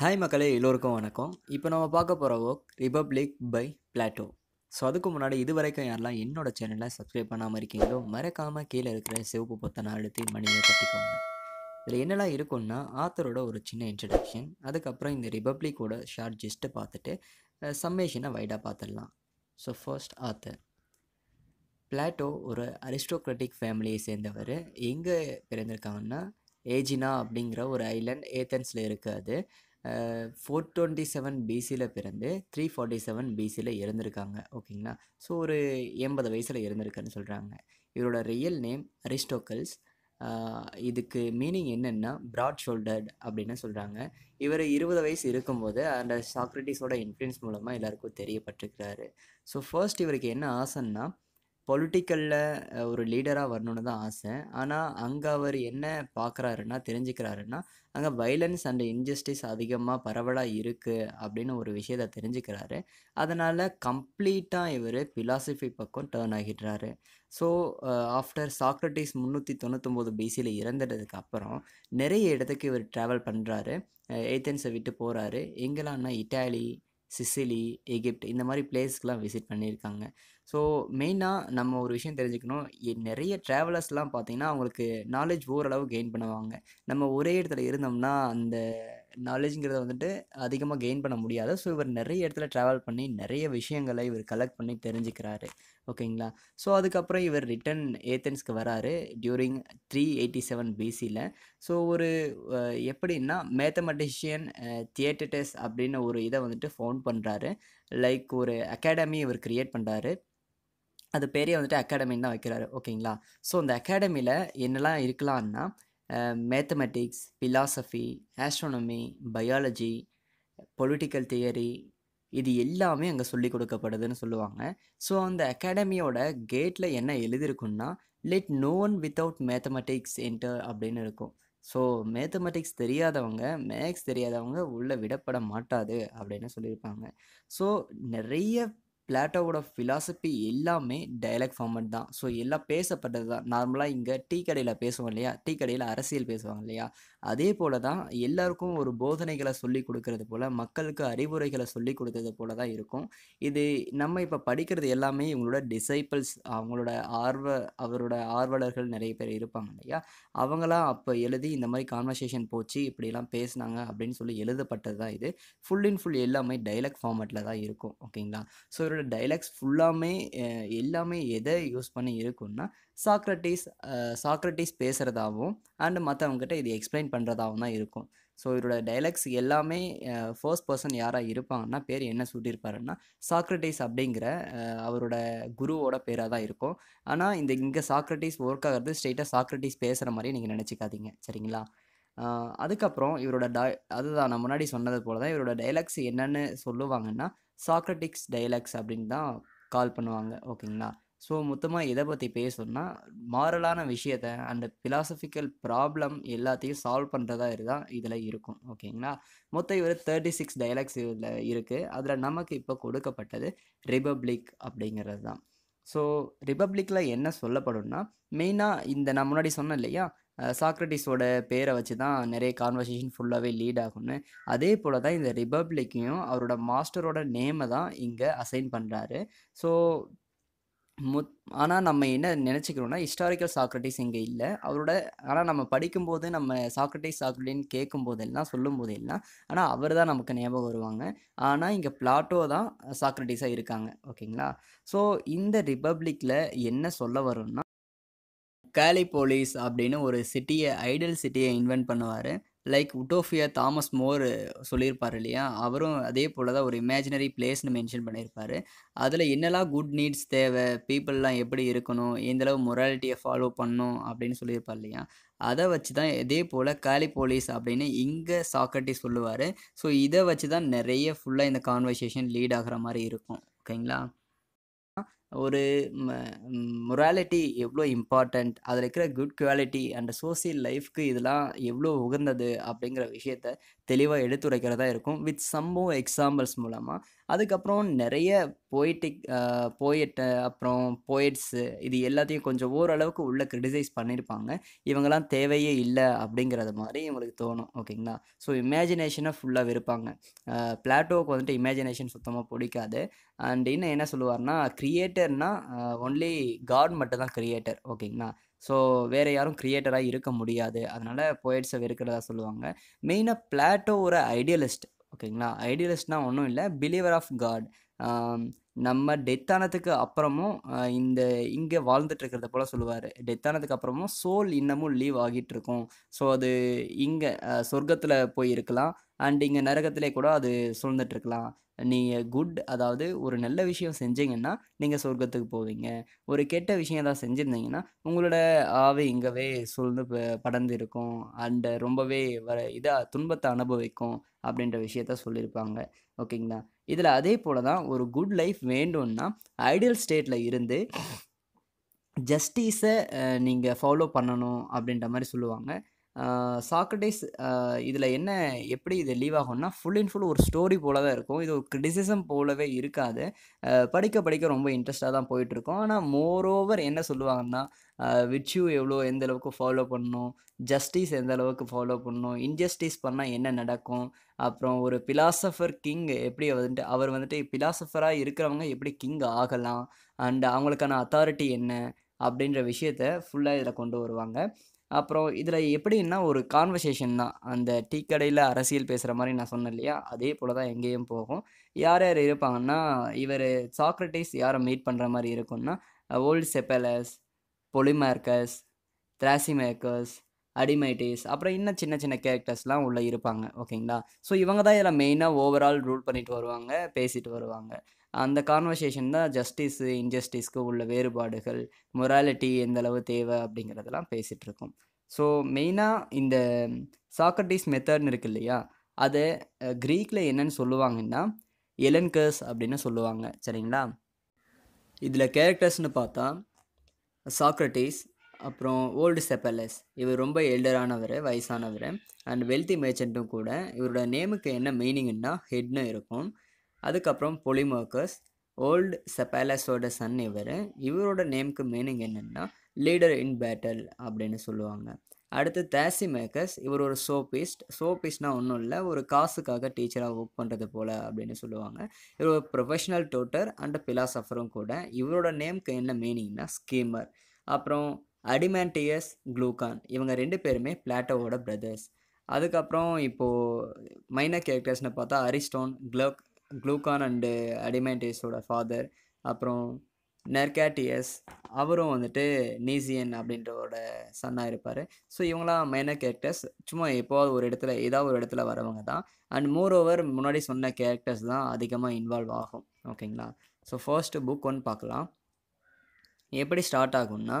Hi மக்களே எல்லோருக்கும் வணக்கம் இப்போ நம்ம பார்க்க போகிற work republic by Plato so அதுக்கு முன்னாடி இது வரைக்கும் யாரெல்லாம் என்னோடய சேனலில் சப்ஸ்கிரைப் பண்ணாமல் இருக்கீங்களோ மறக்காமல் கீழே இருக்கிற சிவப்பு பொத்தனை அழுத்தி மணியை கட்டிக்கோங்க இதில் என்னெல்லாம் இருக்கும்னா ஆத்தரோட ஒரு சின்ன இன்ட்ரடக்ஷன் அதுக்கப்புறம் இந்த ரிபப்ளிக்கோட ஷார்ட் ஜிஸ்ட்டை பார்த்துட்டு சம்மேஷனை வைடாக பார்த்துடலாம் ஸோ ஃபர்ஸ்ட் ஆத்தர் பிளாட்டோ ஒரு அரிஸ்டோக்ராட்டிக் ஃபேமிலியை சேர்ந்தவர் எங்கே பிறந்திருக்காங்கன்னா ஏஜினா அப்படிங்கிற ஒரு ஐலண்ட் ஏத்தன்ஸில் இருக்காது ஃபோர் டுவெண்ட்டி செவன் பிசியில் பிறந்து த்ரீ ஃபார்ட்டி செவன் பிசியில் இறந்துருக்காங்க ஓகேங்களா ஸோ ஒரு எண்பது வயசில் இறந்துருக்குன்னு சொல்கிறாங்க இவரோட ரியல் நேம் அரிஸ்டோக்கல்ஸ் இதுக்கு மீனிங் என்னென்னா ப்ராட் ஷோல்டர்ட் அப்படின்னு சொல்கிறாங்க இவர் இருபது வயசு இருக்கும்போது அந்த சாக்ரட்டிஸோட இன்ஃப்ளூயன்ஸ் மூலமாக எல்லாருக்கும் தெரியப்பட்டிருக்கிறாரு ஸோ ஃபர்ஸ்ட் இவருக்கு என்ன ஆசைன்னா பொலிட்டிக்கலில் ஒரு லீடராக வரணும்னு தான் ஆசை ஆனால் அங்கே அவர் என்ன பார்க்குறாருன்னா தெரிஞ்சுக்கிறாருன்னா அங்கே வைலன்ஸ் அண்ட் இன்ஜஸ்டிஸ் அதிகமாக பரவலாக இருக்குது அப்படின்னு ஒரு விஷயத்த தெரிஞ்சுக்கிறாரு அதனால் கம்ப்ளீட்டாக இவர் பிலாசபி பக்கம் டேர்ன் ஆகிடுறாரு ஸோ ஆஃப்டர் சாக்ரட்டிஸ் முந்நூற்றி தொண்ணூத்தொம்போது பிசியில் இறந்துட்டதுக்கு அப்புறம் நிறைய இடத்துக்கு இவர் ட்ராவல் பண்ணுறாரு ஏத்தன்ஸை விட்டு போகிறாரு எங்கெல்லாம்னா இட்டாலி சிசிலி எகிப்ட் இந்த மாதிரி பிளேஸ்க்கெலாம் விசிட் பண்ணியிருக்காங்க ஸோ மெயினாக நம்ம ஒரு விஷயம் தெரிஞ்சுக்கணும் நிறைய ட்ராவலர்ஸ்லாம் பார்த்திங்கன்னா அவங்களுக்கு நாலேஜ் ஓரளவு கெயின் பண்ணுவாங்க நம்ம ஒரே இடத்துல இருந்தோம்னா அந்த நாலேஜுங்கிறத வந்துட்டு அதிகமாக கெயின் பண்ண முடியாது ஸோ இவர் நிறைய இடத்துல ட்ராவல் பண்ணி நிறைய விஷயங்களை இவர் கலெக்ட் பண்ணி தெரிஞ்சுக்கிறாரு ஓகேங்களா ஸோ அதுக்கப்புறம் இவர் ரிட்டன் ஏத்தன்ஸ்க்கு வராரு டியூரிங் த்ரீ எயிட்டி செவன் பிசியில் ஸோ ஒரு எப்படின்னா மேத்தமெட்டிஷியன் தியேட்டர்டஸ் அப்படின்னு ஒரு இதை வந்துட்டு ஃபோன் பண்ணுறாரு லைக் ஒரு அகாடமி இவர் க்ரியேட் பண்ணுறாரு அது பேரே வந்துட்டு அகாடமின்னு தான் வைக்கிறாரு ஓகேங்களா ஸோ அந்த அகாடமியில் என்னெல்லாம் இருக்கலாம்னா mathematics philosophy astronomy biology political theory இது எல்லாமே அங்கே சொல்லி கொடுக்கப்படுதுன்னு சொல்லுவாங்க ஸோ அந்த அகாடமியோட கேட்டில் என்ன எழுதியிருக்குன்னா let no one without mathematics enter அப்படின்னு இருக்கும் ஸோ மேத்தமெட்டிக்ஸ் தெரியாதவங்க மேக்ஸ் தெரியாதவங்க உள்ளே விடப்பட மாட்டாது அப்படின்னு சொல்லியிருப்பாங்க ஸோ நிறைய பிளாட்டோவோட ஃபிலாசபி எல்லாமே டைலாக் ஃபார்மட் தான் ஸோ எல்லாம் பேசப்பட்டது தான் நார்மலாக இங்கே டீ கடையில் பேசுவோம் இல்லையா டீ கடையில் அரசியல் பேசுவாங்க இல்லையா அதே போல தான் எல்லாருக்கும் ஒரு போதனைகளை சொல்லி கொடுக்கறது போல் மக்களுக்கு அறிவுரைகளை சொல்லி கொடுக்கறது போல தான் இருக்கும் இது நம்ம இப்போ படிக்கிறது எல்லாமே இவங்களோட டிசைப்பிள்ஸ் அவங்களோட ஆர்வ அவரோட ஆர்வலர்கள் நிறைய பேர் இருப்பாங்க இல்லையா அவங்களாம் அப்போ எழுதி இந்த மாதிரி கான்வர்சேஷன் போச்சு இப்படிலாம் பேசினாங்க அப்படின்னு சொல்லி எழுதப்பட்டது தான் இது ஃபுல் அண்ட் ஃபுல் எல்லாமே டைலக் ஃபார்மேட்டில் தான் இருக்கும் ஓகேங்களா ஸோ இதோட டைலாக்ஸ் ஃபுல்லாமே எல்லாமே எதை யூஸ் பண்ணி இருக்கும்னா சாக்ரட்டிஸ் சாக்ரட்டிஸ் பேசுகிறதாகவும் அண்டு மற்றவங்ககிட்ட இது எக்ஸ்பிளைன் பண்ணுறதாகவும் தான் இருக்கும் ஸோ இவரோட டைலாக்ஸ் எல்லாமே ஃபர்ஸ்ட் பர்சன் யாராக இருப்பாங்கன்னா பேர் என்ன சூட்டியிருப்பாருன்னா சாக்ரட்டிஸ் அப்படிங்கிற அவரோட குருவோட பேராக தான் இருக்கும் ஆனால் இந்த இங்கே சாக்ரட்டிஸ் ஒர்க் ஆகிறது ஸ்ட்ரெயிட்டாக சாக்ரட்டிஸ் பேசுகிற மாதிரி நீங்கள் நினச்சிக்காதீங்க சரிங்களா அதுக்கப்புறம் இவரோட டா அதுதான் நான் முன்னாடி சொன்னது போல தான் இவரோட டைலாக்ஸ் என்னென்னு சொல்லுவாங்கன்னா சாக்ரட்டிக்ஸ் டைலாக்ஸ் அப்படின்னு தான் கால் பண்ணுவாங்க ஓகேங்களா ஸோ மொத்தமாக எதை பற்றி பேசணும்னா மாரலான விஷயத்த அந்த ஃபிலாசபிக்கல் ப்ராப்ளம் எல்லாத்தையும் சால்வ் பண்ணுறதா இதுதான் இதில் இருக்கும் ஓகேங்களா மொத்தம் இவர் தேர்ட்டி சிக்ஸ் டைலாக்ஸ் இதில் இருக்குது அதில் நமக்கு இப்போ கொடுக்கப்பட்டது ரிபப்ளிக் அப்படிங்கிறது தான் ஸோ ரிபப்ளிக்கில் என்ன சொல்லப்படும்னா மெயினாக இந்த நான் முன்னாடி சொன்னேன் இல்லையா சாக்ரட்டிஸோட பேரை வச்சு தான் நிறைய கான்வர்சேஷன் ஃபுல்லாகவே லீட் ஆகும்னு அதே போல் தான் இந்த ரிபப்ளிக்கையும் அவரோட மாஸ்டரோட நேமை தான் இங்கே அசைன் பண்ணுறாரு ஸோ முத் ஆனால் நம்ம என்ன நினச்சிக்கிறோன்னா ஹிஸ்டாரிக்கல் சாக்ரட்டிஸ் இங்கே இல்லை அவரோட ஆனால் நம்ம படிக்கும்போது நம்ம சாக்ரட்டிஸ் சாக்ரட்டின்னு கேட்கும் போதெல்லாம் சொல்லும் போதெல்லாம் ஆனால் அவர் தான் நமக்கு ஞாபகம் வருவாங்க ஆனால் இங்கே பிளாட்டோ தான் சாக்ரட்டிஸாக இருக்காங்க ஓகேங்களா ஸோ இந்த ரிப்பப்ளிக்கில் என்ன சொல்ல வரும்னா கேலிபோலிஸ் அப்படின்னு ஒரு சிட்டியை ஐடல் சிட்டியை இன்வென்ட் பண்ணுவார் லைக் உட்டோஃபியா தாமஸ் மோர் சொல்லியிருப்பார் இல்லையா அவரும் அதே போல் தான் ஒரு இமேஜினரி பிளேஸ்னு மென்ஷன் பண்ணியிருப்பார் அதில் என்னெல்லாம் குட் நீட்ஸ் தேவை பீப்புளெலாம் எப்படி இருக்கணும் எந்தளவு மொராலிட்டியை ஃபாலோ பண்ணும் அப்படின்னு சொல்லியிருப்பார் இல்லையா அதை வச்சு தான் இதே போல் காலி போலீஸ் அப்படின்னு இங்கே சாக்கட்டி சொல்லுவார் ஸோ இதை வச்சு தான் நிறைய ஃபுல்லாக இந்த கான்வர்சேஷன் லீட் ஆகிற மாதிரி இருக்கும் ஓகேங்களா ஒரு மொராலிட்டி எவ்வளோ இம்பார்ட்டண்ட் அதில் இருக்கிற குட் குவாலிட்டி அண்ட் சோசியல் லைஃப்க்கு இதெல்லாம் எவ்வளோ உகந்தது அப்படிங்கிற விஷயத்த தெளிவாக எடுத்துரைக்கிறதா இருக்கும் வித் சம்போ எக்ஸாம்பிள்ஸ் மூலமாக அதுக்கப்புறம் நிறைய போய்டிக் போயட்டு அப்புறம் போயட்ஸு இது எல்லாத்தையும் கொஞ்சம் ஓரளவுக்கு உள்ளே க்ரிட்டிசைஸ் பண்ணியிருப்பாங்க இவங்கெல்லாம் தேவையே இல்லை அப்படிங்கிறத மாதிரி இவங்களுக்கு தோணும் ஓகேங்களா ஸோ இமேஜினேஷனை ஃபுல்லாக வெறுப்பாங்க பிளாட்டோவுக்கு வந்துட்டு இமேஜினேஷன் சுத்தமாக பிடிக்காது அண்ட் இன்னும் என்ன சொல்லுவார்னா க்ரியேட்டர்னால் ஒன்லி காட் மட்டும் தான் க்ரியேட்டர் ஓகேங்களா ஸோ வேறு யாரும் க்ரியேட்டராக இருக்க முடியாது அதனால் போய்ட்ஸை வெறுக்கிறதா சொல்லுவாங்க மெயினாக பிளாட்டோ ஒரு ஐடியலிஸ்ட் ஓகேங்களா ஐடியலிஸ்ட்னால் ஒன்றும் இல்லை பிலீவர் ஆஃப் காட் நம்ம டெத்தானதுக்கு அப்புறமும் இந்த இங்கே வாழ்ந்துட்டு இருக்கிறத போல் சொல்லுவார் டெத்தானதுக்கு அப்புறமும் சோல் இன்னமும் லீவ் ஆகிட்டு இருக்கும் ஸோ அது இங்கே சொர்க்கத்தில் போய் இருக்கலாம் அண்ட் இங்கே நரகத்திலே கூட அது சூழ்ந்துட்டு இருக்கலாம் நீங்கள் குட் அதாவது ஒரு நல்ல விஷயம் செஞ்சீங்கன்னா நீங்கள் சொர்க்கத்துக்கு போவீங்க ஒரு கெட்ட விஷயம் ஏதாவது செஞ்சுருந்தீங்கன்னா உங்களோட ஆவி இங்கவே சூழ்ந்து படர்ந்து இருக்கும் அண்ட் ரொம்பவே வர இதாக துன்பத்தை அனுபவிக்கும் அப்படின்ற விஷயத்த சொல்லியிருப்பாங்க ஓகேங்களா இதில் அதே போல் தான் ஒரு குட் லைஃப் வேண்டும்னா ஐடியல் ஸ்டேட்டில் இருந்து ஜஸ்டிஸை நீங்கள் ஃபாலோ பண்ணணும் அப்படின்ற மாதிரி சொல்லுவாங்க சாக்ரட்டைஸ் இதில் என்ன எப்படி இது லீவ் ஆகும்னா ஃபுல் அண்ட் ஃபுல் ஒரு ஸ்டோரி போல தான் இருக்கும் இது ஒரு கிரிட்டிசிசம் போலவே இருக்காது படிக்க படிக்க ரொம்ப இன்ட்ரெஸ்ட்டாக தான் போயிட்டுருக்கும் ஆனால் மோரோவர் என்ன சொல்லுவாங்கன்னா விட்யூ எவ்வளோ எந்த அளவுக்கு ஃபாலோ பண்ணணும் ஜஸ்டிஸ் எந்த அளவுக்கு ஃபாலோ பண்ணணும் இன்ஜஸ்டிஸ் பண்ணால் என்ன நடக்கும் அப்புறம் ஒரு பிலாசபர் கிங் எப்படி வந்துட்டு அவர் வந்துட்டு பிலாசபராக இருக்கிறவங்க எப்படி கிங் ஆகலாம் அண்ட் அவங்களுக்கான அத்தாரிட்டி என்ன அப்படின்ற விஷயத்த ஃபுல்லாக இதில் கொண்டு வருவாங்க அப்புறம் இதில் எப்படின்னா ஒரு கான்வர்சேஷன் தான் அந்த டீ கடையில் அரசியல் பேசுகிற மாதிரி நான் சொன்னேன் இல்லையா அதே போல் தான் எங்கேயும் போகும் யார் யார் இருப்பாங்கன்னா இவர் சாக்ரட்டிஸ் யாரை மீட் பண்ணுற மாதிரி இருக்கும்னா ஓல்டு செப்பலஸ் திராசி திராசிமேக்கர்ஸ் அடிமைட்டிஸ் அப்புறம் இன்னும் சின்ன சின்ன கேரக்டர்ஸ்லாம் உள்ளே இருப்பாங்க ஓகேங்களா ஸோ இவங்க தான் இதில் மெயினாக ஓவரால் ரூல் பண்ணிட்டு வருவாங்க பேசிட்டு வருவாங்க அந்த கான்வர்சேஷன் தான் ஜஸ்டிஸு இன்ஜஸ்டிஸ்க்கு உள்ள வேறுபாடுகள் மொராலிட்டி எந்தளவு தேவை அப்படிங்கிறதெல்லாம் பேசிகிட்ருக்கோம் ஸோ மெயினாக இந்த சாக்ரட்டிஸ் மெத்தட்னு இருக்கு இல்லையா அதை க்ரீக்கில் என்னன்னு சொல்லுவாங்கன்னா எலன்கர்ஸ் அப்படின்னு சொல்லுவாங்க சரிங்களா இதில் கேரக்டர்ஸ்னு பார்த்தா சாக்ரட்டிஸ் அப்புறம் ஓல்டு செப்பலஸ் இவர் ரொம்ப எல்டரானவர் வயசானவர் அண்ட் வெல்த்தி மேர்ச்சண்ட்டும் கூட இவரோட நேமுக்கு என்ன மீனிங்னா ஹெட்னு இருக்கும் அதுக்கப்புறம் பொலிமோக்கஸ் ஓல்டு செப்பாலஸோட சன் இவர் இவரோட நேமுக்கு மீனிங் என்னென்னா லீடர் இன் பேட்டல் அப்படின்னு சொல்லுவாங்க அடுத்து தேசி மேக்கர்ஸ் இவர் ஒரு சோபிஸ்ட் சோபிஸ்ட்னா ஒன்றும் இல்லை ஒரு காசுக்காக டீச்சராக ஒர்க் பண்ணுறது போல் அப்படின்னு சொல்லுவாங்க இவர் ஒரு ப்ரொஃபஷ்னல் டோட்டர் அண்ட் பிலாசஃபரும் கூட இவரோட நேம்க்கு என்ன மீனிங்னா ஸ்கீமர் அப்புறம் அடிமேண்டியஸ் குளூகான் இவங்க ரெண்டு பேருமே பிளாட்டோவோட பிரதர்ஸ் அதுக்கப்புறம் இப்போது மைனர் கேரக்டர்ஸ்னு பார்த்தா அரிஸ்டோன் க்ளோக் க்ளூகான் அண்டு அடிமைண்டேஸோட ஃபாதர் அப்புறம் நெர்கேட்டியஸ் அவரும் வந்துட்டு நீசியன் அப்படின்றவோட சன்னாக இருப்பார் ஸோ இவங்களாம் மைனர் கேரக்டர்ஸ் சும்மா எப்போது ஒரு இடத்துல ஏதாவது ஒரு இடத்துல வரவங்க தான் அண்ட் மோர் ஓவர் முன்னாடி சொன்ன கேரக்டர்ஸ் தான் அதிகமாக இன்வால்வ் ஆகும் ஓகேங்களா ஸோ ஃபர்ஸ்ட்டு புக் ஒன்று பார்க்கலாம் எப்படி ஸ்டார்ட் ஆகும்னா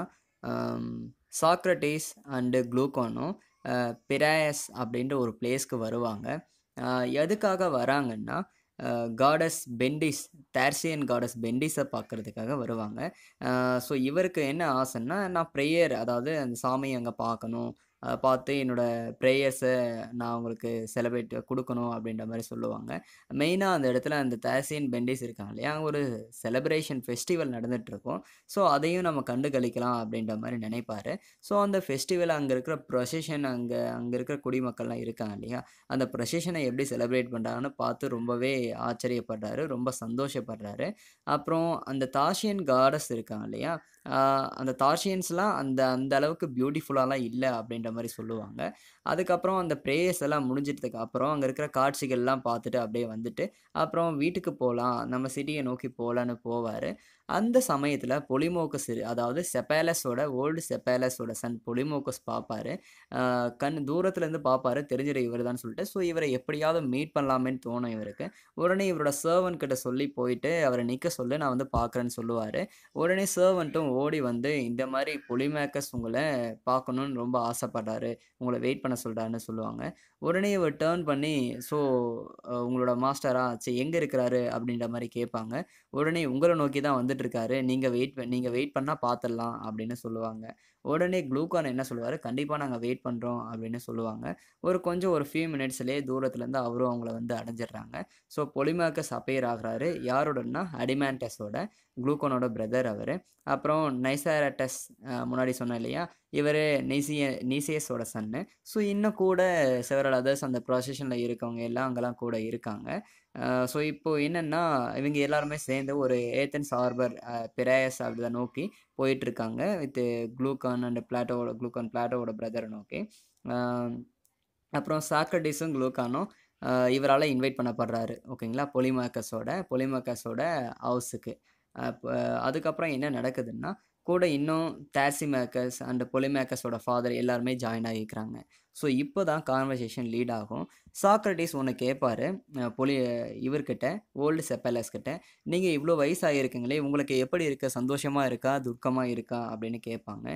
சாக்ரட்டிஸ் அண்டு க்ளூகானும் பிராயஸ் அப்படின்ற ஒரு பிளேஸ்க்கு வருவாங்க uh, எதுக்காக வராங்கன்னா காடஸ் பெண்டிஸ் தேர்சியன் காடஸ் பெண்டிஸை பார்க்குறதுக்காக வருவாங்க ஸோ இவருக்கு என்ன ஆசைன்னா நான் ப்ரேயர் அதாவது அந்த சாமியை அங்கே பார்க்கணும் அதை பார்த்து என்னோடய ப்ரேயர்ஸை நான் உங்களுக்கு செலிப்ரேட் கொடுக்கணும் அப்படின்ற மாதிரி சொல்லுவாங்க மெயினாக அந்த இடத்துல அந்த தேசியன் பெண்டிஸ் இருக்காங்க இல்லையா ஒரு செலிப்ரேஷன் ஃபெஸ்டிவல் நடந்துகிட்ருக்கும் ஸோ அதையும் நம்ம கண்டு கழிக்கலாம் அப்படின்ற மாதிரி நினைப்பார் ஸோ அந்த ஃபெஸ்டிவல் அங்கே இருக்கிற ப்ரொசஷன் அங்கே அங்கே இருக்கிற குடிமக்கள்லாம் இருக்காங்க இல்லையா அந்த ப்ரொசஷனை எப்படி செலிப்ரேட் பண்ணுறாங்கன்னு பார்த்து ரொம்பவே ஆச்சரியப்படுறாரு ரொம்ப சந்தோஷப்படுறாரு அப்புறம் அந்த தாஷியன் காடஸ் இருக்காங்க இல்லையா அந்த தார்ஷியன்ஸ்லாம் அந்த அந்த அளவுக்கு பியூட்டிஃபுல்லாலாம் இல்லை அப்படின்ற மாதிரி சொல்லுவாங்க அதுக்கப்புறம் அந்த ப்ரேயர்ஸ் எல்லாம் முடிஞ்சதுக்கு அப்புறம் அங்கே இருக்கிற காட்சிகள்லாம் பார்த்துட்டு அப்படியே வந்துட்டு அப்புறம் வீட்டுக்கு போகலாம் நம்ம சிட்டியை நோக்கி போகலான்னு போவார் அந்த சமயத்தில் பொலிமோக்கஸ் அதாவது செப்பேலஸோட ஓல்டு செப்பேலஸோட சன் பொலிமோக்கஸ் பார்ப்பாரு கண் தூரத்துலேருந்து பார்ப்பாரு தெரிஞ்சிட இவர் தான் சொல்லிட்டு ஸோ இவரை எப்படியாவது மீட் பண்ணலாமேன்னு தோணும் இவருக்கு உடனே இவரோட சர்வன் கிட்ட சொல்லி போயிட்டு அவரை நிற்க சொல்லி நான் வந்து பார்க்குறேன்னு சொல்லுவார் உடனே சர்வன்ட்டும் ஓடி வந்து இந்த மாதிரி பொலிமேக்கஸ் உங்களை பார்க்கணுன்னு ரொம்ப ஆசைப்படுறாரு உங்களை வெயிட் பண்ண சொல்கிறாருன்னு சொல்லுவாங்க உடனே இவர் டேர்ன் பண்ணி ஸோ உங்களோட மாஸ்டரா சரி எங்கே இருக்கிறாரு அப்படின்ற மாதிரி கேட்பாங்க உடனே உங்களை நோக்கி தான் வந்துட்டு இருக்காரு நீங்கள் வெயிட் நீங்கள் வெயிட் பண்ணால் பார்த்துடலாம் அப்படின்னு சொல்லுவாங்க உடனே குளூகான் என்ன சொல்லுவார் கண்டிப்பாக நாங்கள் வெயிட் பண்ணுறோம் அப்படின்னு சொல்லுவாங்க ஒரு கொஞ்சம் ஒரு ஃபியூ மினிட்ஸ்லேயே தூரத்துலேருந்து அவரும் அவங்கள வந்து அடைஞ்சிடுறாங்க ஸோ பொலிமாக்கஸ் அப்பேர் ஆகிறாரு யாரோடனா அடிமாண்டஸோட குளூகோனோட பிரதர் அவர் அப்புறம் நைசாரட்டஸ் முன்னாடி சொன்னேன் இல்லையா இவர் நீசிய நீசியஸோட சன்னு ஸோ இன்னும் கூட செவரல் அதர்ஸ் அந்த ப்ரொசஷனில் இருக்கவங்க எல்லாம் அங்கெல்லாம் கூட இருக்காங்க ஸோ இப்போது என்னென்னா இவங்க எல்லாருமே சேர்ந்து ஒரு ஏத்தன்ஸ் ஹார்பர் பிரேயஸ் அப்படிதான் நோக்கி போயிட்டுருக்காங்க வித்து குளூகான் அண்ட் பிளாட்டோவோட குளூகான் பிளாட்டோவோட பிரதரை நோக்கி அப்புறம் சாக்ரடிஸும் குளூகானும் இவரால் இன்வைட் பண்ணப்படுறாரு ஓகேங்களா பொலிமாக்கஸோட பொலிமாக்கஸோட ஹவுஸுக்கு அதுக்கப்புறம் என்ன நடக்குதுன்னா கூட இன்னும் தேசி மேக்கர்ஸ் அண்ட் பொலிமேக்கர்ஸோட ஃபாதர் எல்லாருமே ஜாயின் ஆகிக்கிறாங்க ஸோ இப்போ தான் கான்வர்சேஷன் லீட் ஆகும் சாக்ரட்டிஸ் ஒன்று கேட்பார் பொலி இவர்கிட்ட ஓல்டு செப்பலஸ் கிட்ட நீங்கள் இவ்வளோ வயசாகிருக்குங்களே உங்களுக்கு எப்படி இருக்க சந்தோஷமாக இருக்கா துக்கமாக இருக்கா அப்படின்னு கேட்பாங்க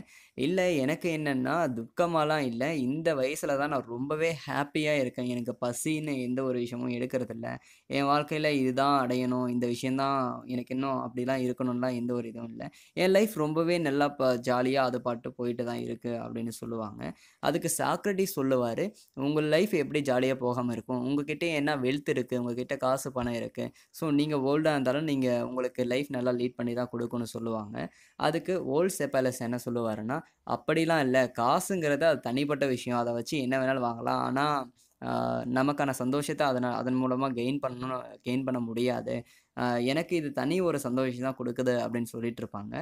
இல்லை எனக்கு என்னென்னா துக்கமாலாம் இல்லை இந்த வயசில் தான் நான் ரொம்பவே ஹாப்பியாக இருக்கேன் எனக்கு பசின்னு எந்த ஒரு விஷயமும் எடுக்கிறதில்ல என் வாழ்க்கையில் இதுதான் அடையணும் இந்த விஷயந்தான் எனக்கு இன்னும் அப்படிலாம் இருக்கணும்லாம் எந்த ஒரு இதுவும் இல்லை என் லைஃப் ரொம்பவே நல்லா இப்போ ஜாலியாக அது பாட்டு போயிட்டு தான் இருக்குது அப்படின்னு சொல்லுவாங்க அதுக்கு சாக்ரட்டிஸ் சொல்லுவார் உங்கள் லைஃப் எப்படி ஜாலியாக போகாமல் இருக்கும் உங்ககிட்ட என்ன வெல்த் இருக்குது உங்ககிட்ட காசு பணம் இருக்குது ஸோ நீங்கள் ஓல்டாக இருந்தாலும் நீங்கள் உங்களுக்கு லைஃப் நல்லா லீட் பண்ணி தான் கொடுக்கணும்னு சொல்லுவாங்க அதுக்கு ஓல்ட் செப்பாலஸ் என்ன சொல்லுவாருன்னா அப்படிலாம் இல்லை காசுங்கிறது அது தனிப்பட்ட விஷயம் அதை வச்சு என்ன வேணாலும் வாங்கலாம் ஆனால் நமக்கான சந்தோஷத்தை அதனால் அதன் மூலமாக கெயின் பண்ணணும் கெயின் பண்ண முடியாது எனக்கு இது தனி ஒரு சந்தோஷம் தான் கொடுக்குது அப்படின்னு சொல்லிட்டு இருப்பாங்க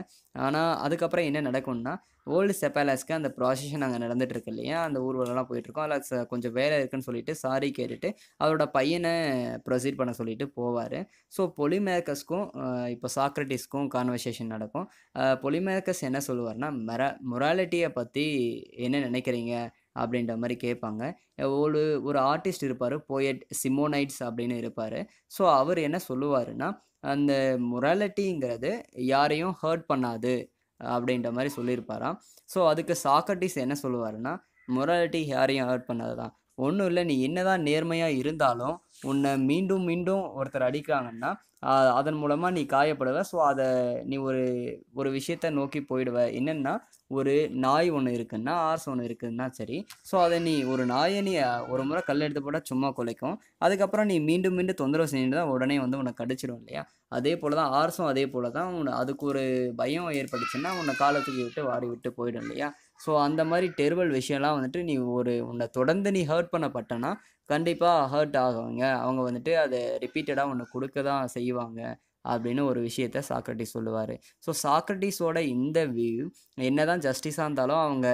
ஆனால் அதுக்கப்புறம் என்ன நடக்கும்னா ஓல்டு செப்பாலஸ்க்கு அந்த ப்ராசஷன் அங்கே நடந்துட்டு இருக்கு இல்லையா அந்த ஊர்வலம்லாம் போயிட்டுருக்கோம் அதில் கொஞ்சம் வேலை இருக்குன்னு சொல்லிட்டு சாரி கேட்டுட்டு அவரோட பையனை ப்ரொசீட் பண்ண சொல்லிட்டு போவார் ஸோ பொலிமேக்கஸ்க்கும் இப்போ சாக்ரட்டிஸ்க்கும் கான்வர்சேஷன் நடக்கும் பொலிமேக்கஸ் என்ன சொல்லுவார்னா மெரா மொராலிட்டியை பற்றி என்ன நினைக்கிறீங்க அப்படின்ற மாதிரி கேட்பாங்க ஒரு ஒரு ஆர்டிஸ்ட் இருப்பார் போயட் சிமோனைட்ஸ் அப்படின்னு இருப்பார் ஸோ அவர் என்ன சொல்லுவாருன்னா அந்த மொராலிட்டிங்கிறது யாரையும் ஹர்ட் பண்ணாது அப்படின்ற மாதிரி சொல்லியிருப்பாராம் ஸோ அதுக்கு சாக்ரட்டிஸ் என்ன சொல்லுவாருன்னா மொராலிட்டி யாரையும் ஹர்ட் பண்ணாது தான் ஒன்றும் இல்லை நீ என்னதான் நேர்மையாக இருந்தாலும் உன்னை மீண்டும் மீண்டும் ஒருத்தர் அடிக்கிறாங்கன்னா அதன் மூலமாக நீ காயப்படுவ ஸோ அதை நீ ஒரு ஒரு விஷயத்த நோக்கி போயிடுவ என்னென்னா ஒரு நாய் ஒன்று இருக்குன்னா ஆர்ஸ் ஒன்று இருக்குதுன்னா சரி ஸோ அதை நீ ஒரு நாயை நீ ஒரு முறை கல் எடுத்து போட்டால் சும்மா குலைக்கும் அதுக்கப்புறம் நீ மீண்டும் மீண்டும் தொந்தரவு செஞ்சுட்டு தான் உடனே வந்து உனக்கு கடிச்சிடும் இல்லையா அதே போல் தான் ஆர்ஸும் அதே போல் தான் உன்னை அதுக்கு ஒரு பயம் ஏற்படுச்சுன்னா உன்னை காலத்துக்கு விட்டு வாடி விட்டு போயிடும் இல்லையா ஸோ அந்த மாதிரி டெர்பல் விஷயம்லாம் வந்துட்டு நீ ஒரு உன்னை தொடர்ந்து நீ ஹர்ட் பண்ணப்பட்டனா கண்டிப்பாக ஹர்ட் ஆகுவாங்க அவங்க வந்துட்டு அதை ரிப்பீட்டடாக ஒன்று கொடுக்க தான் செய்வாங்க அப்படின்னு ஒரு விஷயத்த சாக்ரட்டிஸ் சொல்லுவார் ஸோ சாக்ரட்டிஸோட இந்த வியூ என்ன தான் ஜஸ்டிஸாக இருந்தாலும் அவங்க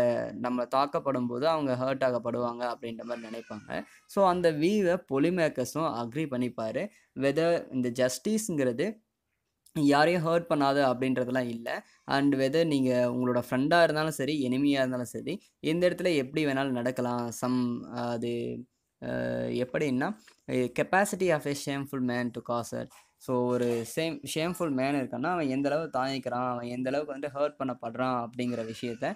நம்ம தாக்கப்படும் போது அவங்க ஹர்ட் ஆகப்படுவாங்க அப்படின்ற மாதிரி நினைப்பாங்க ஸோ அந்த வியூவை பொலிமேக்கர்ஸும் அக்ரி பண்ணிப்பார் வெதர் இந்த ஜஸ்டிஸுங்கிறது யாரையும் ஹர்ட் பண்ணாது அப்படின்றதெல்லாம் இல்லை அண்ட் வெதர் நீங்கள் உங்களோட ஃப்ரெண்டாக இருந்தாலும் சரி எனிமியாக இருந்தாலும் சரி எந்த இடத்துல எப்படி வேணாலும் நடக்கலாம் சம் அது எப்படின்னா capacity of a shameful man to காசர் ஸோ ஒரு சேம் ஷேம்ஃபுல் மேன் இருக்கான்னா அவன் எந்த தாங்கிக்கிறான் அவன் எந்தளவுக்கு வந்துட்டு ஹர்ட் பண்ணப்படுறான் அப்படிங்கிற விஷயத்த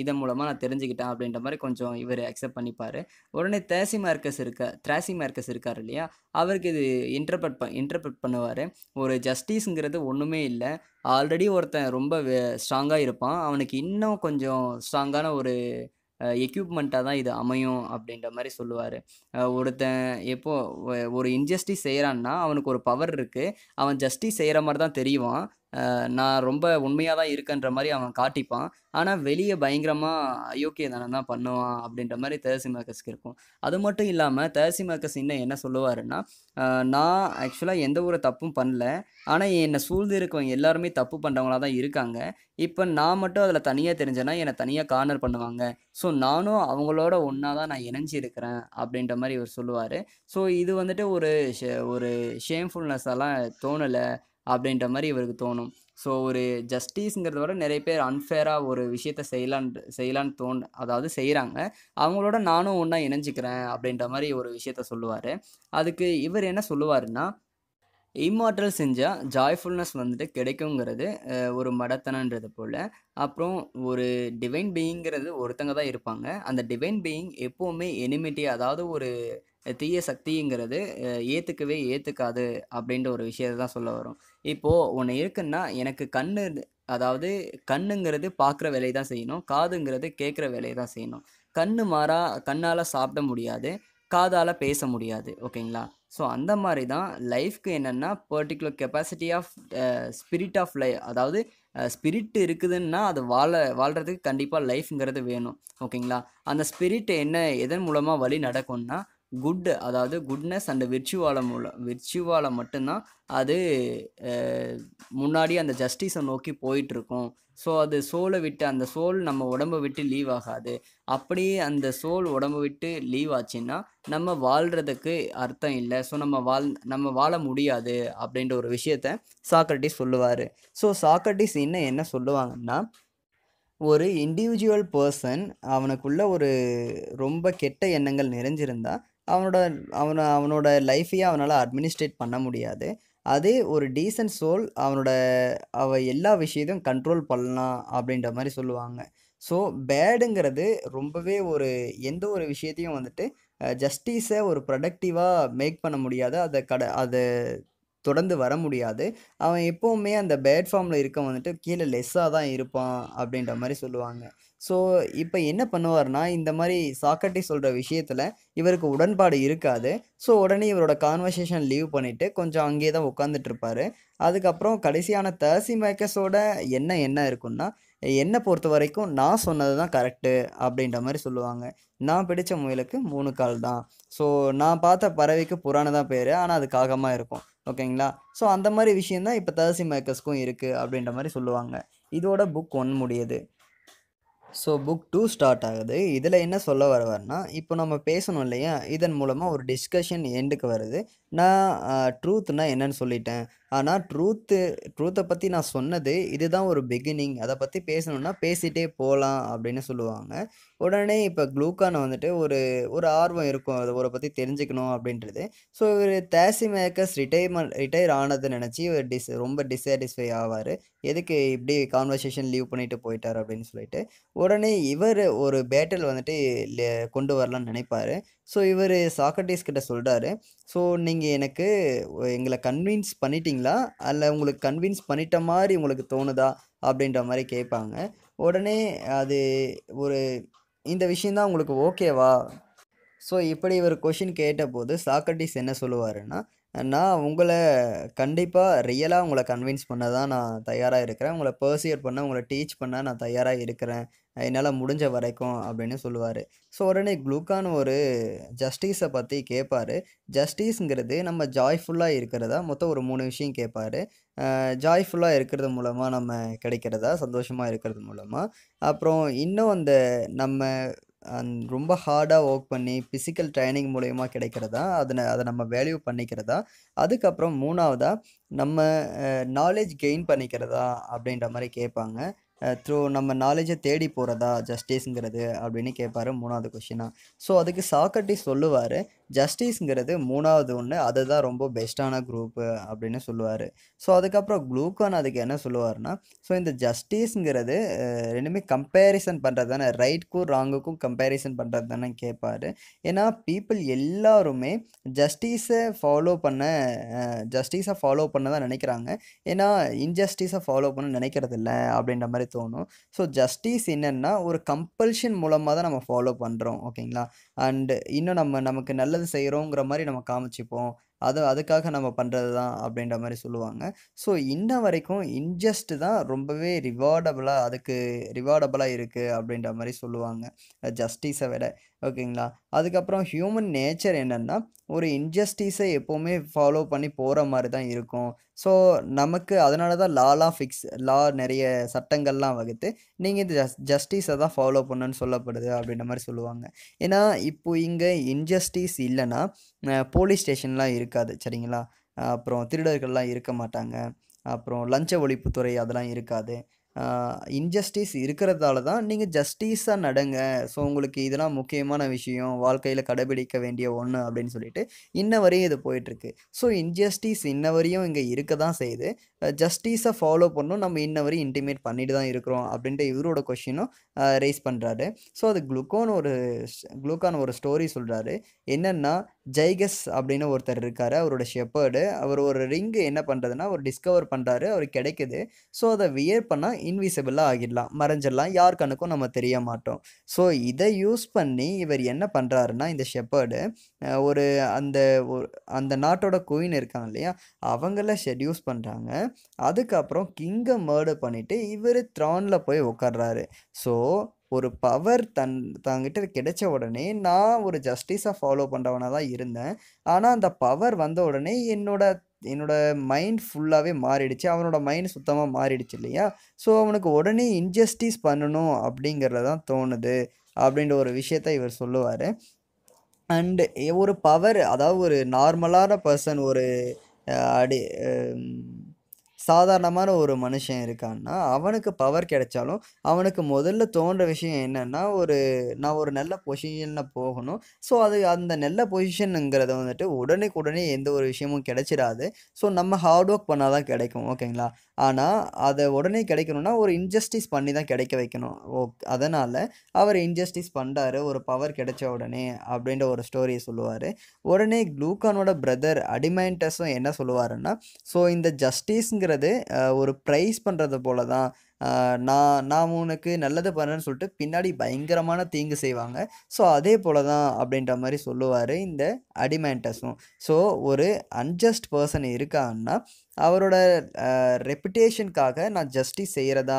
இதன் மூலமாக நான் தெரிஞ்சுக்கிட்டேன் அப்படின்ற மாதிரி கொஞ்சம் இவர் அக்செப்ட் பண்ணிப்பார் உடனே தேசி மார்க்கஸ் இருக்க திராசி மார்க்கஸ் இருக்கார் இல்லையா அவருக்கு இது இன்டர்பிரட் ப இன்டர்பிரட் பண்ணுவார் ஒரு ஜஸ்டிஸுங்கிறது ஒன்றுமே இல்லை ஆல்ரெடி ஒருத்தன் ரொம்ப ஸ்ட்ராங்காக இருப்பான் அவனுக்கு இன்னும் கொஞ்சம் ஸ்ட்ராங்கான ஒரு எக்யூப்மெண்ட்டாக தான் இது அமையும் அப்படின்ற மாதிரி சொல்லுவார் ஒருத்தன் எப்போ ஒரு இன்ஜஸ்டிஸ் செய்கிறான்னா அவனுக்கு ஒரு பவர் இருக்குது அவன் ஜஸ்டிஸ் செய்கிற மாதிரி தான் தெரியும் நான் ரொம்ப உண்மையாக தான் இருக்கன்ற மாதிரி அவன் காட்டிப்பான் ஆனால் வெளியே பயங்கரமாக அயோக்கிய தானே தான் பண்ணுவான் அப்படின்ற மாதிரி மேக்கஸ்க்கு இருக்கும் அது மட்டும் இல்லாமல் மேக்கஸ் இன்னும் என்ன சொல்லுவாருன்னா நான் ஆக்சுவலாக எந்த ஒரு தப்பும் பண்ணல ஆனால் என்னை சூழ்ந்து இருக்கவங்க எல்லாருமே தப்பு பண்ணுறவங்களா தான் இருக்காங்க இப்போ நான் மட்டும் அதில் தனியாக தெரிஞ்சேன்னா என்னை தனியாக கார்னர் பண்ணுவாங்க ஸோ நானும் அவங்களோட ஒன்றா தான் நான் இணைஞ்சி இருக்கிறேன் அப்படின்ற மாதிரி இவர் சொல்லுவார் ஸோ இது வந்துட்டு ஒரு ஒரு ஷேம்ஃபுல்னஸ் எல்லாம் தோணலை அப்படின்ற மாதிரி இவருக்கு தோணும் ஸோ ஒரு ஜஸ்டிஸுங்கிறத விட நிறைய பேர் அன்ஃபேராக ஒரு விஷயத்த செய்யலான் செய்யலான்னு தோண் அதாவது செய்கிறாங்க அவங்களோட நானும் ஒன்றா இணைஞ்சிக்கிறேன் அப்படின்ற மாதிரி ஒரு விஷயத்த சொல்லுவார் அதுக்கு இவர் என்ன சொல்லுவாருன்னா இம்மாற்றல் செஞ்சால் ஜாய்ஃபுல்னஸ் வந்துட்டு கிடைக்குங்கிறது ஒரு மடத்தனன்றது போல் அப்புறம் ஒரு டிவைன் பீயிங்கிறது ஒருத்தங்க தான் இருப்பாங்க அந்த டிவைன் பீயிங் எப்போவுமே எனிமிட்டி அதாவது ஒரு தீய சக்திங்கிறது ஏற்றுக்கவே ஏற்றுக்காது அப்படின்ற ஒரு விஷயத்தை தான் சொல்ல வரும் இப்போது ஒன்று இருக்குன்னா எனக்கு கண்ணு அதாவது கண்ணுங்கிறது பார்க்குற வேலையை தான் செய்யணும் காதுங்கிறது கேட்குற வேலையை தான் செய்யணும் கண்ணு மாறா கண்ணால் சாப்பிட முடியாது காதால் பேச முடியாது ஓகேங்களா ஸோ அந்த மாதிரி தான் லைஃப்க்கு என்னென்னா particular capacity of spirit of life அதாவது ஸ்பிரிட் இருக்குதுன்னா அது வாழ வாழ்கிறதுக்கு கண்டிப்பாக லைஃப்ங்கிறது வேணும் ஓகேங்களா அந்த ஸ்பிரிட் என்ன எதன் மூலமாக வழி நடக்கும்னா குட் அதாவது குட்னஸ் அண்ட் விர்ச்சுவால மூலம் விர்ச்சுவால மட்டும்தான் அது முன்னாடி அந்த ஜஸ்டிஸை நோக்கி போயிட்டுருக்கும் ஸோ அது சோலை விட்டு அந்த சோல் நம்ம உடம்பை விட்டு லீவ் ஆகாது அப்படியே அந்த சோல் உடம்பை விட்டு லீவ் ஆச்சுன்னா நம்ம வாழ்கிறதுக்கு அர்த்தம் இல்லை ஸோ நம்ம வாழ் நம்ம வாழ முடியாது அப்படின்ற ஒரு விஷயத்த சாக்ரட்டிஸ் சொல்லுவார் ஸோ சாக்ரட்டிஸ் இன்னும் என்ன சொல்லுவாங்கன்னா ஒரு இண்டிவிஜுவல் பர்சன் அவனுக்குள்ள ஒரு ரொம்ப கெட்ட எண்ணங்கள் நிறைஞ்சிருந்தா அவனோட அவனை அவனோட லைஃப்பையே அவனால் அட்மினிஸ்ட்ரேட் பண்ண முடியாது அதே ஒரு டீசன்ட் சோல் அவனோட அவ எல்லா விஷயத்தையும் கண்ட்ரோல் பண்ணலாம் அப்படின்ற மாதிரி சொல்லுவாங்க ஸோ பேடுங்கிறது ரொம்பவே ஒரு எந்த ஒரு விஷயத்தையும் வந்துட்டு ஜஸ்டிஸை ஒரு ப்ரொடக்டிவாக மேக் பண்ண முடியாது அதை கடை அதை தொடர்ந்து வர முடியாது அவன் எப்போவுமே அந்த பேட் ஃபார்மில் இருக்க வந்துட்டு கீழே லெஸ்ஸாக தான் இருப்பான் அப்படின்ற மாதிரி சொல்லுவாங்க ஸோ இப்போ என்ன பண்ணுவார்னா இந்த மாதிரி சாக்கட்டி சொல்கிற விஷயத்தில் இவருக்கு உடன்பாடு இருக்காது ஸோ உடனே இவரோட கான்வர்சேஷன் லீவ் பண்ணிவிட்டு கொஞ்சம் அங்கேயே தான் உட்காந்துட்ருப்பாரு அதுக்கப்புறம் கடைசியான தேர்சி மேக்கர்ஸோட என்ன என்ன இருக்குன்னா என்னை பொறுத்த வரைக்கும் நான் சொன்னது தான் கரெக்டு அப்படின்ற மாதிரி சொல்லுவாங்க நான் பிடித்த முயலுக்கு மூணு கால் தான் ஸோ நான் பார்த்த பறவைக்கு புராண தான் பேர் ஆனால் அது காகமாக இருக்கும் ஓகேங்களா ஸோ அந்த மாதிரி விஷயந்தான் இப்போ தேர்சி மேக்கர்ஸ்க்கும் இருக்குது அப்படின்ற மாதிரி சொல்லுவாங்க இதோட புக் ஒன் முடியுது ஸோ புக் டூ ஸ்டார்ட் ஆகுது இதில் என்ன சொல்ல வருவார்னா இப்போ நம்ம பேசணும் இல்லையா இதன் மூலமாக ஒரு டிஸ்கஷன் எண்டுக்கு வருது நான் ட்ரூத்னா என்னன்னு சொல்லிட்டேன் ஆனால் ட்ரூத்து ட்ரூத்தை பற்றி நான் சொன்னது இதுதான் ஒரு பிகினிங் அதை பற்றி பேசணுன்னா பேசிகிட்டே போகலாம் அப்படின்னு சொல்லுவாங்க உடனே இப்போ குளூக்கான வந்துட்டு ஒரு ஒரு ஆர்வம் இருக்கும் அதை ஒரு பற்றி தெரிஞ்சுக்கணும் அப்படின்றது ஸோ இவர் தேசி மேக்கர்ஸ் ரிட்டைர்மெண்ட் ரிட்டையர் ஆனதை நினச்சி இவர் டிஸ் ரொம்ப டிஸாட்டிஸ்ஃபை ஆவார் எதுக்கு இப்படி கான்வர்சேஷன் லீவ் பண்ணிட்டு போயிட்டார் அப்படின்னு சொல்லிட்டு உடனே இவர் ஒரு பேட்டில் வந்துட்டு கொண்டு வரலாம்னு நினைப்பார் ஸோ இவர் சாக்ரட்டிஸ் கிட்ட சொல்கிறாரு ஸோ நீங்கள் எனக்கு எங்களை கன்வின்ஸ் பண்ணிட்டீங்களா அல்ல உங்களுக்கு கன்வின்ஸ் பண்ணிட்ட மாதிரி உங்களுக்கு தோணுதா அப்படின்ற மாதிரி கேட்பாங்க உடனே அது ஒரு இந்த விஷயந்தான் உங்களுக்கு ஓகேவா ஸோ இப்படி இவர் கொஷின் கேட்டபோது சாக்ரட்டிஸ் என்ன சொல்லுவாருன்னா நான் உங்களை கண்டிப்பாக ரியலாக உங்களை கன்வின்ஸ் பண்ண தான் நான் தயாராக இருக்கிறேன் உங்களை பர்சியர் பண்ண உங்களை டீச் பண்ண நான் தயாராக இருக்கிறேன் என்னால் முடிஞ்ச வரைக்கும் அப்படின்னு சொல்லுவார் ஸோ உடனே குளுக்கான் ஒரு ஜஸ்டிஸை பற்றி கேட்பார் ஜஸ்டிஸுங்கிறது நம்ம ஜாய்ஃபுல்லாக இருக்கிறதா மொத்தம் ஒரு மூணு விஷயம் கேட்பார் ஜாய்ஃபுல்லாக இருக்கிறது மூலமாக நம்ம கிடைக்கிறதா சந்தோஷமாக இருக்கிறது மூலமாக அப்புறம் இன்னும் அந்த நம்ம ரொம்ப ஹார்டாக ஒர்க் பண்ணி ஃபிசிக்கல் ட்ரைனிங் மூலயமா கிடைக்கிறதா அதை அதை நம்ம வேல்யூ பண்ணிக்கிறதா அதுக்கப்புறம் மூணாவதாக நம்ம நாலேஜ் கெயின் பண்ணிக்கிறதா அப்படின்ற மாதிரி கேட்பாங்க த்ரூ uh, நம்ம நாலேஜை தேடி போகிறதா ஜஸ்டிஸுங்கிறது அப்படின்னு கேட்பாரு மூணாவது கொஷினாக ஸோ அதுக்கு சாக்கட்டி சொல்லுவார் ஜஸ்டிஸ்ங்கிறது மூணாவது ஒன்று அதுதான் ரொம்ப பெஸ்ட்டான குரூப்பு அப்படின்னு சொல்லுவார் ஸோ அதுக்கப்புறம் குளூக்கான் அதுக்கு என்ன சொல்லுவார்னா ஸோ இந்த ஜஸ்டிஸ்ங்கிறது ரெண்டுமே கம்பேரிசன் பண்ணுறது தானே ரைட்க்கும் ராங்குக்கும் கம்பேரிசன் பண்ணுறது தானே கேட்பார் ஏன்னா பீப்புள் எல்லாருமே ஜஸ்டிஸை ஃபாலோ பண்ண ஜஸ்டிஸை ஃபாலோ பண்ண தான் நினைக்கிறாங்க ஏன்னா இன்ஜஸ்டிஸை ஃபாலோ பண்ண நினைக்கிறது இல்லை அப்படின்ற மாதிரி தோணும் ஸோ ஜஸ்டிஸ் என்னென்னா ஒரு கம்பல்ஷன் மூலமாக தான் நம்ம ஃபாலோ பண்ணுறோம் ஓகேங்களா அண்டு இன்னும் நம்ம நமக்கு நல்லது நல்லது செய்கிறோங்கிற மாதிரி நம்ம காமிச்சிப்போம் அது அதுக்காக நம்ம பண்ணுறது தான் அப்படின்ற மாதிரி சொல்லுவாங்க ஸோ இன்ன வரைக்கும் இன்ஜஸ்ட் தான் ரொம்பவே ரிவார்டபுளாக அதுக்கு ரிவார்டபுளாக இருக்குது அப்படின்ற மாதிரி சொல்லுவாங்க ஜஸ்டிஸை விட ஓகேங்களா அதுக்கப்புறம் ஹியூமன் நேச்சர் என்னென்னா ஒரு இன்ஜஸ்டிஸை எப்போவுமே ஃபாலோ பண்ணி போகிற மாதிரி தான் இருக்கும் ஸோ நமக்கு அதனால தான் லாலாம் ஃபிக்ஸ் லா நிறைய சட்டங்கள்லாம் வகுத்து நீங்கள் இந்த ஜஸ் ஜஸ்டிஸை தான் ஃபாலோ பண்ணுன்னு சொல்லப்படுது அப்படின்ற மாதிரி சொல்லுவாங்க ஏன்னா இப்போ இங்கே இன்ஜஸ்டிஸ் இல்லைன்னா போலீஸ் ஸ்டேஷன்லாம் இருக்காது சரிங்களா அப்புறம் திருடர்கள்லாம் இருக்க மாட்டாங்க அப்புறம் லஞ்ச ஒழிப்புத்துறை அதெல்லாம் இருக்காது இன்ஜஸ்டிஸ் இருக்கிறதால தான் நீங்கள் ஜஸ்டிஸாக நடங்க ஸோ உங்களுக்கு இதெல்லாம் முக்கியமான விஷயம் வாழ்க்கையில் கடைபிடிக்க வேண்டிய ஒன்று அப்படின்னு சொல்லிட்டு இன்ன வரையும் இது போயிட்டுருக்கு ஸோ இன்ஜஸ்டிஸ் இன்ன வரையும் இங்கே இருக்க தான் செய்யுது ஜஸ்டிஸை ஃபாலோ பண்ணும் நம்ம இன்ன வரையும் இன்டிமேட் பண்ணிட்டு தான் இருக்கிறோம் அப்படின்ட்டு இவரோட கொஷினும் ரேஸ் பண்ணுறாரு ஸோ அது குளுக்கோன்னு ஒரு குளுக்கான் ஒரு ஸ்டோரி சொல்கிறாரு என்னென்னா ஜெய்கஸ் அப்படின்னு ஒருத்தர் இருக்கார் அவரோட ஷெப்பர்டு அவர் ஒரு ரிங்கு என்ன பண்ணுறதுன்னா அவர் டிஸ்கவர் பண்ணுறாரு அவர் கிடைக்குது ஸோ அதை வியர் பண்ணால் இன்விசிபிளாக ஆகிடலாம் மறைஞ்சிடலாம் யார் கணக்கும் நம்ம தெரிய மாட்டோம் ஸோ இதை யூஸ் பண்ணி இவர் என்ன பண்ணுறாருன்னா இந்த ஷெப்பர்டு ஒரு அந்த அந்த நாட்டோட குயின் இருக்காங்க இல்லையா அவங்கள ஷெட்யூஸ் பண்ணுறாங்க அதுக்கப்புறம் கிங்கை மேர்டு பண்ணிவிட்டு இவர் த்ரானில் போய் உட்காடுறாரு ஸோ ஒரு பவர் தன் தங்கிட்ட கிடைச்ச உடனே நான் ஒரு ஜஸ்டிஸாக ஃபாலோ பண்ணுறவனாக தான் இருந்தேன் ஆனால் அந்த பவர் வந்த உடனே என்னோட என்னோடய மைண்ட் ஃபுல்லாகவே மாறிடுச்சு அவனோட மைண்ட் சுத்தமாக மாறிடுச்சு இல்லையா ஸோ அவனுக்கு உடனே இன்ஜஸ்டிஸ் பண்ணணும் அப்படிங்கிறத தான் தோணுது அப்படின்ற ஒரு விஷயத்த இவர் சொல்லுவார் அண்டு ஒரு பவர் அதாவது ஒரு நார்மலான பர்சன் ஒரு அடி சாதாரணமான ஒரு மனுஷன் இருக்கான்னா அவனுக்கு பவர் கிடைச்சாலும் அவனுக்கு முதல்ல தோன்ற விஷயம் என்னென்னா ஒரு நான் ஒரு நல்ல பொசிஷனில் போகணும் ஸோ அது அந்த நல்ல பொசிஷனுங்கிறத வந்துட்டு உடனே உடனே எந்த ஒரு விஷயமும் கிடைச்சிடாது ஸோ நம்ம ஹார்ட் ஒர்க் பண்ணால் தான் கிடைக்கும் ஓகேங்களா ஆனால் அதை உடனே கிடைக்கணும்னா ஒரு இன்ஜஸ்டிஸ் பண்ணி தான் கிடைக்க வைக்கணும் ஓ அதனால் அவர் இன்ஜஸ்டிஸ் பண்ணுறாரு ஒரு பவர் கிடைச்ச உடனே அப்படின்ற ஒரு ஸ்டோரியை சொல்லுவார் உடனே க்ளூகானோட பிரதர் அடிமைண்டஸும் என்ன சொல்லுவாருன்னா ஸோ இந்த ஜஸ்டிஸுங்கிறது ஒரு ப்ரைஸ் பண்ணுறது போல தான் நான் நான் உனக்கு நல்லது பண்ணுறேன்னு சொல்லிட்டு பின்னாடி பயங்கரமான தீங்கு செய்வாங்க ஸோ அதே போல் தான் அப்படின்ற மாதிரி சொல்லுவார் இந்த அடிமேண்டஸும் ஸோ ஒரு அன்ஜஸ்ட் பர்சன் இருக்காங்கன்னா அவரோட ரெப்புடேஷனுக்காக நான் ஜஸ்டிஸ் செய்கிறதா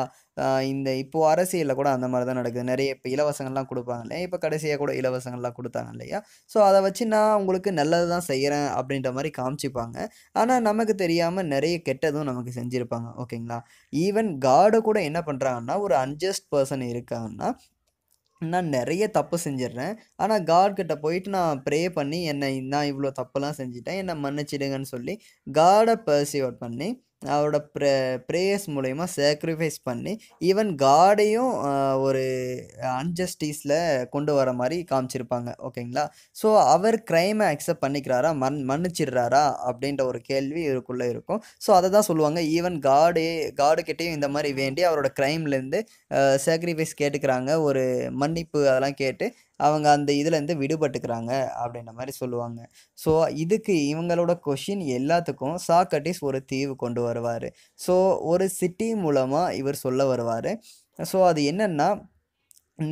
இந்த இப்போது அரசியலில் கூட அந்த மாதிரி தான் நடக்குது நிறைய இப்போ இலவசங்கள்லாம் கொடுப்பாங்க இல்லையா இப்போ கடைசியாக கூட இலவசங்கள்லாம் கொடுத்தாங்க இல்லையா ஸோ அதை வச்சு நான் உங்களுக்கு நல்லது தான் செய்கிறேன் அப்படின்ற மாதிரி காமிச்சிப்பாங்க ஆனால் நமக்கு தெரியாமல் நிறைய கெட்டதும் நமக்கு செஞ்சுருப்பாங்க ஓகேங்களா ஈவன் காடை கூட என்ன பண்ணுறாங்கன்னா ஒரு அன்ஜஸ்ட் பர்சன் இருக்காங்கன்னா நான் நிறைய தப்பு செஞ்சிடுறேன் ஆனால் காட்கிட்ட போயிட்டு நான் ப்ரே பண்ணி என்னை நான் இவ்வளோ தப்பெல்லாம் செஞ்சுட்டேன் என்னை மன்னிச்சிடுங்கன்னு சொல்லி காடை பர்சியோட் பண்ணி அவரோட ப்ரே ப்ரேயர்ஸ் மூலயமா சேக்ரிஃபைஸ் பண்ணி ஈவன் காடையும் ஒரு அன்ஜஸ்டிஸில் கொண்டு வர மாதிரி காமிச்சிருப்பாங்க ஓகேங்களா ஸோ அவர் க்ரைமை அக்செப்ட் பண்ணிக்கிறாரா மன் மன்னிச்சிடுறாரா அப்படின்ற ஒரு கேள்வி இதுக்குள்ளே இருக்கும் ஸோ அதை தான் சொல்லுவாங்க ஈவன் காடே காடுக்கிட்டேயும் இந்த மாதிரி வேண்டி அவரோட க்ரைம்லேருந்து சேக்ரிஃபைஸ் கேட்டுக்கிறாங்க ஒரு மன்னிப்பு அதெல்லாம் கேட்டு அவங்க அந்த இதுலேருந்து விடுபட்டுக்கிறாங்க அப்படின்ற மாதிரி சொல்லுவாங்க ஸோ இதுக்கு இவங்களோட கொஷின் எல்லாத்துக்கும் சாக்கட்டிஸ் ஒரு தீவு கொண்டு வருவார் ஸோ ஒரு சிட்டி மூலமாக இவர் சொல்ல வருவார் ஸோ அது என்னென்னா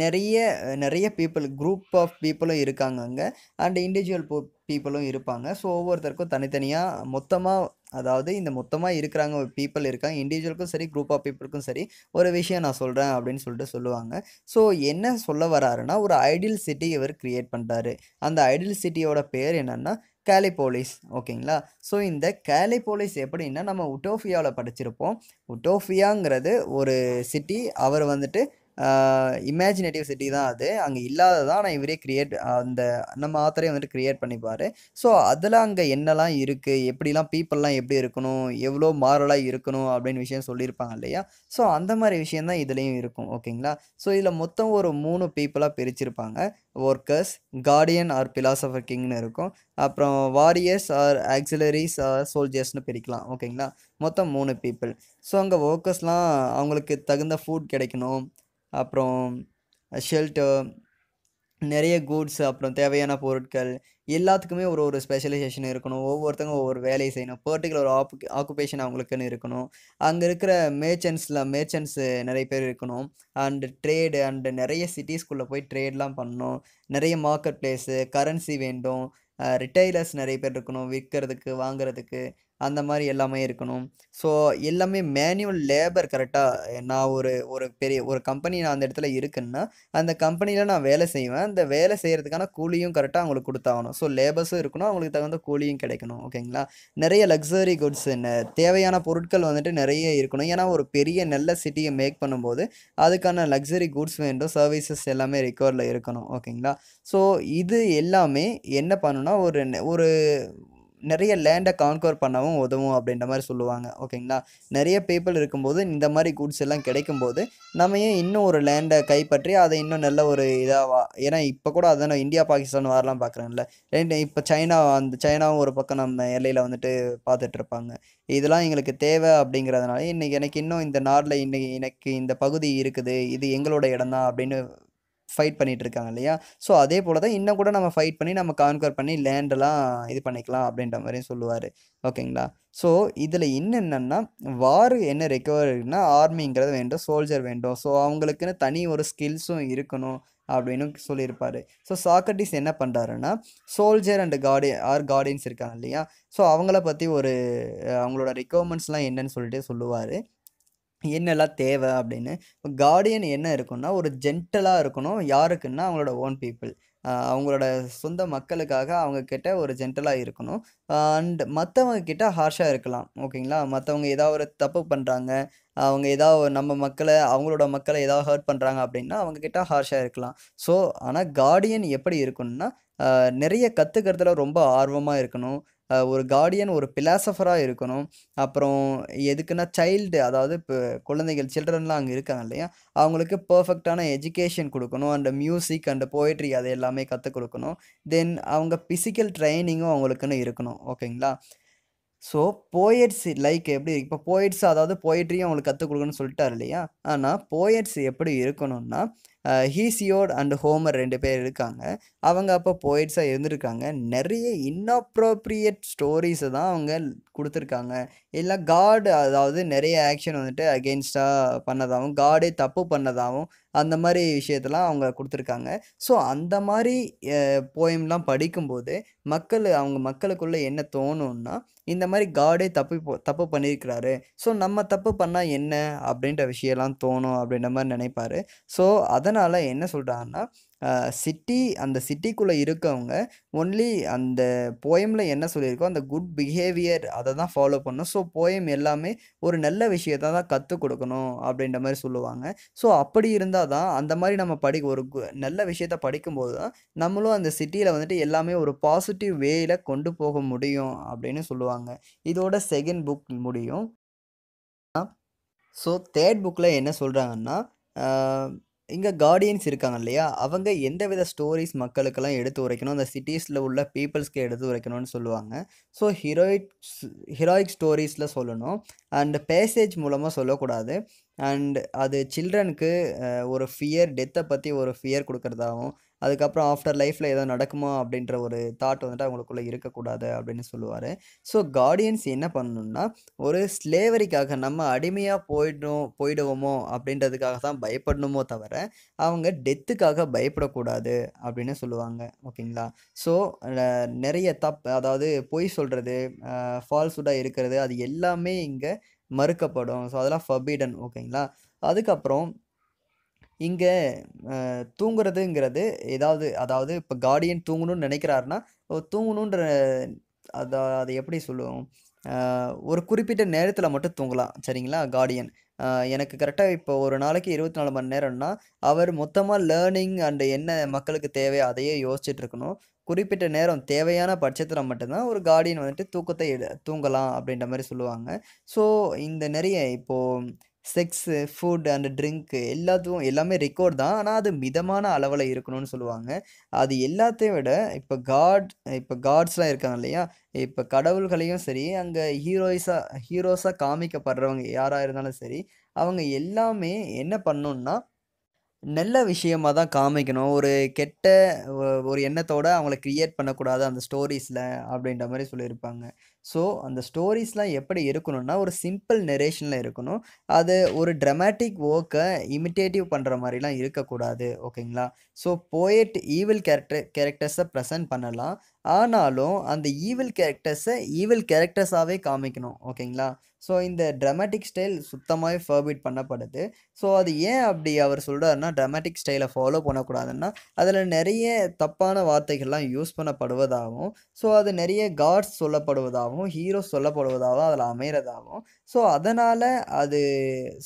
நிறைய நிறைய பீப்புள் குரூப் ஆஃப் பீப்புளும் இருக்காங்க அங்கே அண்ட் இண்டிவிஜுவல் பீப்புளும் இருப்பாங்க ஸோ ஒவ்வொருத்தருக்கும் தனித்தனியாக மொத்தமாக அதாவது இந்த மொத்தமாக இருக்கிறாங்க பீப்புள் இருக்காங்க இண்டிவிஜுவலுக்கும் சரி குரூப் ஆஃப் பீப்புளுக்கும் சரி ஒரு விஷயம் நான் சொல்கிறேன் அப்படின்னு சொல்லிட்டு சொல்லுவாங்க ஸோ என்ன சொல்ல வராருன்னா ஒரு ஐடியல் சிட்டி இவர் க்ரியேட் பண்ணுறாரு அந்த ஐடியல் சிட்டியோட பேர் என்னென்னா கேலிபோலிஸ் ஓகேங்களா ஸோ இந்த கேலிபோலிஸ் எப்படின்னா நம்ம உட்டோஃபியாவில் படிச்சிருப்போம் உட்டோஃபியாங்கிறது ஒரு சிட்டி அவர் வந்துட்டு இமேஜினேட்டிவ் சிட்டி தான் அது அங்கே இல்லாததான் ஆனால் இவரே கிரியேட் அந்த நம்ம ஆத்தரையும் வந்துட்டு கிரியேட் பண்ணிப்பார் ஸோ அதில் அங்கே என்னெல்லாம் இருக்குது எப்படிலாம் பீப்புளெலாம் எப்படி இருக்கணும் எவ்வளோ மாரலாக இருக்கணும் அப்படின்னு விஷயம் சொல்லியிருப்பாங்க இல்லையா ஸோ அந்த மாதிரி விஷயந்தான் இதுலேயும் இருக்கும் ஓகேங்களா ஸோ இதில் மொத்தம் ஒரு மூணு பீப்புளாக பிரிச்சிருப்பாங்க ஒர்க்கர்ஸ் கார்டியன் ஆர் பிலாசபர் கிங்னு இருக்கும் அப்புறம் வாரியர்ஸ் ஆர் ஆக்சிலரிஸ் ஆர் சோல்ஜர்ஸ்னு பிரிக்கலாம் ஓகேங்களா மொத்தம் மூணு பீப்புள் ஸோ அங்கே ஒர்க்கர்ஸ்லாம் அவங்களுக்கு தகுந்த ஃபுட் கிடைக்கணும் அப்புறம் ஷெல்டர் நிறைய கூட்ஸ் அப்புறம் தேவையான பொருட்கள் எல்லாத்துக்குமே ஒரு ஒரு ஸ்பெஷலைசேஷன் இருக்கணும் ஒவ்வொருத்தங்க ஒவ்வொரு வேலையை செய்யணும் பர்டிகுலர் ஆப் ஆக்குபேஷன் அவங்களுக்குன்னு இருக்கணும் அங்கே இருக்கிற மேச்சன்ஸில் மேச்சன்ஸு நிறைய பேர் இருக்கணும் அண்டு ட்ரேடு அண்டு நிறைய சிட்டிஸ்குள்ளே போய் ட்ரேட்லாம் பண்ணணும் நிறைய மார்க்கெட் பிளேஸு கரன்சி வேண்டும் ரிட்டைலர்ஸ் நிறைய பேர் இருக்கணும் விற்கிறதுக்கு வாங்குறதுக்கு அந்த மாதிரி எல்லாமே இருக்கணும் ஸோ எல்லாமே மேனுவல் லேபர் கரெக்டாக நான் ஒரு ஒரு பெரிய ஒரு கம்பெனி நான் அந்த இடத்துல இருக்குன்னா அந்த கம்பெனியில் நான் வேலை செய்வேன் அந்த வேலை செய்கிறதுக்கான கூலியும் கரெக்டாக அவங்களுக்கு கொடுத்தாகணும் ஸோ லேபர்ஸும் இருக்கணும் அவங்களுக்கு தகுந்த கூலியும் கிடைக்கணும் ஓகேங்களா நிறைய லக்ஸரி குட்ஸ் தேவையான பொருட்கள் வந்துட்டு நிறைய இருக்கணும் ஏன்னா ஒரு பெரிய நல்ல சிட்டியை மேக் பண்ணும்போது அதுக்கான லக்ஸரி குட்ஸ் வேண்டும் சர்வீசஸ் எல்லாமே ரெக்கார்டில் இருக்கணும் ஓகேங்களா ஸோ இது எல்லாமே என்ன பண்ணுன்னா ஒரு ஒரு நிறைய லேண்டை கான்கவர் பண்ணவும் உதவும் அப்படின்ற மாதிரி சொல்லுவாங்க ஓகேங்களா நிறைய பீப்புள் இருக்கும்போது இந்த மாதிரி குட்ஸ் எல்லாம் கிடைக்கும்போது நம்ம ஏன் இன்னும் ஒரு லேண்டை கைப்பற்றி அதை இன்னும் நல்ல ஒரு இதாக ஏன்னா இப்போ கூட அதான் இந்தியா பாகிஸ்தான் வாரெலாம் பார்க்குறேன்ல ரெண்டு இப்போ சைனா அந்த சைனாவும் ஒரு பக்கம் நம்ம எல்லையில் வந்துட்டு பார்த்துட்ருப்பாங்க இதெல்லாம் எங்களுக்கு தேவை அப்படிங்கிறதுனால இன்றைக்கி எனக்கு இன்னும் இந்த நாட்டில் இன்னைக்கு எனக்கு இந்த பகுதி இருக்குது இது எங்களோட இடம் தான் அப்படின்னு ஃபைட் பண்ணிட்டு இருக்காங்க இல்லையா ஸோ அதே போல் தான் இன்னும் கூட நம்ம ஃபைட் பண்ணி நம்ம கான்கர் பண்ணி லேண்டெல்லாம் இது பண்ணிக்கலாம் அப்படின்ற மாதிரியும் சொல்லுவார் ஓகேங்களா ஸோ இதில் என்னென்னா வார் என்ன ரெக்கவர் ஆர்மிங்கிறது வேண்டும் சோல்ஜர் வேண்டும் ஸோ அவங்களுக்குன்னு தனி ஒரு ஸ்கில்ஸும் இருக்கணும் அப்படின்னு சொல்லியிருப்பார் ஸோ சாக்ரட்டிஸ் என்ன பண்ணுறாருன்னா சோல்ஜர் அண்ட் கார்டி ஆர் கார்டியன்ஸ் இருக்காங்க இல்லையா ஸோ அவங்கள பற்றி ஒரு அவங்களோட ரெக்குவயர்மெண்ட்ஸ்லாம் என்னன்னு சொல்லிட்டு சொல்லுவார் என்னெல்லாம் தேவை அப்படின்னு கார்டியன் என்ன இருக்குன்னா ஒரு ஜென்டலாக இருக்கணும் யாருக்குன்னா அவங்களோட ஓன் பீப்புள் அவங்களோட சொந்த மக்களுக்காக அவங்கக்கிட்ட ஒரு ஜென்டலாக இருக்கணும் அண்ட் மற்றவங்க கிட்ட ஹார்ஷாக இருக்கலாம் ஓகேங்களா மற்றவங்க ஏதாவது ஒரு தப்பு பண்ணுறாங்க அவங்க ஏதாவது நம்ம மக்களை அவங்களோட மக்களை ஏதாவது ஹர்ட் பண்ணுறாங்க அப்படின்னா அவங்கக்கிட்ட ஹார்ஷாக இருக்கலாம் ஸோ ஆனால் கார்டியன் எப்படி இருக்கணும்னா நிறைய கற்றுக்கிறதுல ரொம்ப ஆர்வமாக இருக்கணும் ஒரு கார்டியன் ஒரு பிலாசபராக இருக்கணும் அப்புறம் எதுக்குன்னா சைல்டு அதாவது இப்போ குழந்தைகள் சில்ட்ரன்லாம் அங்கே இருக்காங்க இல்லையா அவங்களுக்கு பர்ஃபெக்டான எஜுகேஷன் கொடுக்கணும் அண்ட் மியூசிக் அண்ட் போயிட்ரி அது எல்லாமே கற்றுக் கொடுக்கணும் தென் அவங்க ஃபிசிக்கல் ட்ரைனிங்கும் அவங்களுக்குன்னு இருக்கணும் ஓகேங்களா ஸோ போயட்ஸ் லைக் எப்படி இப்போ போயிட்ஸ் அதாவது போய்ட்ரியும் அவங்களுக்கு கற்றுக் கொடுக்கணும்னு சொல்லிட்டாரு இல்லையா ஆனால் போயட்ஸ் எப்படி இருக்கணும்னா ஹீசியோட் அண்ட் ஹோமர் ரெண்டு பேர் இருக்காங்க அவங்க அப்போ போயிட்ஸாக இருந்திருக்காங்க நிறைய இன்அப்ரோப்ரியேட் ஸ்டோரிஸை தான் அவங்க கொடுத்துருக்காங்க இல்லை காடு அதாவது நிறைய ஆக்ஷன் வந்துட்டு அகெயின்ஸ்டாக பண்ணதாகவும் காடே தப்பு பண்ணதாகவும் அந்த மாதிரி விஷயத்தெல்லாம் அவங்க கொடுத்துருக்காங்க ஸோ அந்த மாதிரி போயம்லாம் படிக்கும்போது மக்கள் அவங்க மக்களுக்குள்ளே என்ன தோணுன்னா இந்த மாதிரி காடே தப்பு தப்பு பண்ணியிருக்கிறாரு ஸோ நம்ம தப்பு பண்ணால் என்ன அப்படின்ற விஷயம்லாம் தோணும் அப்படின்ற மாதிரி நினைப்பாரு ஸோ அதனால் என்ன சொல்கிறாங்கன்னா சிட்டி அந்த சிட்டிக்குள்ளே இருக்கவங்க ஒன்லி அந்த போயமில் என்ன சொல்லியிருக்கோ அந்த குட் பிஹேவியர் அதை தான் ஃபாலோ பண்ணணும் ஸோ போயம் எல்லாமே ஒரு நல்ல விஷயத்தை தான் கற்றுக் கொடுக்கணும் அப்படின்ற மாதிரி சொல்லுவாங்க ஸோ அப்படி இருந்தால் தான் அந்த மாதிரி நம்ம படி ஒரு நல்ல விஷயத்த படிக்கும்போது தான் நம்மளும் அந்த சிட்டியில் வந்துட்டு எல்லாமே ஒரு பாசிட்டிவ் வேயில் கொண்டு போக முடியும் அப்படின்னு சொல்லுவாங்க இதோட செகண்ட் புக் முடியும் ஸோ தேர்ட் புக்கில் என்ன சொல்கிறாங்கன்னா இங்கே கார்டியன்ஸ் இருக்காங்க இல்லையா அவங்க எந்த வித ஸ்டோரிஸ் மக்களுக்கெல்லாம் எடுத்து உரைக்கணும் அந்த சிட்டிஸில் உள்ள பீப்புள்ஸ்க்கு எடுத்து உரைக்கணும்னு சொல்லுவாங்க ஸோ ஹீரோயிக் ஹீரோயிக் ஸ்டோரிஸில் சொல்லணும் அண்ட் பேசேஜ் மூலமாக சொல்லக்கூடாது அண்ட் அது சில்ட்ரனுக்கு ஒரு ஃபியர் டெத்தை பற்றி ஒரு ஃபியர் கொடுக்குறதாகவும் அதுக்கப்புறம் ஆஃப்டர் லைஃப்பில் ஏதோ நடக்குமா அப்படின்ற ஒரு தாட் வந்துட்டு அவங்களுக்குள்ளே இருக்கக்கூடாது அப்படின்னு சொல்லுவார் ஸோ கார்டியன்ஸ் என்ன பண்ணணும்னா ஒரு ஸ்லேவரிக்காக நம்ம அடிமையாக போயிடும் போயிடுவோமோ அப்படின்றதுக்காக தான் பயப்படணுமோ தவிர அவங்க டெத்துக்காக பயப்படக்கூடாது அப்படின்னு சொல்லுவாங்க ஓகேங்களா ஸோ நிறைய தப் அதாவது பொய் சொல்கிறது ஃபால்ஸ்வுட்டாக இருக்கிறது அது எல்லாமே இங்கே மறுக்கப்படும் ஸோ அதெல்லாம் ஃபபிடன் ஓகேங்களா அதுக்கப்புறம் இங்கே தூங்குறதுங்கிறது ஏதாவது அதாவது இப்போ கார்டியன் தூங்கணும்னு நினைக்கிறாருன்னா தூங்கணுன்ற அதை அதை எப்படி சொல்லுவோம் ஒரு குறிப்பிட்ட நேரத்தில் மட்டும் தூங்கலாம் சரிங்களா கார்டியன் எனக்கு கரெக்டாக இப்போ ஒரு நாளைக்கு இருபத்தி நாலு மணி நேரம்னா அவர் மொத்தமாக லேர்னிங் அண்டு என்ன மக்களுக்கு தேவை அதையே யோசிச்சுட்டு இருக்கணும் குறிப்பிட்ட நேரம் தேவையான பட்சத்தில் மட்டும்தான் ஒரு கார்டியன் வந்துட்டு தூக்கத்தை தூங்கலாம் அப்படின்ற மாதிரி சொல்லுவாங்க ஸோ இந்த நிறைய இப்போது செக்ஸு ஃபுட் அண்ட் ட்ரிங்க்கு எல்லாத்துக்கும் எல்லாமே ரெக்கார்ட் தான் ஆனால் அது மிதமான அளவில் இருக்கணும்னு சொல்லுவாங்க அது எல்லாத்தையும் விட இப்போ காட் இப்போ காட்ஸ்லாம் இருக்காங்க இல்லையா இப்போ கடவுள்களையும் சரி அங்கே ஹீரோயிஸாக ஹீரோஸாக காமிக்கப்படுறவங்க யாராக இருந்தாலும் சரி அவங்க எல்லாமே என்ன பண்ணணுன்னா நல்ல விஷயமாக தான் காமிக்கணும் ஒரு கெட்ட ஒரு எண்ணத்தோடு அவங்கள க்ரியேட் பண்ணக்கூடாது அந்த ஸ்டோரிஸில் அப்படின்ற மாதிரி சொல்லியிருப்பாங்க ஸோ அந்த ஸ்டோரிஸ்லாம் எப்படி இருக்கணும்னா ஒரு சிம்பிள் நெரேஷனில் இருக்கணும் அது ஒரு ட்ரமாட்டிக் ஒர்க்கை இமிட்டேட்டிவ் பண்ணுற மாதிரிலாம் இருக்கக்கூடாது ஓகேங்களா ஸோ போயட் ஈவில் கேரக்டர் கேரக்டர்ஸை ப்ரெசன்ட் பண்ணலாம் ஆனாலும் அந்த ஈவில் கேரக்டர்ஸை ஈவில் கேரக்டர்ஸாகவே காமிக்கணும் ஓகேங்களா ஸோ இந்த ட்ரமேட்டிக் ஸ்டைல் சுத்தமாகவே ஃபர்பிட் பண்ணப்படுது ஸோ அது ஏன் அப்படி அவர் சொல்கிறாருன்னா ட்ரமேட்டிக் ஸ்டைலை ஃபாலோ பண்ணக்கூடாதுன்னா அதில் நிறைய தப்பான வார்த்தைகள்லாம் யூஸ் பண்ணப்படுவதாகவும் ஸோ அது நிறைய காட்ஸ் சொல்லப்படுவதாகவும் ஹீரோஸ் சொல்லப்படுவதாகவும் அதில் அமைகிறதாகவும் ஸோ அதனால் அது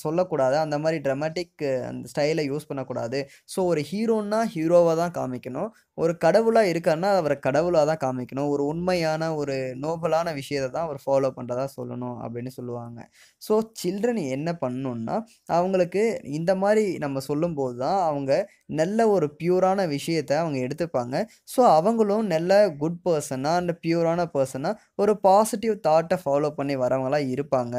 சொல்லக்கூடாது அந்த மாதிரி ட்ரமேட்டிக் அந்த ஸ்டைலை யூஸ் பண்ணக்கூடாது ஸோ ஒரு ஹீரோன்னா ஹீரோவாக தான் காமிக்கணும் ஒரு கடவுளாக இருக்காருன்னா அவரை கடவுளாக தான் காமிக்கணும் ஒரு உண்மையான ஒரு நோபலான விஷயத்தை தான் அவர் ஃபாலோ பண்ணுறதா சொல்லணும் அப்படின்னு சொல்லுவாங்க சொல்லுவாங்க ஸோ சில்ட்ரன் என்ன பண்ணணுன்னா அவங்களுக்கு இந்த மாதிரி நம்ம சொல்லும்போது தான் அவங்க நல்ல ஒரு பியூரான விஷயத்தை அவங்க எடுத்துப்பாங்க ஸோ அவங்களும் நல்ல குட் பர்சனாக அந்த பியூரான பர்சனாக ஒரு பாசிட்டிவ் தாட்டை ஃபாலோ பண்ணி வரவங்களாக இருப்பாங்க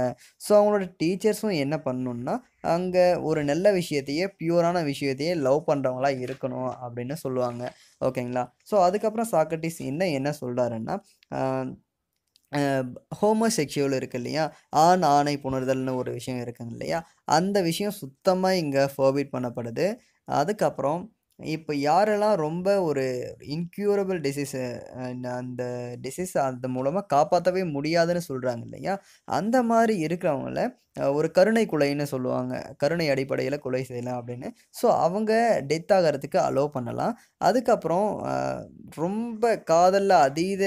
ஸோ அவங்களோட டீச்சர்ஸும் என்ன பண்ணணுன்னா அங்கே ஒரு நல்ல விஷயத்தையே பியூரான விஷயத்தையே லவ் பண்ணுறவங்களா இருக்கணும் அப்படின்னு சொல்லுவாங்க ஓகேங்களா ஸோ அதுக்கப்புறம் சாக்ரட்டிஸ் என்ன என்ன சொல்கிறாருன்னா ஹோமோசெக்ஷுவல் இருக்குது இல்லையா ஆண் ஆணை புணர்தல்னு ஒரு விஷயம் இருக்குங்க இல்லையா அந்த விஷயம் சுத்தமாக இங்கே ஃபோபிட் பண்ணப்படுது அதுக்கப்புறம் இப்போ யாரெல்லாம் ரொம்ப ஒரு இன்க்யூரபிள் டிசீஸ் அந்த டிசீஸ் அது மூலமாக காப்பாற்றவே முடியாதுன்னு சொல்கிறாங்க இல்லையா அந்த மாதிரி இருக்கிறவங்கள ஒரு கருணை கொலைன்னு சொல்லுவாங்க கருணை அடிப்படையில் கொலை செய்யலாம் அப்படின்னு ஸோ அவங்க டெத் ஆகிறதுக்கு அலோ பண்ணலாம் அதுக்கப்புறம் ரொம்ப காதலில் அதீத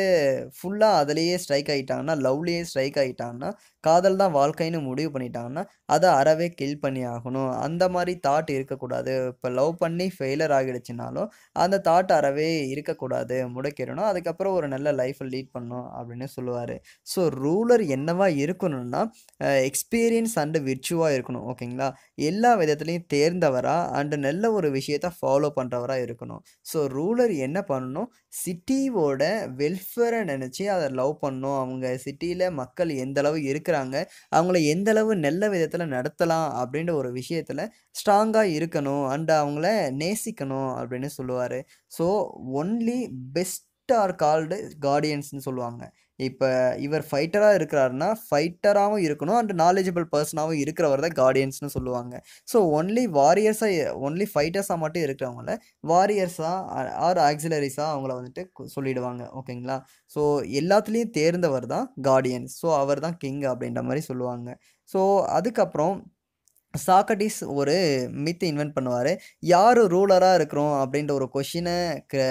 ஃபுல்லாக அதிலேயே ஸ்ட்ரைக் ஆகிட்டாங்கன்னா லவ்லேயே ஸ்ட்ரைக் ஆகிட்டாங்கன்னா காதல் தான் வாழ்க்கைன்னு முடிவு பண்ணிட்டாங்கன்னா அதை அறவே கில் பண்ணி ஆகணும் அந்த மாதிரி தாட் இருக்கக்கூடாது இப்போ லவ் பண்ணி ஃபெயிலர் ஆகிடுச்சுனாலும் அந்த தாட் அறவே இருக்கக்கூடாது முடக்கிடணும் அதுக்கப்புறம் ஒரு நல்ல லைஃப்பை லீட் பண்ணணும் அப்படின்னு சொல்லுவார் ஸோ ரூலர் என்னவாக இருக்கணும்னா எக்ஸ்பீரியன்ஸ் எக்ஸ்பீரியன்ஸ் அண்டு விர்ச்சுவாக இருக்கணும் ஓகேங்களா எல்லா விதத்துலேயும் தேர்ந்தவராக அண்டு நல்ல ஒரு விஷயத்த ஃபாலோ பண்ணுறவராக இருக்கணும் ஸோ ரூலர் என்ன பண்ணணும் சிட்டியோட வெல்ஃபேரை நினச்சி அதை லவ் பண்ணணும் அவங்க சிட்டியில் மக்கள் எந்த அளவு இருக்கிறாங்க அவங்கள எந்த அளவு நல்ல விதத்தில் நடத்தலாம் அப்படின்ற ஒரு விஷயத்தில் ஸ்ட்ராங்காக இருக்கணும் அண்டு அவங்கள நேசிக்கணும் அப்படின்னு சொல்லுவார் so only best are called கார்டியன்ஸ்னு சொல்லுவாங்க இப்போ இவர் ஃபைட்டராக இருக்கிறாருன்னா ஃபைட்டராகவும் இருக்கணும் அண்ட் நாலேஜபிள் பர்சனாகவும் இருக்கிறவர் தான் கார்டியன்ஸ்னு சொல்லுவாங்க ஸோ ஒன்லி வாரியர்ஸாக ஒன்லி ஃபைட்டர்ஸாக மட்டும் இருக்கிறவங்கள வாரியர்ஸாக ஆர் ஆக்சிலரிஸாக அவங்கள வந்துட்டு சொல்லிடுவாங்க ஓகேங்களா ஸோ எல்லாத்துலேயும் தேர்ந்தவர் தான் கார்டியன்ஸ் ஸோ அவர் தான் கிங் அப்படின்ற மாதிரி சொல்லுவாங்க ஸோ அதுக்கப்புறம் சாக்கடிஸ் ஒரு மித்து இன்வென்ட் பண்ணுவார் யார் ரூலராக இருக்கிறோம் அப்படின்ற ஒரு கொஷினை க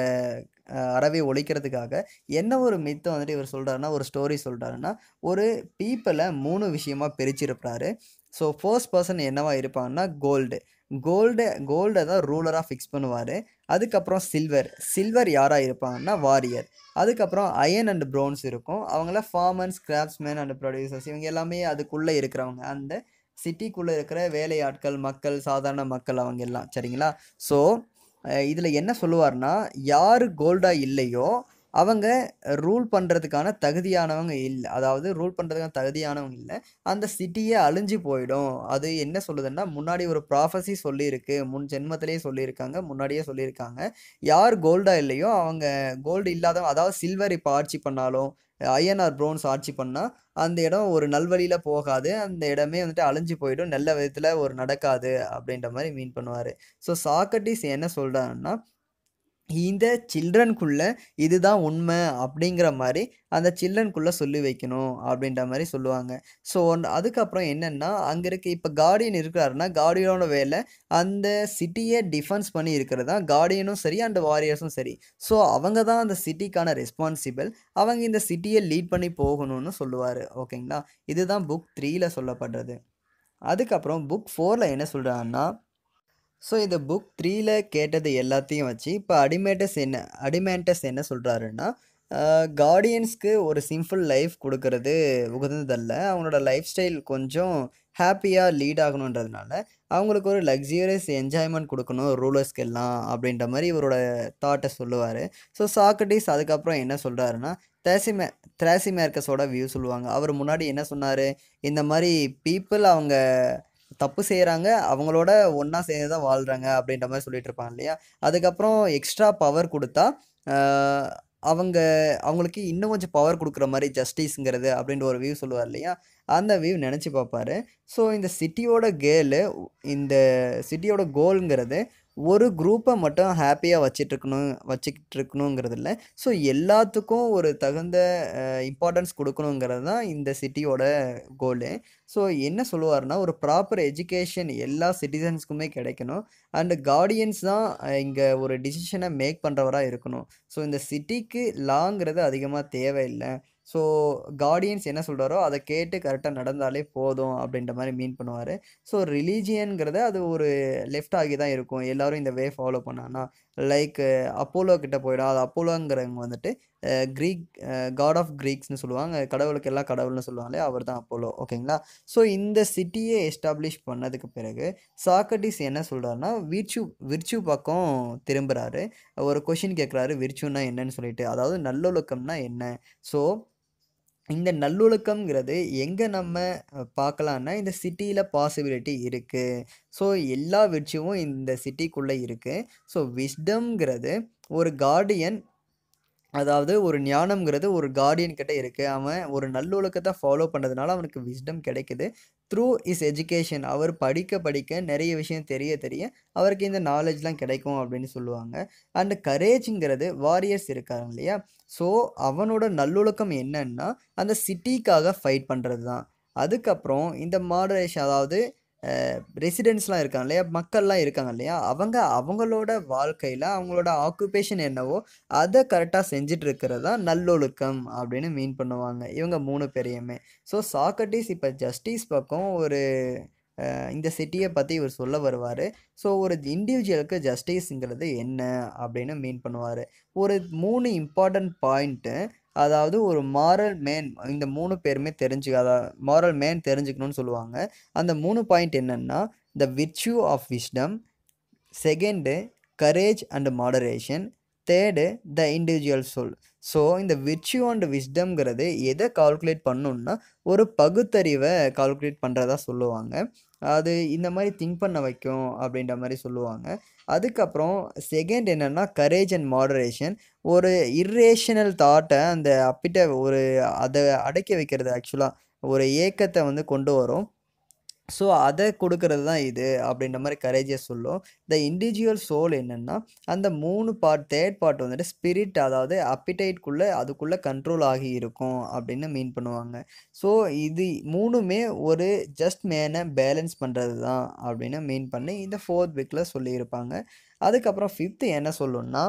அறவே ஒழிக்கிறதுக்காக என்ன ஒரு மித்தம் வந்துட்டு இவர் சொல்கிறாருன்னா ஒரு ஸ்டோரி சொல்கிறாருன்னா ஒரு பீப்பிளை மூணு விஷயமாக பிரிச்சிருப்பாரு ஸோ ஃபர்ஸ்ட் பர்சன் என்னவாக இருப்பாங்கன்னா கோல்டு கோல்டு கோல்டை தான் ரூலராக ஃபிக்ஸ் பண்ணுவார் அதுக்கப்புறம் சில்வர் சில்வர் யாராக இருப்பாங்கன்னா வாரியர் அதுக்கப்புறம் அயன் அண்ட் ப்ரோன்ஸ் இருக்கும் அவங்கள ஃபார்மர்ஸ் கிராஃப்ட்ஸ்மேன் அண்ட் ப்ரொடியூசர்ஸ் இவங்க எல்லாமே அதுக்குள்ளே இருக்கிறவங்க அந்த சிட்டிக்குள்ளே இருக்கிற வேலையாட்கள் மக்கள் சாதாரண மக்கள் அவங்க எல்லாம் சரிங்களா ஸோ இதில் என்ன சொல்லுவார்னா யார் கோல்டாக இல்லையோ அவங்க ரூல் பண்ணுறதுக்கான தகுதியானவங்க இல்லை அதாவது ரூல் பண்ணுறதுக்கான தகுதியானவங்க இல்லை அந்த சிட்டியே அழிஞ்சு போயிடும் அது என்ன சொல்லுதுன்னா முன்னாடி ஒரு ப்ராஃபஸி சொல்லியிருக்கு முன் ஜென்மத்திலேயே சொல்லியிருக்காங்க முன்னாடியே சொல்லியிருக்காங்க யார் கோல்டாக இல்லையோ அவங்க கோல்டு இல்லாதவங்க அதாவது சில்வர் இப்போ ஆட்சி பண்ணாலும் ஐஎன்ஆர் ப்ரோன்ஸ் ஆட்சி பண்ணால் அந்த இடம் ஒரு நல்வழியில் போகாது அந்த இடமே வந்துட்டு அழிஞ்சு போயிடும் நல்ல விதத்தில் ஒரு நடக்காது அப்படின்ற மாதிரி மீன் பண்ணுவார் ஸோ சாக்கட்டிஸ் என்ன சொல்கிறாருன்னா இந்த சில்ட்ரனுக்குள்ள இதுதான் உண்மை அப்படிங்கிற மாதிரி அந்த சில்ட்ரனுக்குள்ளே சொல்லி வைக்கணும் அப்படின்ற மாதிரி சொல்லுவாங்க ஸோ அதுக்கப்புறம் என்னென்னா அங்கே இருக்க இப்போ கார்டியன் இருக்கிறாருன்னா கார்டியனோட வேலை அந்த சிட்டியை டிஃபென்ஸ் பண்ணி இருக்கிறது தான் கார்டியனும் சரி அந்த வாரியர்ஸும் சரி ஸோ அவங்க தான் அந்த சிட்டிக்கான ரெஸ்பான்சிபிள் அவங்க இந்த சிட்டியை லீட் பண்ணி போகணும்னு சொல்லுவார் ஓகேங்களா இதுதான் புக் த்ரீயில் சொல்லப்படுறது அதுக்கப்புறம் புக் ஃபோரில் என்ன சொல்கிறாங்கன்னா ஸோ இந்த புக் த்ரீயில் கேட்டது எல்லாத்தையும் வச்சு இப்போ அடிமேட்டஸ் என்ன அடிமேண்டஸ் என்ன சொல்கிறாருன்னா கார்டியன்ஸ்க்கு ஒரு சிம்பிள் லைஃப் கொடுக்கறது உகந்ததல்ல அவங்களோட லைஃப் ஸ்டைல் கொஞ்சம் ஹாப்பியாக லீட் ஆகணுன்றதுனால அவங்களுக்கு ஒரு லக்ஸியரியஸ் என்ஜாய்மெண்ட் கொடுக்கணும் ரூலர்ஸ்க்கெல்லாம் அப்படின்ற மாதிரி இவரோட தாட்டை சொல்லுவார் ஸோ சாக்ரட்டிஸ் அதுக்கப்புறம் என்ன சொல்கிறாருன்னா தேசிமே திராசிமேர்க்கஸோட வியூ சொல்லுவாங்க அவர் முன்னாடி என்ன சொன்னார் இந்த மாதிரி பீப்புள் அவங்க தப்பு செய்கிறாங்க அவங்களோட ஒன்றா சேர்ந்து தான் வாழ்கிறாங்க அப்படின்ற மாதிரி சொல்லிட்டு இருப்பாங்க இல்லையா அதுக்கப்புறம் எக்ஸ்ட்ரா பவர் கொடுத்தா அவங்க அவங்களுக்கு இன்னும் கொஞ்சம் பவர் கொடுக்குற மாதிரி ஜஸ்டிஸுங்கிறது அப்படின்ற ஒரு வியூ சொல்லுவார் இல்லையா அந்த வியூ நினச்சி பார்ப்பாரு ஸோ இந்த சிட்டியோட கேலு இந்த சிட்டியோட கோலுங்கிறது ஒரு குரூப்பை மட்டும் ஹாப்பியாக வச்சிட்ருக்கணும் வச்சுக்கிட்டு இருக்கணுங்கிறது இல்லை ஸோ எல்லாத்துக்கும் ஒரு தகுந்த இம்பார்ட்டன்ஸ் கொடுக்கணுங்கிறது தான் இந்த சிட்டியோட கோலு ஸோ என்ன சொல்லுவார்னா ஒரு ப்ராப்பர் எஜுகேஷன் எல்லா சிட்டிசன்ஸ்க்குமே கிடைக்கணும் அண்டு கார்டியன்ஸ் தான் இங்கே ஒரு டிசிஷனை மேக் பண்ணுறவராக இருக்கணும் ஸோ இந்த சிட்டிக்கு லாங்கிறது அதிகமாக தேவையில்லை ஸோ கார்டியன்ஸ் என்ன சொல்கிறாரோ அதை கேட்டு கரெக்டாக நடந்தாலே போதும் அப்படின்ற மாதிரி மீன் பண்ணுவார் ஸோ ரிலீஜியனுங்கிறத அது ஒரு லெஃப்ட் ஆகி தான் இருக்கும் எல்லோரும் இந்த வே ஃபாலோ பண்ணாங்கன்னா லைக் அப்போலோ கிட்டே போயிடும் அது அப்போலோங்கிறவங்க வந்துட்டு க்ரீக் காட் ஆஃப் க்ரீக்ஸ்னு சொல்லுவாங்க கடவுளுக்கு எல்லா கடவுள்னு சொல்லுவாங்களே அவர் தான் அப்போலோ ஓகேங்களா ஸோ இந்த சிட்டியை எஸ்டாப்ளிஷ் பண்ணதுக்கு பிறகு சாக்கடிஸ் என்ன சொல்கிறாருன்னா விர்ச்சு விர்ச்சு பக்கம் திரும்புகிறாரு ஒரு கொஷின் கேட்குறாரு விர்ச்சுன்னா என்னன்னு சொல்லிட்டு அதாவது நல்லொழுக்கம்னா என்ன ஸோ இந்த நல்லொழுக்கம்ங்கிறது எங்கே நம்ம பார்க்கலான்னா இந்த சிட்டியில் பாசிபிலிட்டி இருக்குது ஸோ எல்லா விஷயமும் இந்த சிட்டிக்குள்ளே இருக்குது ஸோ விஸ்டம்ங்கிறது ஒரு கார்டியன் அதாவது ஒரு ஞானம்ங்கிறது ஒரு கார்டியன் கிட்டே இருக்குது அவன் ஒரு நல்லொழுக்கத்தை ஃபாலோ பண்ணுறதுனால அவனுக்கு விஸ்டம் கிடைக்குது த்ரூ இஸ் எஜுகேஷன் அவர் படிக்க படிக்க நிறைய விஷயம் தெரிய தெரிய அவருக்கு இந்த நாலேஜ்லாம் கிடைக்கும் அப்படின்னு சொல்லுவாங்க அண்ட் கரேஜுங்கிறது வாரியர்ஸ் இருக்காங்க இல்லையா ஸோ அவனோட நல்லொழுக்கம் என்னன்னா அந்த சிட்டிக்காக ஃபைட் பண்ணுறது தான் அதுக்கப்புறம் இந்த மாடரேஷன் அதாவது ரெசிடென்ட்ஸ்லாம் இருக்காங்க இல்லையா மக்கள்லாம் இருக்காங்க இல்லையா அவங்க அவங்களோட வாழ்க்கையில் அவங்களோட ஆக்குபேஷன் என்னவோ அதை கரெக்டாக செஞ்சுட்டு இருக்கிறது தான் நல்லொழுக்கம் அப்படின்னு மீன் பண்ணுவாங்க இவங்க மூணு பேரையுமே ஸோ சாக்ரட்டிஸ் இப்போ ஜஸ்டிஸ் பக்கம் ஒரு இந்த சிட்டியை பற்றி இவர் சொல்ல வருவார் ஸோ ஒரு இண்டிவிஜுவலுக்கு ஜஸ்டிஸுங்கிறது என்ன அப்படின்னு மீன் பண்ணுவார் ஒரு மூணு இம்பார்ட்டண்ட் பாயிண்ட்டு அதாவது ஒரு மாரல் மேன் இந்த மூணு பேருமே தெரிஞ்சு அதாவது மாரல் மேன் தெரிஞ்சுக்கணும்னு சொல்லுவாங்க அந்த மூணு பாயிண்ட் என்னென்னா the virtue of wisdom second courage and moderation third the individual soul so இந்த விர்ச்சு அண்ட் விஸ்டம்ங்கிறது எதை கால்குலேட் பண்ணணுன்னா ஒரு பகுத்தறிவை கால்குலேட் பண்ணுறதா சொல்லுவாங்க அது இந்த மாதிரி திங்க் பண்ண வைக்கும் அப்படின்ற மாதிரி சொல்லுவாங்க அதுக்கப்புறம் செகண்ட் என்னென்னா கரேஜ் அண்ட் மாடரேஷன் ஒரு இர்ரேஷனல் தாட்டை அந்த அப்பிட்ட ஒரு அதை அடக்கி வைக்கிறது ஆக்சுவலாக ஒரு ஏக்கத்தை வந்து கொண்டு வரும் ஸோ அதை கொடுக்கறது தான் இது அப்படின்ற மாதிரி கரேஜியாக சொல்லும் த இண்டிவிஜுவல் சோல் என்னென்னா அந்த மூணு பார்ட் தேர்ட் பார்ட் வந்துட்டு ஸ்பிரிட் அதாவது அப்பிடைட்குள்ளே அதுக்குள்ளே கண்ட்ரோல் ஆகி இருக்கும் அப்படின்னு மீன் பண்ணுவாங்க ஸோ இது மூணுமே ஒரு ஜஸ்ட் மேனை பேலன்ஸ் பண்ணுறது தான் அப்படின்னு மீன் பண்ணி இந்த ஃபோர்த் வீக்கில் சொல்லியிருப்பாங்க அதுக்கப்புறம் ஃபிஃப்த்து என்ன சொல்லணுன்னா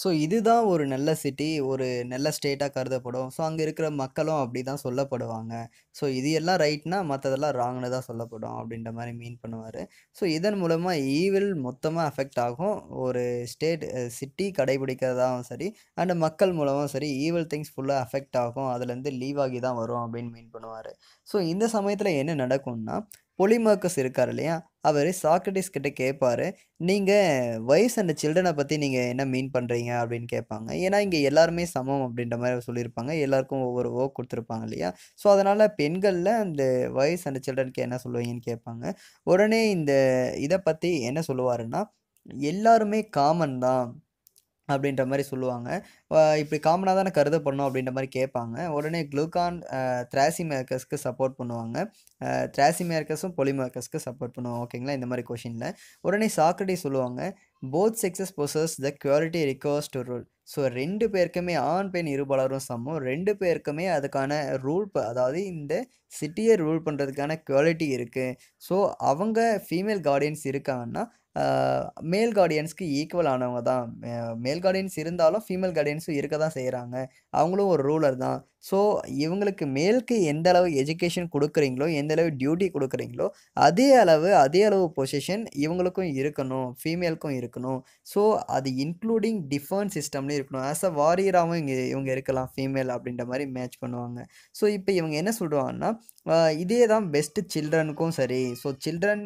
ஸோ இதுதான் ஒரு நல்ல சிட்டி ஒரு நல்ல ஸ்டேட்டாக கருதப்படும் ஸோ அங்கே இருக்கிற மக்களும் அப்படி தான் சொல்லப்படுவாங்க ஸோ இது எல்லாம் ரைட்னா மற்றதெல்லாம் ராங்னு தான் சொல்லப்படும் அப்படின்ற மாதிரி மீன் பண்ணுவார் ஸோ இதன் மூலமாக ஈவில் மொத்தமாக அஃபெக்ட் ஆகும் ஒரு ஸ்டேட் சிட்டி கடைபிடிக்கிறதாகவும் சரி அண்ட் மக்கள் மூலமாக சரி ஈவில் திங்ஸ் ஃபுல்லாக அஃபெக்ட் ஆகும் அதுலேருந்து லீவ் ஆகி தான் வரும் அப்படின்னு மீன் பண்ணுவார் ஸோ இந்த சமயத்தில் என்ன நடக்கும்னா பொலிமர்க்கஸ் இருக்கார் இல்லையா அவர் சாக்ரட்டிஸ் கிட்ட கேட்பார் நீங்கள் வயசு அண்ட் சில்ட்ரனை பற்றி நீங்கள் என்ன மீன் பண்ணுறீங்க அப்படின்னு கேட்பாங்க ஏன்னா இங்கே எல்லாருமே சமம் அப்படின்ற மாதிரி சொல்லியிருப்பாங்க எல்லாருக்கும் ஒவ்வொரு ஓ கொடுத்துருப்பாங்க இல்லையா ஸோ அதனால் பெண்களில் அந்த வயசு அண்ட் சில்ட்ரனுக்கு என்ன சொல்லுவீங்கன்னு கேட்பாங்க உடனே இந்த இதை பற்றி என்ன சொல்லுவாருன்னா எல்லாருமே காமன் தான் அப்படின்ற மாதிரி சொல்லுவாங்க இப்படி காமனாக தானே கருதப்படணும் அப்படின்ற மாதிரி கேட்பாங்க உடனே குளுக்கான் திராசிமேக்கர்ஸ்க்கு சப்போர்ட் பண்ணுவாங்க பொலி பொலிமேக்கர்ஸ்க்கு சப்போர்ட் பண்ணுவாங்க ஓகேங்களா இந்த மாதிரி கொஷினில் உடனே சாக்ரடி சொல்லுவாங்க both sexes possess the quality requires to rule so ரெண்டு பேருக்குமே ஆண் பெண் இருபாலரும் சமம் ரெண்டு பேருக்குமே அதுக்கான ரூல் அதாவது இந்த சிட்டியை ரூல் பண்ணுறதுக்கான குவாலிட்டி இருக்குது ஸோ அவங்க ஃபீமேல் கார்டியன்ஸ் இருக்காங்கன்னா மேல் கார்டியன்ஸ்க்கு ஈக்குவல் ஆனவங்க தான் மேல் கார்டியன்ஸ் இருந்தாலும் ஃபீமேல் கார்டியன்ஸும் இருக்க தான் செய்கிறாங்க அவங்களும் ஒரு ரூலர் தான் ஸோ இவங்களுக்கு மேலுக்கு எந்த அளவு எஜுகேஷன் கொடுக்குறீங்களோ எந்த அளவு டியூட்டி கொடுக்குறீங்களோ அதே அளவு அதே அளவு பொசிஷன் இவங்களுக்கும் இருக்கணும் ஃபீமேலுக்கும் இருக்கணும் ஸோ அது இன்க்ளூடிங் டிஃபன் சிஸ்டம்லேயும் இருக்கணும் ஆஸ் அ வாரியராகவும் இங்கே இவங்க இருக்கலாம் ஃபீமேல் அப்படின்ற மாதிரி மேட்ச் பண்ணுவாங்க ஸோ இப்போ இவங்க என்ன சொல்கிறாங்கன்னா இதே தான் பெஸ்ட்டு சில்ட்ரனுக்கும் சரி ஸோ சில்ட்ரன்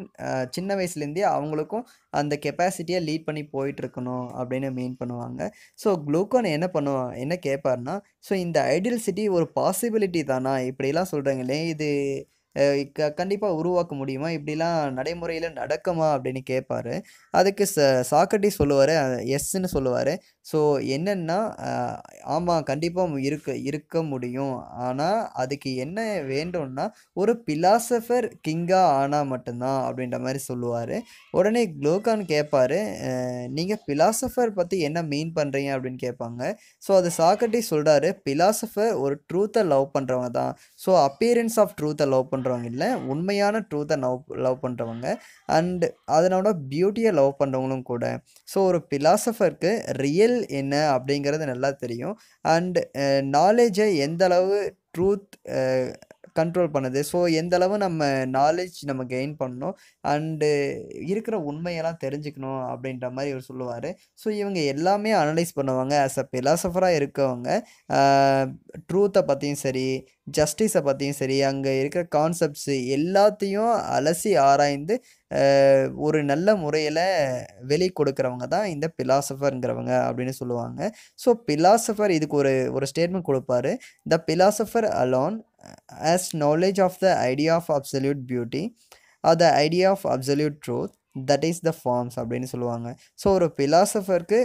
சின்ன வயசுலேருந்தே அவங்களுக்கும் அந்த கெப்பாசிட்டியை லீட் பண்ணி போயிட்டுருக்கணும் அப்படின்னு மெயின் பண்ணுவாங்க ஸோ குளூக்கோன் என்ன பண்ணுவோம் என்ன கேட்பார்னா ஸோ இந்த ஐடியல் சிட்டி ஒரு பாசிபிலிட்டி தானா இப்படிலாம் சொல்கிறாங்களே இது க கண்டிப்பாக உருவாக்க முடியுமா இப்படிலாம் நடைமுறையில் நடக்குமா அப்படின்னு கேட்பார் அதுக்கு ச சாக்கட்டி சொல்லுவார் எஸ்ன்னு சொல்லுவார் ஸோ என்னென்னா ஆமாம் கண்டிப்பாக இருக்க இருக்க முடியும் ஆனால் அதுக்கு என்ன வேண்டும்னா ஒரு பிலாசபர் கிங்காக ஆனால் மட்டும்தான் அப்படின்ற மாதிரி சொல்லுவார் உடனே குளோகான் கேட்பார் நீங்கள் பிலாசபர் பற்றி என்ன மீன் பண்ணுறீங்க அப்படின்னு கேட்பாங்க ஸோ அது சாக்கட்டி சொல்கிறாரு பிலாசபர் ஒரு ட்ரூத்தை லவ் பண்ணுறவங்க தான் ஸோ அப்பியரன்ஸ் ஆஃப் ட்ரூத்தை லவ் பண்ணுறவங்க இல்லை உண்மையான ட்ரூத்தை லவ் லவ் பண்ணுறவங்க அண்ட் அதனோட பியூட்டியை லவ் பண்ணுறவங்களும் கூட ஸோ ஒரு பிலாசபருக்கு ரியல் என்ன அப்படிங்கிறது நல்லா தெரியும் அண்ட் நாலேஜை எந்தளவு ட்ரூத் கண்ட்ரோல் பண்ணுது ஸோ எந்தளவு நம்ம நாலேஜ் நம்ம கெயின் பண்ணணும் அண்டு இருக்கிற உண்மையெல்லாம் தெரிஞ்சுக்கணும் அப்படின்ற மாதிரி இவர் சொல்லுவார் ஸோ இவங்க எல்லாமே அனலைஸ் பண்ணுவாங்க ஆஸ் அ பிலாசபராக இருக்கவங்க ட்ரூத்தை பற்றியும் சரி ஜஸ்டிஸை பற்றியும் சரி அங்கே இருக்கிற கான்செப்ட்ஸ் எல்லாத்தையும் அலசி ஆராய்ந்து ஒரு நல்ல முறையில் வெளி கொடுக்குறவங்க தான் இந்த பிலாசபருங்கிறவங்க அப்படின்னு சொல்லுவாங்க ஸோ பிலாசபர் இதுக்கு ஒரு ஒரு ஸ்டேட்மெண்ட் கொடுப்பாரு the philosopher alone as knowledge of the idea of absolute beauty or the idea of absolute truth that is the forms அப்படின்னு சொல்லுவாங்க So, ஒரு பிலாசபருக்கு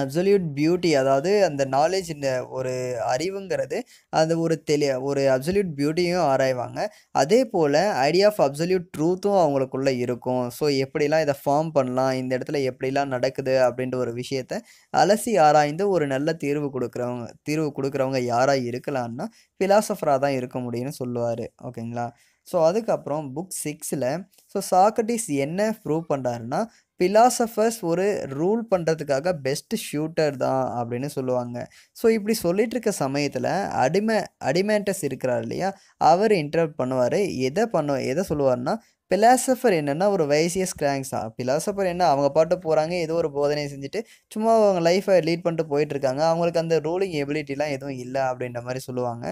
அப்சல்யூட் பியூட்டி அதாவது அந்த நாலேஜ் இந்த ஒரு அறிவுங்கிறது அந்த ஒரு தெளி ஒரு அப்சொல்யூட் பியூட்டியும் ஆராய்வாங்க அதே போல் ஐடியா ஆஃப் அப்சல்யூட் ட்ரூத்தும் அவங்களுக்குள்ளே இருக்கும் ஸோ எப்படிலாம் இதை ஃபார்ம் பண்ணலாம் இந்த இடத்துல எப்படிலாம் நடக்குது அப்படின்ற ஒரு விஷயத்த அலசி ஆராய்ந்து ஒரு நல்ல தீர்வு கொடுக்குறவங்க தீர்வு கொடுக்குறவங்க யாராக இருக்கலாம்னா ஃபிலாசபராக தான் இருக்க முடியும்னு சொல்லுவார் ஓகேங்களா ஸோ அதுக்கப்புறம் புக் சிக்ஸில் ஸோ சாக்ரட்டிஸ் என்ன ப்ரூவ் பண்ணுறாருன்னா பிலாசபர்ஸ் ஒரு ரூல் பண்ணுறதுக்காக பெஸ்ட் ஷூட்டர் தான் அப்படின்னு சொல்லுவாங்க ஸோ இப்படி சொல்லிட்டு இருக்க சமயத்தில் அடிமை அடிமேண்டஸ் இருக்கிறார் இல்லையா அவர் இன்டர்வ் பண்ணுவார் எதை பண்ண எதை சொல்லுவார்னா பிலாசபர் என்னென்னா ஒரு வைசியஸ் கிராங்ஸ் தான் பிலாசபர் என்ன அவங்க பாட்டு போகிறாங்க ஏதோ ஒரு போதனையை செஞ்சுட்டு சும்மா அவங்க லைஃப்பை லீட் பண்ணிட்டு போயிட்டுருக்காங்க அவங்களுக்கு அந்த ரூலிங் எபிலிட்டிலாம் எதுவும் இல்லை அப்படின்ற மாதிரி சொல்லுவாங்க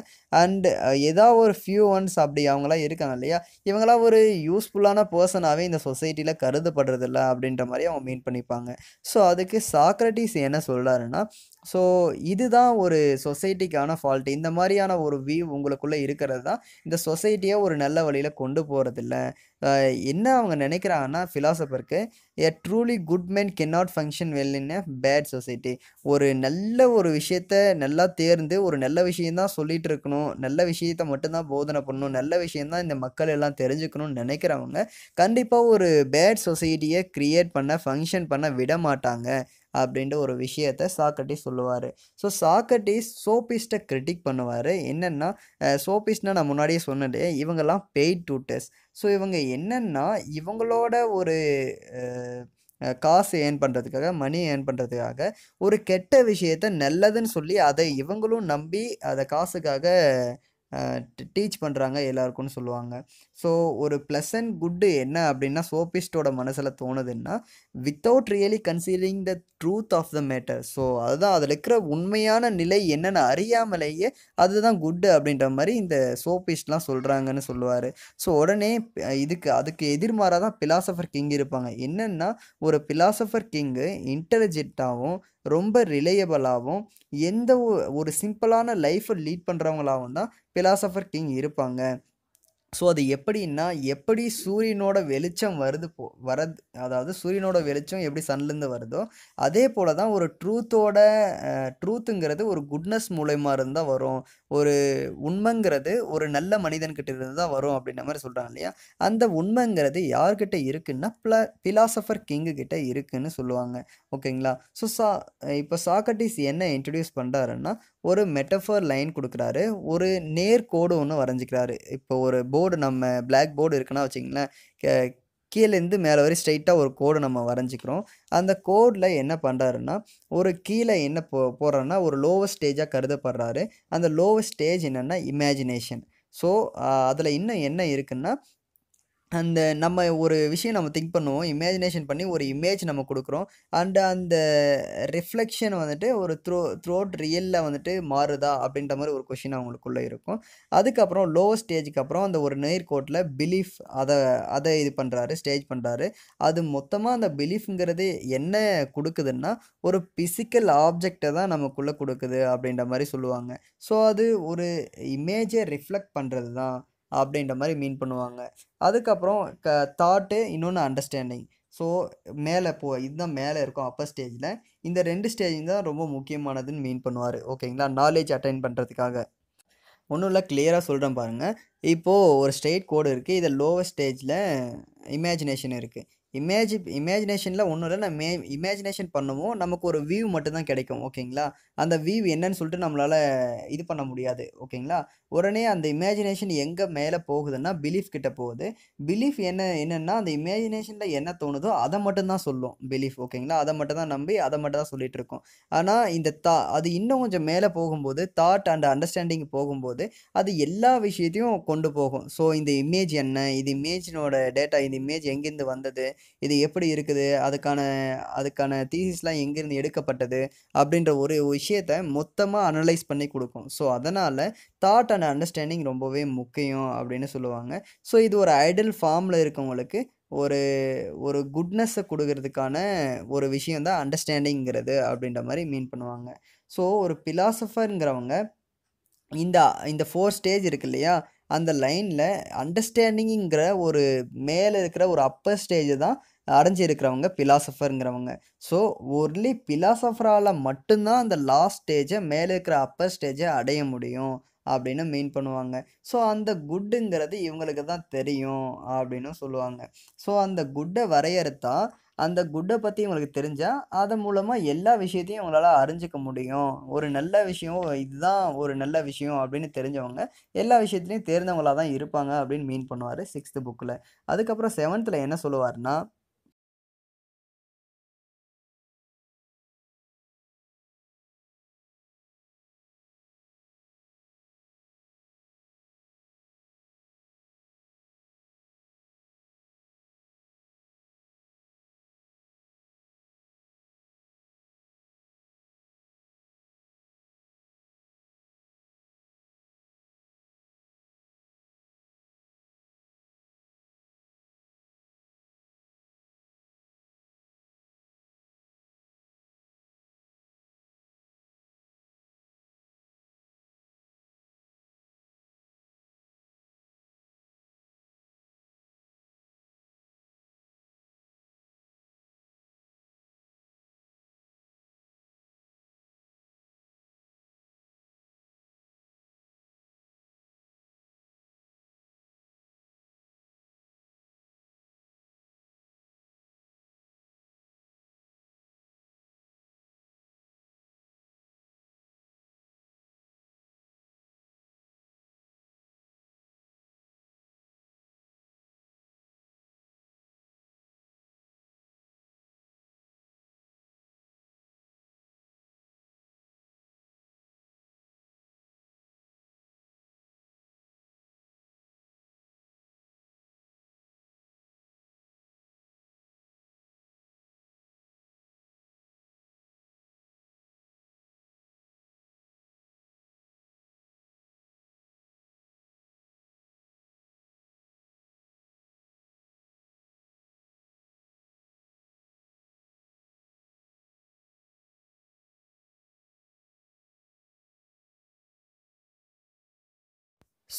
அண்டு ஏதாவது ஒரு ஃபியூ ஒன்ஸ் அப்படி அவங்களாம் இருக்காங்க இல்லையா இவங்களாம் ஒரு யூஸ்ஃபுல்லான பர்சனாகவே இந்த சொசைட்டியில் கருதப்படுறதில்ல அப்படின்ற மாதிரி அவங்க மீன் பண்ணிப்பாங்க ஸோ அதுக்கு சாக்ரட்டிஸ் என்ன சொல்கிறாருன்னா ஸோ இதுதான் ஒரு சொசைட்டிக்கான ஃபால்ட் இந்த மாதிரியான ஒரு வியூ உங்களுக்குள்ளே இருக்கிறது தான் இந்த சொசைட்டியை ஒரு நல்ல வழியில் கொண்டு போகிறதில்ல என்ன அவங்க நினைக்கிறாங்கன்னா ஃபிலாசபருக்கு a truly good man not function well in a bad society ஒரு நல்ல ஒரு விஷயத்த நல்லா தேர்ந்து ஒரு நல்ல விஷயந்தான் சொல்லிகிட்டு இருக்கணும் நல்ல விஷயத்த மட்டும்தான் போதனை பண்ணணும் நல்ல விஷயந்தான் இந்த மக்கள் எல்லாம் தெரிஞ்சுக்கணும்னு நினைக்கிறவங்க கண்டிப்பாக ஒரு பேட் சொசைட்டியை க்ரியேட் பண்ண ஃபங்க்ஷன் பண்ண விட மாட்டாங்க அப்படின்ற ஒரு விஷயத்த சாக்கட்டி சொல்லுவார் ஸோ சாக்கட்டி சோபிஸ்ட்டை கிரிட்டிக் பண்ணுவார் என்னென்னா சோபிஸ்ட்னா நான் முன்னாடியே சொன்னது இவங்கெல்லாம் பெய்ட் டூட்டர்ஸ் ஸோ இவங்க என்னென்னா இவங்களோட ஒரு காசு ஏர்ன் பண்ணுறதுக்காக மணி ஏர்ன் பண்ணுறதுக்காக ஒரு கெட்ட விஷயத்த நல்லதுன்னு சொல்லி அதை இவங்களும் நம்பி அதை காசுக்காக டீச் பண்ணுறாங்க எல்லாருக்கும்னு சொல்லுவாங்க ஸோ ஒரு ப்ளஸ் அண்ட் குட்டு என்ன அப்படின்னா சோபிஸ்டோட மனசில் தோணுதுன்னா without really concealing the truth of the matter so அதுதான் அதில் இருக்கிற உண்மையான நிலை என்னென்னு அறியாமலேயே அதுதான் குட்டு அப்படின்ற மாதிரி இந்த சோபிஸ்ட்லாம் சொல்கிறாங்கன்னு சொல்லுவார் ஸோ உடனே இதுக்கு அதுக்கு எதிர்மாராக தான் பிலாசபர் கிங் இருப்பாங்க என்னென்னா ஒரு பிலாசபர் கிங்கு இன்டெலிஜென்ட்டாகவும் ரொம்ப ரிலையபிளாகவும் எந்த ஒரு சிம்பிளான லைஃப்பை லீட் பண்ணுறவங்களாகவும் தான் பிலாசபர் கிங் இருப்பாங்க ஸோ அது எப்படின்னா எப்படி சூரியனோட வெளிச்சம் வருது போ வரது அதாவது சூரியனோட வெளிச்சம் எப்படி சன்லேருந்து வருதோ அதே போல் தான் ஒரு ட்ரூத்தோட ட்ரூத்துங்கிறது ஒரு குட்னஸ் மூலயமா இருந்தால் வரும் ஒரு உண்மைங்கிறது ஒரு நல்ல மனிதன்கிட்ட இருந்து தான் வரும் அப்படின்ற மாதிரி சொல்கிறாங்க இல்லையா அந்த உண்மைங்கிறது யார்கிட்ட இருக்குன்னா ப்ள பிலாசபர் கிங்கு கிட்ட இருக்குன்னு சொல்லுவாங்க ஓகேங்களா ஸோ சா இப்போ சாக்கட்டிஸ் என்ன இன்ட்ரடியூஸ் பண்ணுறாருன்னா ஒரு மெட்டஃபர் லைன் கொடுக்குறாரு ஒரு நேர் கோடு ஒன்று வரைஞ்சிக்கிறாரு இப்போ ஒரு போர்டு நம்ம பிளாக் போர்டு இருக்குன்னா வச்சிங்களேன் கீழேருந்து மேலே வரை ஸ்ட்ரைட்டாக ஒரு கோடு நம்ம வரைஞ்சிக்கிறோம் அந்த கோடில் என்ன பண்ணுறாருன்னா ஒரு கீழே என்ன போ போடுறாருன்னா ஒரு லோவஸ்ட் ஸ்டேஜாக கருதப்படுறாரு அந்த லோவஸ்ட் ஸ்டேஜ் என்னென்னா இமேஜினேஷன் ஸோ அதில் இன்னும் என்ன இருக்குன்னா அந்த நம்ம ஒரு விஷயம் நம்ம திங்க் பண்ணுவோம் இமேஜினேஷன் பண்ணி ஒரு இமேஜ் நம்ம கொடுக்குறோம் அண்ட் அந்த ரிஃப்ளெக்ஷன் வந்துட்டு ஒரு த்ரோ த்ரோட் ரியலில் வந்துட்டு மாறுதா அப்படின்ற மாதிரி ஒரு கொஷின் அவங்களுக்குள்ளே இருக்கும் அதுக்கப்புறம் லோ ஸ்டேஜுக்கு அப்புறம் அந்த ஒரு நேர்கோட்டில் பிலீஃப் அதை அதை இது பண்ணுறாரு ஸ்டேஜ் பண்ணுறாரு அது மொத்தமாக அந்த பிலீஃப்ங்கிறது என்ன கொடுக்குதுன்னா ஒரு பிசிக்கல் ஆப்ஜெக்டை தான் நமக்குள்ளே கொடுக்குது அப்படின்ற மாதிரி சொல்லுவாங்க ஸோ அது ஒரு இமேஜை ரிஃப்ளெக்ட் பண்ணுறது தான் அப்படின்ற மாதிரி மீன் பண்ணுவாங்க அதுக்கப்புறம் க தாட்டு இன்னொன்று அண்டர்ஸ்டாண்டிங் ஸோ மேலே போ இதுதான் மேலே இருக்கும் அப்பர் ஸ்டேஜில் இந்த ரெண்டு ஸ்டேஜ் தான் ரொம்ப முக்கியமானதுன்னு மீன் பண்ணுவார் ஓகேங்களா நாலேஜ் அட்டைன் பண்ணுறதுக்காக ஒன்றும் இல்லை கிளியராக சொல்கிறேன் பாருங்கள் இப்போது ஒரு ஸ்ட்ரெயிட் கோடு இருக்குது இதை லோவர் ஸ்டேஜில் இமேஜினேஷன் இருக்குது இமேஜ் இமேஜினேஷனில் ஒன்றும் இல்லை நம்ம இமேஜினேஷன் பண்ணுவோம் நமக்கு ஒரு வியூ மட்டும்தான் கிடைக்கும் ஓகேங்களா அந்த வியூ என்னன்னு சொல்லிட்டு நம்மளால் இது பண்ண முடியாது ஓகேங்களா உடனே அந்த இமேஜினேஷன் எங்கே மேலே போகுதுன்னா பிலீஃப் கிட்ட போகுது பிலீஃப் என்ன என்னென்னா அந்த இமேஜினேஷனில் என்ன தோணுதோ அதை மட்டும்தான் சொல்லும் பிலீஃப் ஓகேங்களா அதை மட்டும் தான் நம்பி அதை மட்டும் தான் சொல்லிகிட்டு இருக்கோம் ஆனால் இந்த தா அது இன்னும் கொஞ்சம் மேலே போகும்போது தாட் அண்ட் அண்டர்ஸ்டாண்டிங் போகும்போது அது எல்லா விஷயத்தையும் கொண்டு போகும் ஸோ இந்த இமேஜ் என்ன இது இமேஜினோட டேட்டா இந்த இமேஜ் எங்கேருந்து வந்தது இது எப்படி இருக்குது அதுக்கான அதுக்கான தீசிஸ்லாம் எங்கேருந்து எடுக்கப்பட்டது அப்படின்ற ஒரு விஷயத்த மொத்தமாக அனலைஸ் பண்ணி கொடுக்கும் ஸோ அதனால் தாட் அண்ட் அண்டர்ஸ்டாண்டிங் ரொம்பவே முக்கியம் அப்படின்னு சொல்லுவாங்க ஸோ இது ஒரு ஐடல் ஃபார்மில் இருக்கவங்களுக்கு ஒரு ஒரு குட்னஸ்ஸை கொடுக்கறதுக்கான ஒரு விஷயம் தான் அண்டர்ஸ்டாண்டிங்கிறது அப்படின்ற மாதிரி மீன் பண்ணுவாங்க ஸோ ஒரு பிலாசபருங்கிறவங்க இந்த இந்த ஃபோர் ஸ்டேஜ் இருக்கு இல்லையா அந்த லைனில் அண்டர்ஸ்டாண்டிங்கிற ஒரு மேலே இருக்கிற ஒரு அப்பர் ஸ்டேஜை தான் அடைஞ்சிருக்கிறவங்க பிலாசபருங்கிறவங்க ஸோ ஒர்லி பிலாசபரால் மட்டும்தான் அந்த லாஸ்ட் ஸ்டேஜை மேலே இருக்கிற அப்பர் ஸ்டேஜை அடைய முடியும் அப்படின்னு மீன் பண்ணுவாங்க ஸோ அந்த குட்டுங்கிறது இவங்களுக்கு தான் தெரியும் அப்படின்னு சொல்லுவாங்க ஸோ அந்த குட்டை வரையறுத்தா அந்த குட்டை பற்றி இவங்களுக்கு தெரிஞ்சால் அதன் மூலமாக எல்லா விஷயத்தையும் இவங்களால் அறிஞ்சிக்க முடியும் ஒரு நல்ல விஷயம் இதுதான் ஒரு நல்ல விஷயம் அப்படின்னு தெரிஞ்சவங்க எல்லா விஷயத்துலையும் தேர்ந்தவங்களாக தான் இருப்பாங்க அப்படின்னு மீன் பண்ணுவார் சிக்ஸ்த்து புக்கில் அதுக்கப்புறம் செவன்த்தில் என்ன சொல்லுவார்னா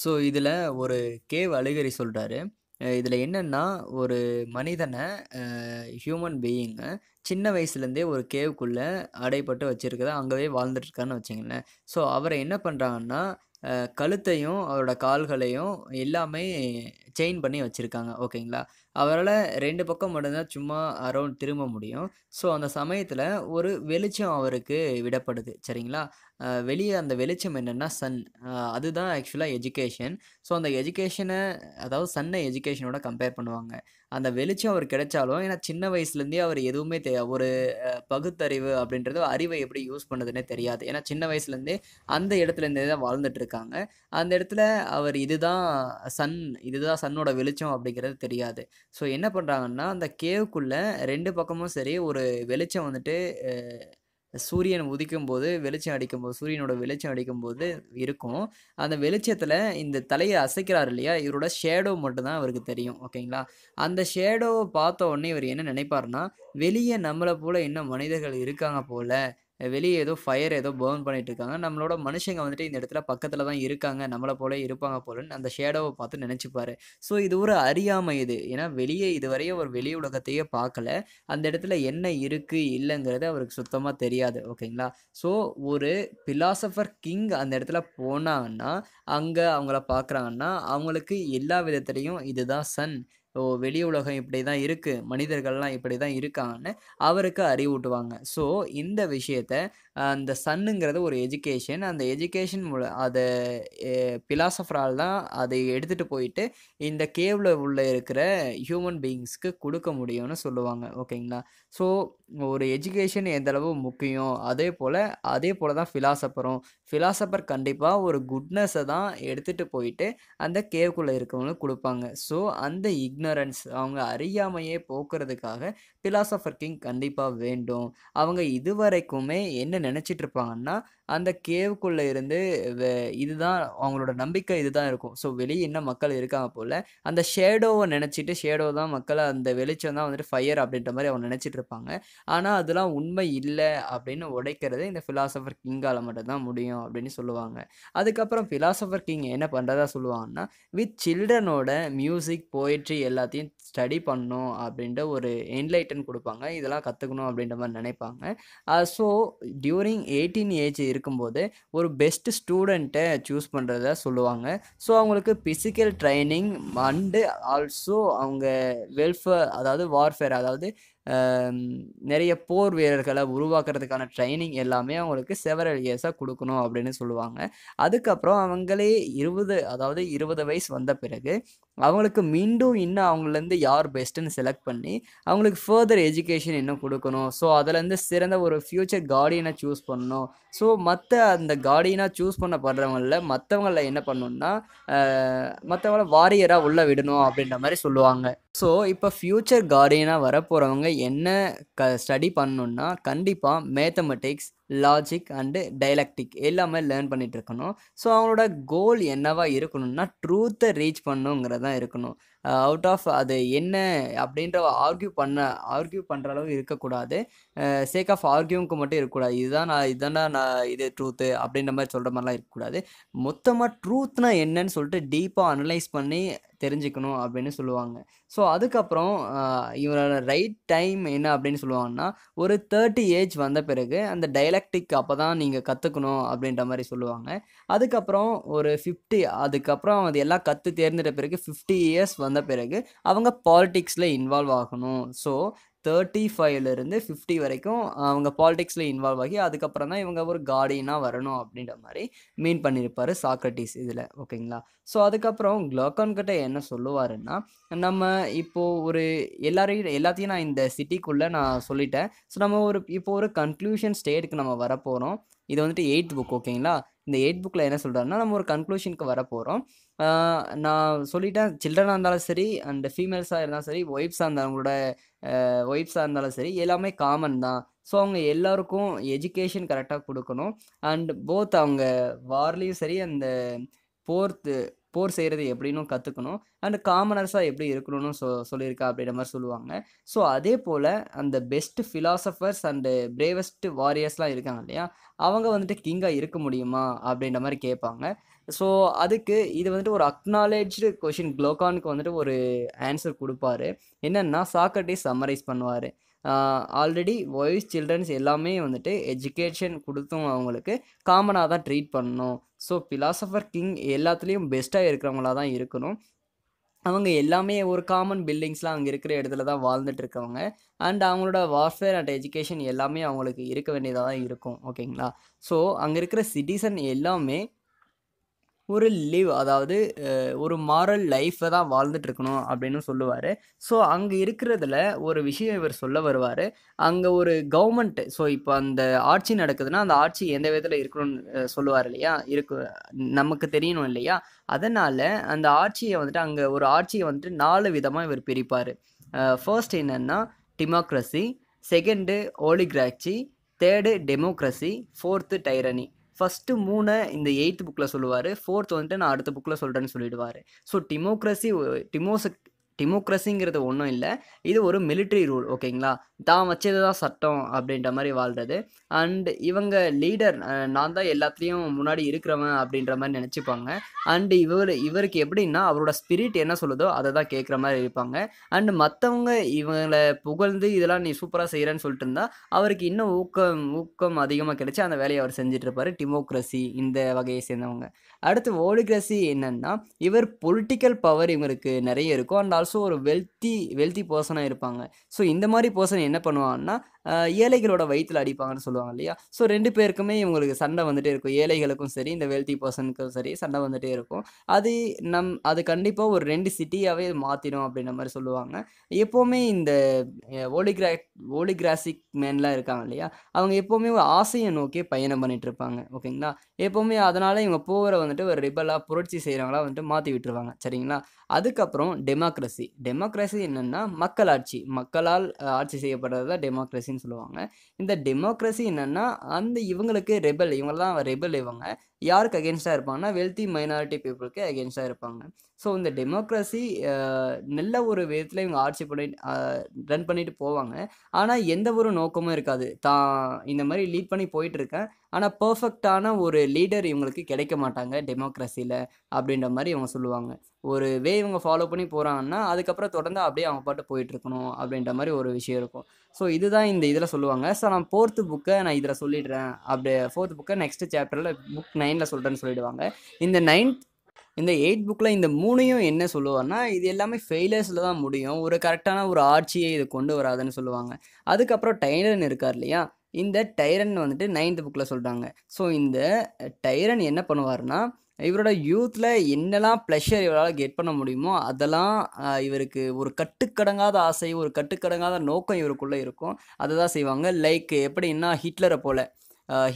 ஸோ இதில் ஒரு கேவ் அழுகரி சொல்கிறாரு இதில் என்னென்னா ஒரு மனிதனை ஹியூமன் பீயிங்கை சின்ன வயசுலேருந்தே ஒரு கேவுக்குள்ளே அடைப்பட்டு வச்சுருக்கதா அங்கேவே வாழ்ந்துட்டுருக்கான்னு வச்சுங்களேன் ஸோ அவரை என்ன பண்ணுறாங்கன்னா கழுத்தையும் அவரோட கால்களையும் எல்லாமே செயின் பண்ணி வச்சுருக்காங்க ஓகேங்களா அவரால் ரெண்டு பக்கம் மட்டும்தான் சும்மா அரௌண்ட் திரும்ப முடியும் ஸோ அந்த சமயத்தில் ஒரு வெளிச்சம் அவருக்கு விடப்படுது சரிங்களா வெளியே அந்த வெளிச்சம் என்னென்னா சன் அதுதான் ஆக்சுவலாக எஜுகேஷன் ஸோ அந்த எஜுகேஷனை அதாவது சன்னை எஜுகேஷனோட கம்பேர் பண்ணுவாங்க அந்த வெளிச்சம் அவர் கிடைச்சாலும் ஏன்னா சின்ன வயசுலேருந்தே அவர் எதுவுமே தெ ஒரு பகுத்தறிவு அப்படின்றது அறிவை எப்படி யூஸ் பண்ணதுன்னே தெரியாது ஏன்னா சின்ன வயசுலேருந்தே அந்த இடத்துலேருந்தே தான் வாழ்ந்துட்டு இருக்காங்க அந்த இடத்துல அவர் இதுதான் சன் இதுதான் சன்னோட வெளிச்சம் அப்படிங்கிறது தெரியாது ஸோ என்ன பண்ணுறாங்கன்னா அந்த கேவுக்குள்ளே ரெண்டு பக்கமும் சரி ஒரு வெளிச்சம் வந்துட்டு சூரியன் உதிக்கும் போது வெளிச்சம் அடிக்கும் போது சூரியனோட வெளிச்சம் அடிக்கும் போது இருக்கும் அந்த வெளிச்சத்தில் இந்த தலையை அசைக்கிறார் இல்லையா இவரோட ஷேடோ மட்டும்தான் அவருக்கு தெரியும் ஓகேங்களா அந்த ஷேடோவை பார்த்த உடனே இவர் என்ன நினைப்பாருன்னா வெளியே நம்மளை போல் இன்னும் மனிதர்கள் இருக்காங்க போல் வெளியே ஏதோ ஃபயர் ஏதோ பேர்ன் பண்ணிட்டு இருக்காங்க நம்மளோட மனுஷங்க வந்துட்டு இந்த இடத்துல பக்கத்தில் தான் இருக்காங்க நம்மளை போல இருப்பாங்க போலன்னு அந்த ஷேடோவை பார்த்து நினச்சிப்பாரு ஸோ இது ஒரு அறியாமை இது ஏன்னா வெளியே இதுவரையும் ஒரு வெளி உலகத்தையே பார்க்கல அந்த இடத்துல என்ன இருக்குது இல்லைங்கிறது அவருக்கு சுத்தமாக தெரியாது ஓகேங்களா ஸோ ஒரு பிலாசபர் கிங் அந்த இடத்துல போனாங்கன்னா அங்கே அவங்கள பார்க்குறாங்கன்னா அவங்களுக்கு எல்லா விதத்துலேயும் இதுதான் சன் ஓ வெளி உலகம் இப்படி தான் இருக்குது மனிதர்கள்லாம் இப்படி தான் இருக்காங்கன்னு அவருக்கு அறிவூட்டுவாங்க ஸோ இந்த விஷயத்த அந்த சன்னுங்கிறது ஒரு எஜுகேஷன் அந்த எஜுகேஷன் மூல அதை பிலாசபரால் தான் அதை எடுத்துகிட்டு போயிட்டு இந்த கேவில் உள்ள இருக்கிற ஹியூமன் பீயிங்ஸ்க்கு கொடுக்க முடியும்னு சொல்லுவாங்க ஓகேங்களா ஸோ ஒரு எஜுகேஷன் எந்தளவு முக்கியம் அதே போல் அதே போல் தான் ஃபிலாசபரும் ஃபிலாசபர் கண்டிப்பாக ஒரு குட்னஸை தான் எடுத்துகிட்டு போயிட்டு அந்த கேவுக்குள்ளே இருக்கவங்களுக்கு கொடுப்பாங்க ஸோ அந்த இக்னரன்ஸ் அவங்க அறியாமையே போக்குறதுக்காக ஃபிலாசபர் கிங் கண்டிப்பாக வேண்டும் அவங்க இதுவரைக்குமே என்ன நினச்சிட்டு இருப்பாங்கன்னா அந்த கேவுக்குள்ளே இருந்து இதுதான் அவங்களோட நம்பிக்கை இதுதான் இருக்கும். ஸோ வெளியே இன்னும் மக்கள் இருக்காங்க போல. அந்த ஷேடோவை நினச்சிட்டு ஷேடோ தான் மக்களை அந்த வெளிச்சம் தான் வந்துட்டு ஃபயர் அப்படின்ற மாதிரி அவங்க நினச்சிட்டு இருப்பாங்க. ஆனால் அதெல்லாம் உண்மை இல்லை அப்படின்னு உடைக்கிறது இந்த ஃபிலாசபர் கிங்கால மட்டும் தான் முடியும் அப்படின்னு சொல்லுவாங்க. அதுக்கப்புறம் ஃபிலாசபர் கிங் என்ன பண்ணுறதா சொல்லுவாங்கன்னா, வித் சில்ட்ரனோட மியூசிக், போயட்ரி எல்லாத்தையும் ஸ்டடி பண்ணணும் அப்படின்ற ஒரு என்லைட்டன் கொடுப்பாங்க இதெல்லாம் கற்றுக்கணும் அப்படின்ற மாதிரி நினைப்பாங்க ஸோ டியூரிங் எயிட்டீன் ஏஜ் இருக்கும்போது ஒரு பெஸ்ட் ஸ்டூடெண்ட்டை சூஸ் பண்ணுறத சொல்லுவாங்க ஸோ அவங்களுக்கு ஃபிசிக்கல் ட்ரைனிங் அண்டு ஆல்சோ அவங்க வெல்ஃபேர் அதாவது வார்ஃபேர் அதாவது நிறைய போர் வீரர்களை உருவாக்குறதுக்கான ட்ரைனிங் எல்லாமே அவங்களுக்கு செவரல் இயர்ஸாக கொடுக்கணும் அப்படின்னு சொல்லுவாங்க அதுக்கப்புறம் அவங்களே இருபது அதாவது இருபது வயசு வந்த பிறகு அவங்களுக்கு மீண்டும் இன்னும் அவங்களேருந்து யார் பெஸ்ட்டுன்னு செலக்ட் பண்ணி அவங்களுக்கு ஃபர்தர் எஜுகேஷன் இன்னும் கொடுக்கணும் ஸோ அதுலேருந்து சிறந்த ஒரு ஃப்யூச்சர் கார்டியனை சூஸ் பண்ணணும் ஸோ மற்ற அந்த கார்டியனாக சூஸ் படுறவங்களில் மற்றவங்கள என்ன பண்ணணும்னா மற்றவங்கள வாரியராக உள்ளே விடணும் அப்படின்ற மாதிரி சொல்லுவாங்க ஸோ இப்போ ஃப்யூச்சர் கார்டியனாக வரப்போகிறவங்க என்ன க ஸ்டடி பண்ணணுன்னா கண்டிப்பாக மேத்தமெட்டிக்ஸ் லாஜிக் அண்டு டைலக்டிக் எல்லாமே லேர்ன் பண்ணிகிட்டு இருக்கணும் ஸோ அவங்களோட கோல் என்னவாக இருக்கணும்னா ட்ரூத்தை ரீச் பண்ணுங்கிறதான் இருக்கணும் அவுட் ஆஃப் அது என்ன அப்படின்ற ஆர்கியூ பண்ண ஆர்கியூ பண்ணுற அளவு இருக்கக்கூடாது சேக் ஆஃப் ஆர்கியூவுக்கு மட்டும் இருக்கக்கூடாது இதுதான் நான் இதுதான் நான் இது ட்ரூத்து அப்படின்ற மாதிரி சொல்கிற மாதிரிலாம் இருக்கக்கூடாது மொத்தமாக ட்ரூத்னா என்னன்னு சொல்லிட்டு டீப்பாக அனலைஸ் பண்ணி தெரிஞ்சுக்கணும் அப்படின்னு சொல்லுவாங்க ஸோ அதுக்கப்புறம் இவரோட ரைட் டைம் என்ன அப்படின்னு சொல்லுவாங்கன்னா ஒரு தேர்ட்டி ஏஜ் வந்த பிறகு அந்த டைலக்டிக் அப்போ தான் நீங்கள் கற்றுக்கணும் அப்படின்ற மாதிரி சொல்லுவாங்க அதுக்கப்புறம் ஒரு ஃபிஃப்டி அதுக்கப்புறம் அது எல்லாம் கற்று தேர்ந்துட்ட பிறகு ஃபிஃப்டி இயர்ஸ் வந்த பிறகு அவங்க பாலிட்டிக்ஸில் இன்வால்வ் ஆகணும் ஸோ தேர்ட்டி ஃபைவ்லேருந்து ஃபிஃப்டி வரைக்கும் அவங்க பாலிடிக்ஸில் இன்வால்வ் ஆகி அதுக்கப்புறம் தான் இவங்க ஒரு கார்டியனாக வரணும் அப்படின்ற மாதிரி மீன் பண்ணியிருப்பார் சாக்ரட்டிஸ் இதில் ஓகேங்களா ஸோ அதுக்கப்புறம் க்ளோக்கான் கிட்ட என்ன சொல்லுவாருன்னா நம்ம இப்போது ஒரு எல்லாரையும் எல்லாத்தையும் நான் இந்த சிட்டிக்குள்ளே நான் சொல்லிட்டேன் ஸோ நம்ம ஒரு இப்போ ஒரு கன்க்ளூஷன் ஸ்டேட்டுக்கு நம்ம வரப்போகிறோம் இது வந்துட்டு எயிட் புக் ஓகேங்களா இந்த எயிட் புக்கில் என்ன சொல்கிறாருன்னா நம்ம ஒரு கன்க்ளூஷனுக்கு வர போகிறோம் நான் சொல்லிட்டேன் சில்ட்ரனாக இருந்தாலும் சரி அண்ட் ஃபீமேல்ஸாக இருந்தாலும் சரி ஒய்ஃப்ஸாக இருந்தால் அவங்களோட ஒய்ஃப்ஸாக இருந்தாலும் சரி எல்லாமே காமன் தான் ஸோ அவங்க எல்லாருக்கும் எஜுகேஷன் கரெக்டாக கொடுக்கணும் அண்ட் போத் அவங்க வார்லேயும் சரி அந்த போர்த்து போர் செய்கிறது எப்படின்னு கற்றுக்கணும் அண்ட் காமனர்ஸாக எப்படி இருக்கணும்னு சொ சொல்லியிருக்கா அப்படின்ற மாதிரி சொல்லுவாங்க ஸோ அதே போல் அந்த பெஸ்ட் ஃபிலாசஃபர்ஸ் அண்டு பிரேவஸ்ட் வாரியர்ஸ்லாம் இருக்காங்க இல்லையா அவங்க வந்துட்டு கிங்காக இருக்க முடியுமா அப்படின்ற மாதிரி கேட்பாங்க ஸோ அதுக்கு இது வந்துட்டு ஒரு அக்னாலேஜ்டு கொஷின் க்ளோகானுக்கு வந்துட்டு ஒரு ஆன்சர் கொடுப்பாரு என்னென்னா சாக்கர்டே சம்மரைஸ் பண்ணுவார் ஆல்ரெடி வாய்ஸ் சில்ட்ரன்ஸ் எல்லாமே வந்துட்டு எஜுகேஷன் கொடுத்தும் அவங்களுக்கு காமனாக தான் ட்ரீட் பண்ணணும் ஸோ பிலாசபர் கிங் எல்லாத்துலேயும் பெஸ்ட்டாக இருக்கிறவங்களா தான் இருக்கணும் அவங்க எல்லாமே ஒரு காமன் பில்டிங்ஸ்லாம் அங்கே இருக்கிற இடத்துல தான் வாழ்ந்துட்டு இருக்கவங்க அண்ட் அவங்களோட வார்ஃபேர் அண்ட் எஜுகேஷன் எல்லாமே அவங்களுக்கு இருக்க வேண்டியதாக தான் இருக்கும் ஓகேங்களா ஸோ அங்கே இருக்கிற சிட்டிசன் எல்லாமே ஒரு லிவ் அதாவது ஒரு மாரல் லைஃப்பை தான் வாழ்ந்துட்டுருக்கணும் அப்படின்னு சொல்லுவார் ஸோ அங்கே இருக்கிறதுல ஒரு விஷயம் இவர் சொல்ல வருவார் அங்கே ஒரு கவர்மெண்ட்டு ஸோ இப்போ அந்த ஆட்சி நடக்குதுன்னா அந்த ஆட்சி எந்த விதத்தில் இருக்கணும்னு சொல்லுவார் இல்லையா இருக்கு நமக்கு தெரியணும் இல்லையா அதனால் அந்த ஆட்சியை வந்துட்டு அங்கே ஒரு ஆட்சியை வந்துட்டு நாலு விதமாக இவர் பிரிப்பார் ஃபர்ஸ்ட் என்னென்னா timocracy second oligarchy third democracy fourth tyranny first மூணை இந்த எயித்து புக்கில் சொல்லுவார் ஃபோர்த் வந்துட்டு நான் அடுத்த புக்கில் சொல்கிறேன்னு சொல்லிடுவார் ஸோ டிமோக்ரஸி டிமோசக் டெமோக்ரஸிங்கிறது ஒன்றும் இல்லை இது ஒரு மிலிட்ரி ரூல் ஓகேங்களா தான் வச்சது தான் சட்டம் அப்படின்ற மாதிரி வாழ்கிறது அண்ட் இவங்க லீடர் நான் தான் எல்லாத்துலேயும் முன்னாடி இருக்கிறவன் அப்படின்ற மாதிரி நினச்சிப்பாங்க அண்டு இவர் இவருக்கு எப்படின்னா அவரோட ஸ்பிரிட் என்ன சொல்லுதோ அதை தான் கேட்குற மாதிரி இருப்பாங்க அண்டு மற்றவங்க இவங்களை புகழ்ந்து இதெல்லாம் நீ சூப்பராக செய்கிறேன்னு சொல்லிட்டு இருந்தால் அவருக்கு இன்னும் ஊக்கம் ஊக்கம் அதிகமாக கிடைச்சி அந்த வேலையை அவர் செஞ்சிட்ருப்பார் டிமோக்ரஸி இந்த வகையை சேர்ந்தவங்க அடுத்து ஓலிகிரசி என்னென்னா இவர் பொலிட்டிக்கல் பவர் இவருக்கு நிறைய இருக்கும் அண்ட் ஆல்சோ ஒரு வெல்த்தி வெல்த்தி பர்சனாக இருப்பாங்க ஸோ இந்த மாதிரி பர்சன் என்ன பண்ணுவாங்கன்னா ஏழைகளோட வயிற்றில் அடிப்பாங்கன்னு சொல்லுவாங்க இல்லையா ஸோ ரெண்டு பேருக்குமே இவங்களுக்கு சண்டை வந்துட்டே இருக்கும் ஏழைகளுக்கும் சரி இந்த வெல்த்தி பர்சனுக்கும் சரி சண்டை வந்துகிட்டே இருக்கும் அது நம் அது கண்டிப்பாக ஒரு ரெண்டு சிட்டியாகவே மாற்றிடும் அப்படின்ற மாதிரி சொல்லுவாங்க எப்போவுமே இந்த ஓலிகிரா ஓலிகிராசிக் மேன்லாம் இருக்காங்க இல்லையா அவங்க எப்போவுமே ஒரு ஆசையை நோக்கி பயணம் பண்ணிட்டு இருப்பாங்க ஓகேங்களா எப்போவுமே அதனால் இவங்க போகிற வந்துட்டு ஒரு ரிபலாக புரட்சி செய்கிறவங்களாம் வந்துட்டு மாற்றி விட்டுருவாங்க சரிங்களா அதுக்கப்புறம் டெமோக்ரஸி டெமோக்ரஸி டெமோக்ரஸி என்னென்னா மக்கள் ஆட்சி மக்களால் ஆட்சி செய்யப்படுறது தான் டெமோக்ரஸின்னு சொல்லுவாங்க இந்த டெமோக்ரஸி என்னென்னா அந்த இவங்களுக்கு ரெபல் இவங்க தான் ரெபல் இவங்க யாருக்கு அகேன்ஸ்டாக இருப்பாங்கன்னா வெல்த்தி மைனாரிட்டி பீப்புளுக்கு அகேன்ஸ்டாக இருப்பாங்க ஸோ இந்த டெமோக்ரஸி நல்ல ஒரு விதத்தில் இவங்க ஆட்சி பண்ணி ரன் பண்ணிட்டு போவாங்க ஆனால் எந்த ஒரு நோக்கமும் இருக்காது தான் இந்த மாதிரி லீட் பண்ணி போயிட்டுருக்கேன் ஆனால் பர்ஃபெக்டான ஒரு லீடர் இவங்களுக்கு கிடைக்க மாட்டாங்க டெமோக்ரஸியில் அப்படின்ற மாதிரி இவங்க சொல்லுவாங்க ஒரு வே இவங்க ஃபாலோ பண்ணி போகிறாங்கன்னா அதுக்கப்புறம் தொடர்ந்து அப்படியே அவங்க பாட்டு போயிட்டுருக்கணும் அப்படின்ற மாதிரி ஒரு விஷயம் இருக்கும் ஸோ இதுதான் இந்த இதில் சொல்லுவாங்க ஸோ நான் ஃபோர்த்து புக்கை நான் இதில் சொல்லிடுறேன் அப்படி ஃபோர்த் புக்கை நெக்ஸ்ட் சேப்டரில் புக் நைனில் சொல்கிறேன்னு சொல்லிடுவாங்க இந்த நைன்த் இந்த எயிட் புக்கில் இந்த மூணையும் என்ன சொல்லுவார்னா இது எல்லாமே ஃபெயிலியர்ஸில் தான் முடியும் ஒரு கரெக்டான ஒரு ஆட்சியை இது கொண்டு வராதுன்னு சொல்லுவாங்க அதுக்கப்புறம் டைலர்னு இருக்கார் இல்லையா இந்த டைரன் வந்துட்டு நைன்த் புக்கில் சொல்கிறாங்க ஸோ இந்த டைரன் என்ன பண்ணுவார்னா இவரோட யூத்தில் என்னெல்லாம் ப்ளஷர் இவரால் கெட் பண்ண முடியுமோ அதெல்லாம் இவருக்கு ஒரு கட்டுக்கடங்காத ஆசை ஒரு கட்டுக்கடங்காத நோக்கம் இவருக்குள்ளே இருக்கும் அதை தான் செய்வாங்க லைக் எப்படின்னா ஹிட்லரை போல்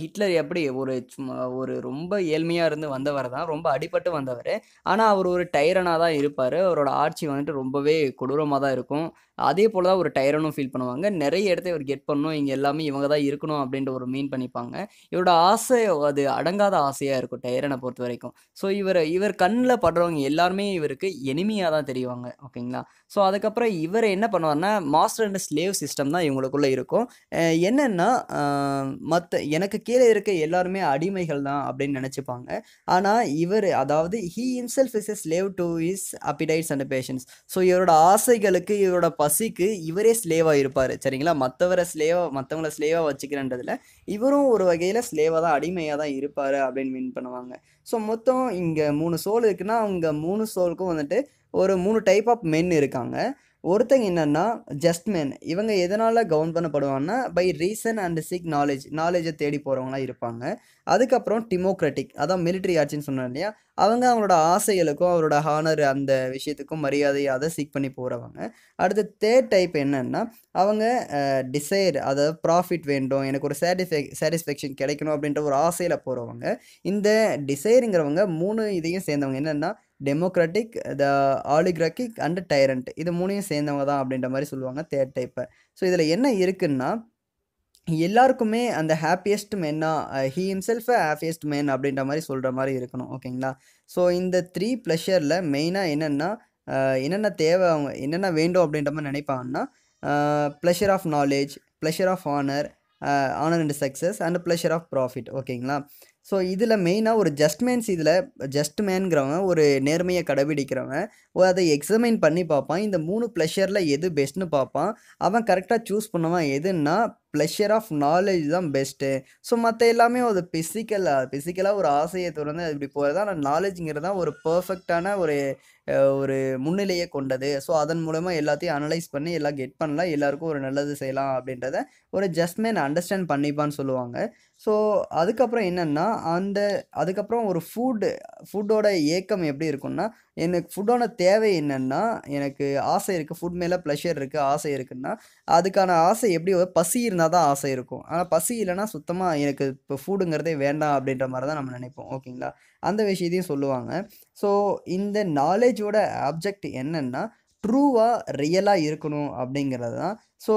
ஹிட்லர் எப்படி ஒரு சும்மா ஒரு ரொம்ப ஏழ்மையாக இருந்து வந்தவர் தான் ரொம்ப அடிபட்டு வந்தவர் ஆனால் அவர் ஒரு டைரனாக தான் இருப்பார் அவரோட ஆட்சி வந்துட்டு ரொம்பவே கொடூரமாக தான் இருக்கும் அதே போல் தான் ஒரு டயரனும் ஃபீல் பண்ணுவாங்க நிறைய இடத்த இவர் கெட் பண்ணணும் இங்கே எல்லாமே இவங்க தான் இருக்கணும் அப்படின்ற ஒரு மீன் பண்ணிப்பாங்க இவரோட ஆசை அது அடங்காத ஆசையாக இருக்கும் டயரனை பொறுத்த வரைக்கும் ஸோ இவர் இவர் கண்ணில் படுறவங்க எல்லாருமே இவருக்கு எனிமையாக தான் தெரிவாங்க ஓகேங்களா ஸோ அதுக்கப்புறம் இவர் என்ன பண்ணுவார்னா மாஸ்டர் அண்ட் ஸ்லேவ் சிஸ்டம் தான் இவங்களுக்குள்ளே இருக்கும் என்னென்னா மற்ற எனக்கு கீழே இருக்க எல்லாருமே அடிமைகள் தான் அப்படின்னு நினச்சிப்பாங்க ஆனால் இவர் அதாவது he himself is a slave to his appetites and passions so இவரோட ஆசைகளுக்கு இவரோட பசிக்கு இவரே ஸ்லேவாக இருப்பார் சரிங்களா மற்றவரை ஸ்லேவாக மற்றவங்கள ஸ்லேவாக வச்சுக்கிறன்றதில் இவரும் ஒரு வகையில் ஸ்லேவாக தான் அடிமையாக தான் இருப்பார் அப்படின்னு மீன் பண்ணுவாங்க ஸோ மொத்தம் இங்கே மூணு சோல் இருக்குன்னா அவங்க மூணு சோலுக்கும் வந்துட்டு ஒரு மூணு டைப் ஆஃப் மென் இருக்காங்க ஒருத்தங்க என்னென்னா ஜஸ்ட்மேன் இவங்க எதனால் கவுன் பண்ணப்படுவாங்கன்னா by reason and seek knowledge நாலேஜை தேடி போகிறவங்களாம் இருப்பாங்க அதுக்கப்புறம் டிமோக்ராட்டிக் அதான் மிலிட்ரி ஆட்சின்னு சொன்னேன் இல்லையா அவங்க அவங்களோட ஆசைகளுக்கும் அவரோட ஹானர் அந்த விஷயத்துக்கும் மரியாதையை அதை சீக் பண்ணி போகிறவங்க அடுத்து தேர்ட் டைப் என்னென்னா அவங்க டிசைர் அதாவது ப்ராஃபிட் வேண்டும் எனக்கு ஒரு சாட்டிஸ்ஃபே சாட்டிஸ்ஃபேக்ஷன் கிடைக்கணும் அப்படின்ற ஒரு ஆசையில் போகிறவங்க இந்த டிசைருங்கிறவங்க மூணு இதையும் சேர்ந்தவங்க என்னென்னா democratic the oligarchic and tyrant இது மூணையும் சேர்ந்தவங்க தான் அப்படின்ற மாதிரி சொல்லுவாங்க தேர்ட் டைப்பை ஸோ இதில் என்ன இருக்குன்னா எல்லாருக்குமே அந்த ஹாப்பியஸ்ட் மேன்னா ஹீ செல்ஃப் ஹாப்பியஸ்ட் மேன் அப்படின்ற மாதிரி சொல்கிற மாதிரி இருக்கணும் ஓகேங்களா ஸோ இந்த த்ரீ ப்ளஷரில் மெயினாக என்னென்னா என்னென்ன தேவை அவங்க என்னென்ன வேண்டும் அப்படின்ற மாதிரி நினைப்பாங்கன்னா pleasure of knowledge pleasure of honour honour and success and pleasure of profit ஓகேங்களா ஸோ இதில் மெயினாக ஒரு ஜஸ்ட் மேன்ஸ் இதில் ஜஸ்ட் மேன்கிறவன் ஒரு நேர்மையை கடைபிடிக்கிறவன் அதை எக்ஸமைன் பண்ணி பார்ப்பான் இந்த மூணு ப்ளஷரில் எது பெஸ்ட்னு பார்ப்பான் அவன் கரெக்டாக சூஸ் பண்ணுவான் எதுன்னா ப்ளஷர் ஆஃப் நாலேஜ் தான் பெஸ்ட்டு ஸோ மற்ற எல்லாமே ஒரு ஃபிசிக்கலாக ஃபிசிக்கலாக ஒரு ஆசையை தொடர்ந்து அது இப்படி போகிறது ஆனால் நாலேஜுங்கிறது தான் ஒரு பர்ஃபெக்டான ஒரு ஒரு முன்னிலையை கொண்டது ஸோ அதன் மூலமாக எல்லாத்தையும் அனலைஸ் பண்ணி எல்லாம் கெட் பண்ணலாம் எல்லாருக்கும் ஒரு நல்லது செய்யலாம் அப்படின்றத ஒரு ஜஸ்ட்மேன் அண்டர்ஸ்டாண்ட் பண்ணிப்பான்னு சொல்லுவாங்க ஸோ அதுக்கப்புறம் என்னென்னா அந்த அதுக்கப்புறம் ஒரு ஃபுட்டு ஃபுட்டோட ஏக்கம் எப்படி இருக்குன்னா எனக்கு ஃபுட்டோட தேவை என்னென்னா எனக்கு ஆசை இருக்குது ஃபுட் மேலே ப்ளஷர் இருக்குது ஆசை இருக்குன்னா அதுக்கான ஆசை எப்படி பசி இருந்தால் தான் ஆசை இருக்கும் ஆனால் பசி இல்லைன்னா சுத்தமாக எனக்கு இப்போ ஃபுட்டுங்கிறதே வேண்டாம் அப்படின்ற மாதிரி தான் நம்ம நினைப்போம் ஓகேங்களா அந்த விஷயத்தையும் சொல்லுவாங்க ஸோ இந்த நாலேஜோட ஆப்ஜெக்ட் என்னென்னா ட்ரூவாக ரியலாக இருக்கணும் அப்படிங்கிறது தான் ஸோ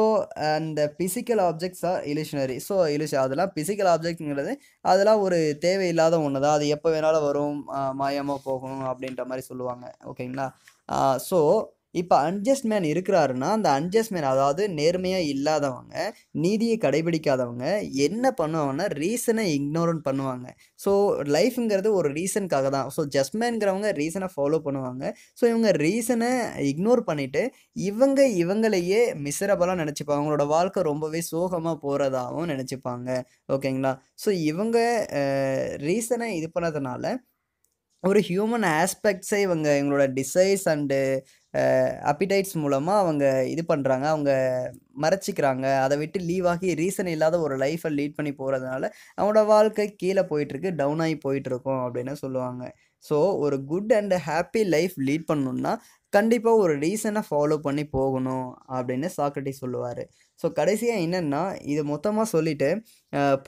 அந்த physical objects are illusionary so இலிஷ அதெல்லாம் ஃபிசிக்கல் ஆப்ஜெக்ட்ங்கிறது அதெல்லாம் ஒரு தேவையில்லாத ஒன்று தான் அது எப்போ வேணாலும் வரும் மாயமாக போகணும் அப்படின்ற மாதிரி சொல்லுவாங்க ஓகேங்களா ஸோ இப்போ அன்ஜஸ்ட்மேன் இருக்கிறாருன்னா அந்த மேன் அதாவது நேர்மையாக இல்லாதவங்க நீதியை கடைபிடிக்காதவங்க என்ன பண்ணுவாங்கன்னா ரீசனை இக்னோரன் பண்ணுவாங்க ஸோ லைஃப்ங்கிறது ஒரு ரீசனுக்காக தான் ஸோ ஜஸ்ட்மேன்கிறவங்க ரீசனை ஃபாலோ பண்ணுவாங்க ஸோ இவங்க ரீசனை இக்னோர் பண்ணிவிட்டு இவங்க இவங்களையே மிசரபலாக நினச்சிப்பாங்க அவங்களோட வாழ்க்கை ரொம்பவே சோகமாக போகிறதாகவும் நினச்சிப்பாங்க ஓகேங்களா ஸோ இவங்க ரீசனை இது பண்ணதுனால ஒரு ஹியூமன் ஆஸ்பெக்ட்ஸை இவங்க எங்களோட டிசைஸ் அண்டு அப்பிடைட்ஸ் மூலமாக அவங்க இது பண்ணுறாங்க அவங்க மறைச்சிக்கிறாங்க அதை விட்டு லீவ் ஆகி ரீசன் இல்லாத ஒரு லைஃப்பை லீட் பண்ணி போகிறதுனால அவனோட வாழ்க்கை கீழே போயிட்டுருக்கு டவுன் ஆகி போயிட்டுருக்கோம் அப்படின்னு சொல்லுவாங்க ஸோ ஒரு good and happy life lead பண்ணணுன்னா கண்டிப்பாக ஒரு ரீசனை ஃபாலோ பண்ணி போகணும் அப்படின்னு சாக்ரட்டி சொல்லுவார் ஸோ கடைசியாக என்னென்னா இது மொத்தமாக சொல்லிவிட்டு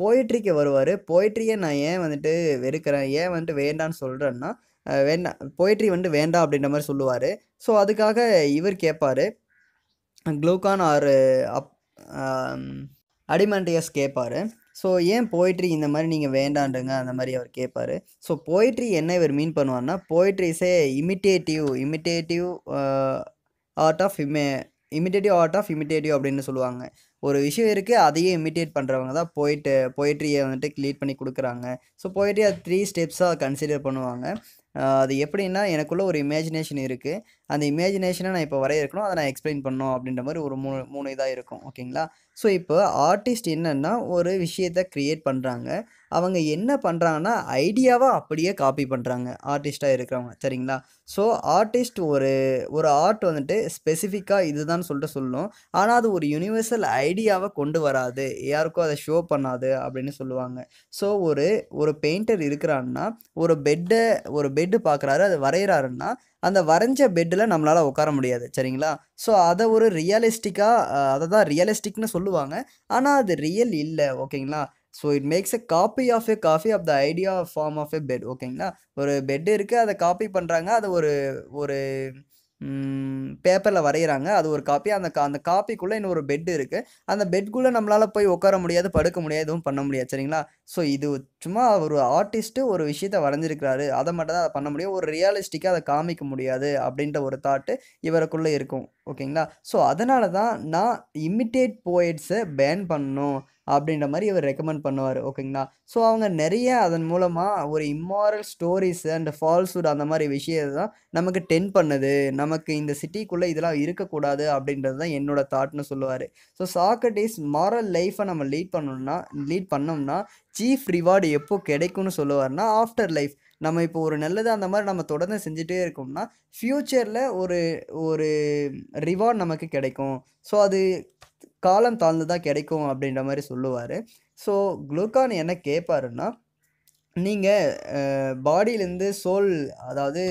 போயிட்ரிக்கு வருவார் போயிட்ரியை நான் ஏன் வந்துட்டு வெறுக்கிறேன் ஏன் வந்துட்டு வேண்டான்னு சொல்கிறேன்னா வேண்டாம் போயிட்ரி வந்து வேண்டாம் அப்படின்ற மாதிரி சொல்லுவார் ஸோ அதுக்காக இவர் கேட்பார் க்ளூகான் ஆர் அப் அடிமண்டியஸ் கேட்பார் ஸோ ஏன் போயிட்ரி இந்த மாதிரி நீங்கள் வேண்டான்றங்க அந்த மாதிரி அவர் கேட்பார் ஸோ போயிட்ரி என்ன இவர் மீன் பண்ணுவார்னா poetry is a imitative imitative art of இமே இமிட்டேட்டிவ் ஆர்ட் ஆஃப் இமிட்டேட்டிவ் அப்படின்னு சொல்லுவாங்க ஒரு விஷயம் இருக்குது அதையே இமிட்டேட் பண்ணுறவங்க தான் போயிட்டு போயிட்ரியை வந்துட்டு க்ளீட் பண்ணி கொடுக்குறாங்க ஸோ போயிட்ரி அது த்ரீ ஸ்டெப்ஸாக கன்சிடர் பண்ணுவாங்க அது எப்படின்னா எனக்குள்ளே ஒரு இமேஜினேஷன் இருக்குது அந்த இமேஜினேஷனை நான் இப்போ வரைய இருக்கணும் அதை நான் எக்ஸ்பிளைன் பண்ணணும் அப்படின்ற மாதிரி ஒரு மூணு மூணு இதாக இருக்கும் ஓகேங்களா ஸோ இப்போ ஆர்டிஸ்ட் என்னென்னா ஒரு விஷயத்தை க்ரியேட் பண்ணுறாங்க அவங்க என்ன பண்ணுறாங்கன்னா ஐடியாவாக அப்படியே காப்பி பண்ணுறாங்க ஆர்டிஸ்ட்டாக இருக்கிறவங்க சரிங்களா ஸோ ஆர்டிஸ்ட் ஒரு ஒரு ஆர்ட் வந்துட்டு ஸ்பெசிஃபிக்காக இதுதான் சொல்லிட்டு சொல்லும் ஆனால் அது ஒரு யூனிவர்சல் ஐடியாவை கொண்டு வராது யாருக்கும் அதை ஷோ பண்ணாது அப்படின்னு சொல்லுவாங்க ஸோ ஒரு ஒரு பெயிண்டர் இருக்கிறான்னா ஒரு பெட்டை ஒரு பெட் பெட்டு பார்க்குறாரு அது வரைகிறாருன்னா அந்த வரைஞ்ச பெட்டில் நம்மளால் உட்கார முடியாது சரிங்களா ஸோ அதை ஒரு ரியலிஸ்டிக்காக அதை தான் ரியலிஸ்டிக்னு சொல்லுவாங்க ஆனால் அது ரியல் இல்லை ஓகேங்களா so it makes a copy of a copy of the idea form of a bed ஓகேங்களா ஒரு பெட் இருக்குது அதை காப்பி பண்ணுறாங்க அதை ஒரு ஒரு பேப்பரில் வரைகிறாங்க அது ஒரு காப்பி அந்த கா அந்த காப்பிக்குள்ளே இன்னும் ஒரு பெட் இருக்குது அந்த பெட்குள்ளே நம்மளால் போய் உட்கார முடியாது படுக்க முடியாது எதுவும் பண்ண முடியாது சரிங்களா ஸோ இது சும்மா ஒரு ஆர்டிஸ்ட்டு ஒரு விஷயத்த வரைஞ்சிருக்கிறாரு அதை மட்டும் தான் பண்ண முடியும் ஒரு ரியாலிஸ்டிக்காக அதை காமிக்க முடியாது அப்படின்ற ஒரு தாட்டு இவருக்குள்ளே இருக்கும் ஓகேங்களா ஸோ அதனால தான் நான் இமிட்டேட் போயிட்ஸை பேன் பண்ணணும் அப்படின்ற மாதிரி இவர் ரெக்கமெண்ட் பண்ணுவார் ஓகேங்களா ஸோ அவங்க நிறைய அதன் மூலமாக ஒரு இம்மாரல் ஸ்டோரிஸ் அண்ட் ஃபால்ஸ்வுட் அந்த மாதிரி விஷயத்தை தான் நமக்கு டென் பண்ணுது நமக்கு இந்த சிட்டிக்குள்ளே இதெல்லாம் இருக்கக்கூடாது அப்படின்றது தான் என்னோட தாட்னு சொல்லுவார் ஸோ சாக்ரட்டிஸ் மாரல் லைஃப்பை நம்ம லீட் பண்ணணும்னா லீட் பண்ணோம்னா சீஃப் ரிவார்டு எப்போ கிடைக்கும்னு சொல்லுவார்னா ஆஃப்டர் லைஃப் நம்ம இப்போ ஒரு நல்லது அந்த மாதிரி நம்ம தொடர்ந்து செஞ்சுட்டே இருக்கோம்னா ஃப்யூச்சரில் ஒரு ஒரு ரிவார்ட் நமக்கு கிடைக்கும் ஸோ அது காலம் தாழ்ந்து தான் கிடைக்கும் அப்படின்ற மாதிரி சொல்லுவார் ஸோ குளுக்கான் என்ன கேட்பாருன்னா நீங்கள் பாடியிலேருந்து சோல் அதாவது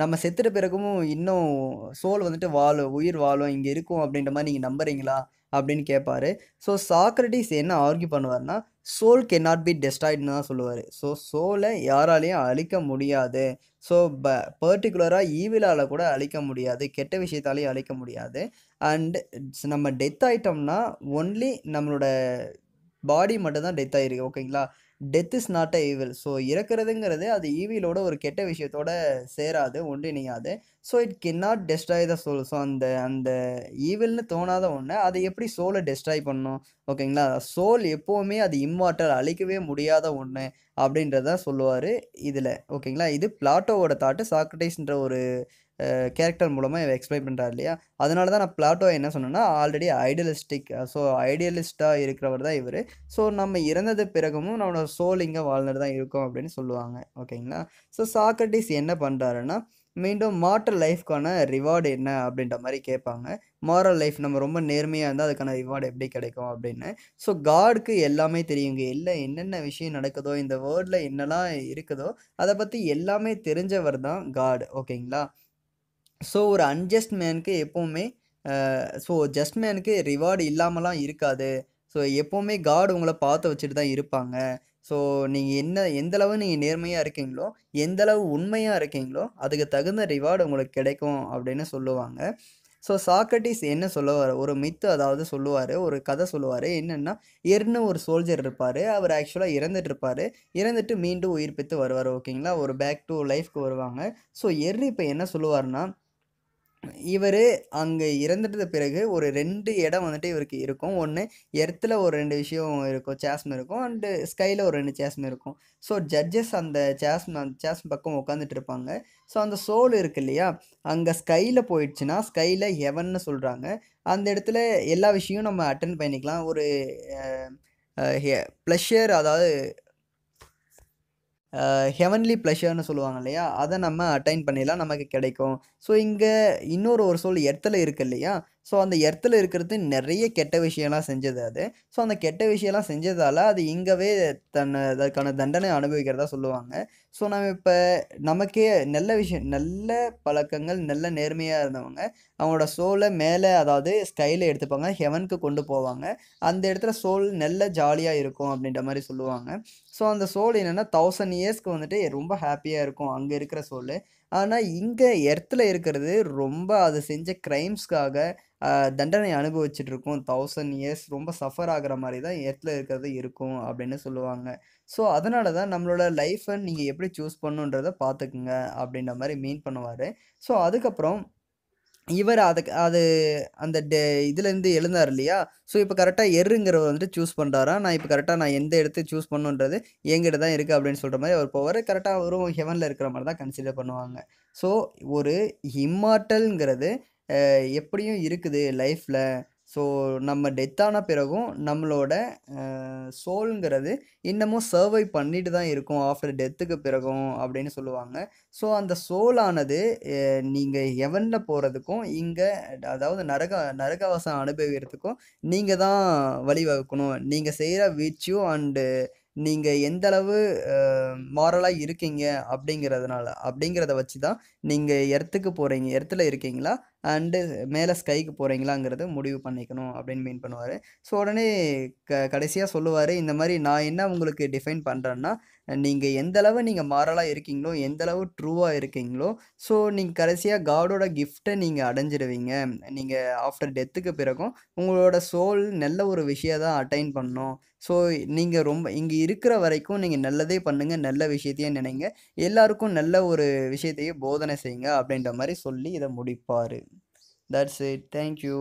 நம்ம செத்துட்ட பிறகும் இன்னும் சோல் வந்துட்டு வாழும் உயிர் வாழும் இங்கே இருக்கும் அப்படின்ற மாதிரி நீங்கள் நம்புறீங்களா அப்படின்னு கேட்பாரு ஸோ சாக்ரட்டிஸ் என்ன ஆர்கியூ பண்ணுவார்னா சோல் கேன் நாட் பி டெஸ்டாய்டுன்னு தான் சொல்லுவார் ஸோ சோலை யாராலையும் அழிக்க முடியாது ஸோ ப பர்டிகுலராக ஈவிலால் கூட அழிக்க முடியாது கெட்ட விஷயத்தாலேயும் அழிக்க முடியாது அண்ட் நம்ம டெத் ஆயிட்டோம்னா ஒன்லி நம்மளோட பாடி மட்டும்தான் டெத் ஆகிருக்கு ஓகேங்களா death is not a evil so இறக்குறதுங்கிறது அது ஈவிலோட ஒரு கெட்ட விஷயத்தோட சேராது ஒன்றிணையாது so it can not destroy the soul so அந்த அந்த ஈவில்னு தோணாத ஒன்று அதை எப்படி சோலை டெஸ்ட்ராய் பண்ணும் ஓகேங்களா சோல் எப்போவுமே அது இம்மாற்றல் அழிக்கவே முடியாத ஒன்று அப்படின்றத சொல்லுவார் இதில் ஓகேங்களா இது பிளாட்டோவோட தாட்டு சாக்ரடைஸ்ன்ற ஒரு கேரக்டர் மூலமாக இவன் எக்ஸ்பிளைன் பண்ணுறாரு இல்லையா அதனால தான் நான் பிளாட்டோ என்ன சொன்னேன்னா ஆல்ரெடி ஐடியலிஸ்டிக் ஸோ ஐடியலிஸ்ட்டாக இருக்கிறவர் தான் இவர் ஸோ நம்ம இறந்தது பிறகமும் நம்மளோட சோல் இங்கே வாழ்ந்துட்டு தான் இருக்கும் அப்படின்னு சொல்லுவாங்க ஓகேங்களா ஸோ சாக்ரட்டிஸ் என்ன பண்ணுறாருன்னா மீண்டும் மாற்ற லைஃப்க்கான ரிவார்டு என்ன அப்படின்ற மாதிரி கேட்பாங்க மாரல் லைஃப் நம்ம ரொம்ப நேர்மையாக இருந்தால் அதுக்கான ரிவார்டு எப்படி கிடைக்கும் அப்படின்னு ஸோ காடுக்கு எல்லாமே தெரியுங்க இல்லை என்னென்ன விஷயம் நடக்குதோ இந்த வேர்ல்டில் என்னெல்லாம் இருக்குதோ அதை பற்றி எல்லாமே தெரிஞ்சவர் தான் காட் ஓகேங்களா ஸோ ஒரு அன்ஜஸ்ட் மேனுக்கு எப்போவுமே ஸோ ஜஸ்ட் மேனுக்கு ரிவார்டு இல்லாமலாம் இருக்காது ஸோ எப்போவுமே காடு உங்களை பார்த்து வச்சுட்டு தான் இருப்பாங்க ஸோ நீங்கள் என்ன எந்தளவு நீங்கள் நேர்மையாக இருக்கீங்களோ எந்தளவு உண்மையாக இருக்கீங்களோ அதுக்கு தகுந்த ரிவார்டு உங்களுக்கு கிடைக்கும் அப்படின்னு சொல்லுவாங்க ஸோ சாக்ரட்டிஸ் என்ன சொல்லுவார் ஒரு மித்து அதாவது சொல்லுவார் ஒரு கதை சொல்லுவார் என்னென்னா எர்னு ஒரு சோல்ஜர் இருப்பார் அவர் ஆக்சுவலாக இறந்துட்டு இருப்பார் இறந்துட்டு மீண்டும் உயிர் வருவார் ஓகேங்களா ஒரு பேக் டு லைஃப்க்கு வருவாங்க ஸோ எர்னு இப்போ என்ன சொல்லுவார்னா இவர் அங்கே இறந்துட்டது பிறகு ஒரு ரெண்டு இடம் வந்துட்டு இவருக்கு இருக்கும் ஒன்று எர்த்தில் ஒரு ரெண்டு விஷயம் இருக்கும் சேஸ்ம் இருக்கும் அண்டு ஸ்கையில் ஒரு ரெண்டு சேஸ்ம் இருக்கும் ஸோ ஜட்ஜஸ் அந்த சேஸ்ம அந்த சேஸ்ம பக்கம் உட்காந்துட்டு இருப்பாங்க ஸோ அந்த சோல் இருக்கு இல்லையா அங்கே ஸ்கையில் போயிடுச்சுன்னா ஸ்கையில் ஹெவன்னு சொல்கிறாங்க அந்த இடத்துல எல்லா விஷயமும் நம்ம அட்டன் பண்ணிக்கலாம் ஒரு ப்ளஷர் அதாவது ஹெவன்லி ப்ளஷர்னு சொல்லுவாங்க இல்லையா அதை நம்ம அட்டைன் பண்ணிடலாம் நமக்கு கிடைக்கும் ஸோ இங்கே இன்னொரு ஒரு சொல் எர்த்தில் இருக்கு இல்லையா ஸோ அந்த எர்த்தில் இருக்கிறது நிறைய கெட்ட விஷயம்லாம் செஞ்சது அது ஸோ அந்த கெட்ட விஷயம்லாம் செஞ்சதால் அது இங்கவே தன்னை அதற்கான தண்டனை அனுபவிக்கிறதா சொல்லுவாங்க ஸோ நம்ம இப்போ நமக்கே நல்ல விஷயம் நல்ல பழக்கங்கள் நல்ல நேர்மையாக இருந்தவங்க அவங்களோட சோலை மேலே அதாவது ஸ்கையில் எடுத்துப்பாங்க ஹெவனுக்கு கொண்டு போவாங்க அந்த இடத்துல சோல் நல்ல ஜாலியாக இருக்கும் அப்படின்ற மாதிரி சொல்லுவாங்க ஸோ அந்த சோல் என்னென்னா தௌசண்ட் இயர்ஸ்க்கு வந்துட்டு ரொம்ப ஹாப்பியாக இருக்கும் அங்கே இருக்கிற சோல் ஆனால் இங்கே எர்த்தில் இருக்கிறது ரொம்ப அதை செஞ்ச க்ரைம்ஸ்க்காக தண்டனை அனுபவிச்சுட்டு இருக்கும் தௌசண்ட் இயர்ஸ் ரொம்ப சஃபர் ஆகிற மாதிரி தான் எர்த்தில் இருக்கிறது இருக்கும் அப்படின்னு சொல்லுவாங்க ஸோ அதனால தான் நம்மளோட லைஃப்பை நீங்கள் எப்படி சூஸ் பண்ணுன்றதை பார்த்துக்குங்க அப்படின்ற மாதிரி மீன் பண்ணுவார் ஸோ அதுக்கப்புறம் இவர் அதுக்கு அது அந்த டே இதுலேருந்து எழுந்தார் இல்லையா ஸோ இப்போ கரெக்டாக எருங்கிறவர் வந்துட்டு சூஸ் பண்ணுறாரா நான் இப்போ கரெக்டாக நான் எந்த இடத்து சூஸ் பண்ணுன்றது எங்கிட்ட தான் இருக்குது அப்படின்னு சொல்கிற மாதிரி அவர் போவார் கரெக்டாக அவரும் ஹெவனில் இருக்கிற மாதிரி தான் கன்சிடர் பண்ணுவாங்க ஸோ ஒரு இம்மார்டல்ங்கிறது எப்படியும் இருக்குது லைஃப்பில் ஸோ நம்ம டெத்தான பிறகும் நம்மளோட சோலுங்கிறது இன்னமும் சர்வை பண்ணிட்டு தான் இருக்கும் ஆஃப்டர் டெத்துக்கு பிறகும் அப்படின்னு சொல்லுவாங்க ஸோ அந்த சோலானது நீங்கள் ஹெவனில் போகிறதுக்கும் இங்கே அதாவது நரக நரகவாசம் அனுபவிக்கிறதுக்கும் நீங்கள் தான் வழிவகுக்கணும் நீங்கள் செய்கிற வீச்சியும் அண்டு நீங்கள் எந்தளவு மாரலாக இருக்கீங்க அப்படிங்கிறதுனால அப்படிங்கிறத வச்சு தான் நீங்கள் எர்த்துக்கு போகிறீங்க எர்த்தில் இருக்கீங்களா அண்டு மேலே ஸ்கைக்கு போகிறீங்களாங்கிறத முடிவு பண்ணிக்கணும் அப்படின்னு மீன் பண்ணுவார் ஸோ உடனே க கடைசியாக சொல்லுவார் இந்த மாதிரி நான் என்ன உங்களுக்கு டிஃபைன் பண்ணுறேன்னா நீங்கள் எந்தளவு நீங்கள் மாரலாக இருக்கீங்களோ எந்தளவு ட்ரூவாக இருக்கீங்களோ ஸோ நீங்கள் கடைசியாக காடோட கிஃப்ட்டை நீங்கள் அடைஞ்சிடுவீங்க நீங்கள் ஆஃப்டர் டெத்துக்கு பிறகும் உங்களோட சோல் நல்ல ஒரு விஷயம் தான் அட்டைன் பண்ணணும் ஸோ நீங்கள் ரொம்ப இங்கே இருக்கிற வரைக்கும் நீங்கள் நல்லதே பண்ணுங்கள் நல்ல விஷயத்தையே நினைங்க. எல்லாருக்கும் நல்ல ஒரு விஷயத்தையே போதனை செய்யுங்க. அப்படின்ற மாதிரி சொல்லி இதை முடிப்பார் தட்ஸ் இட். Thank you.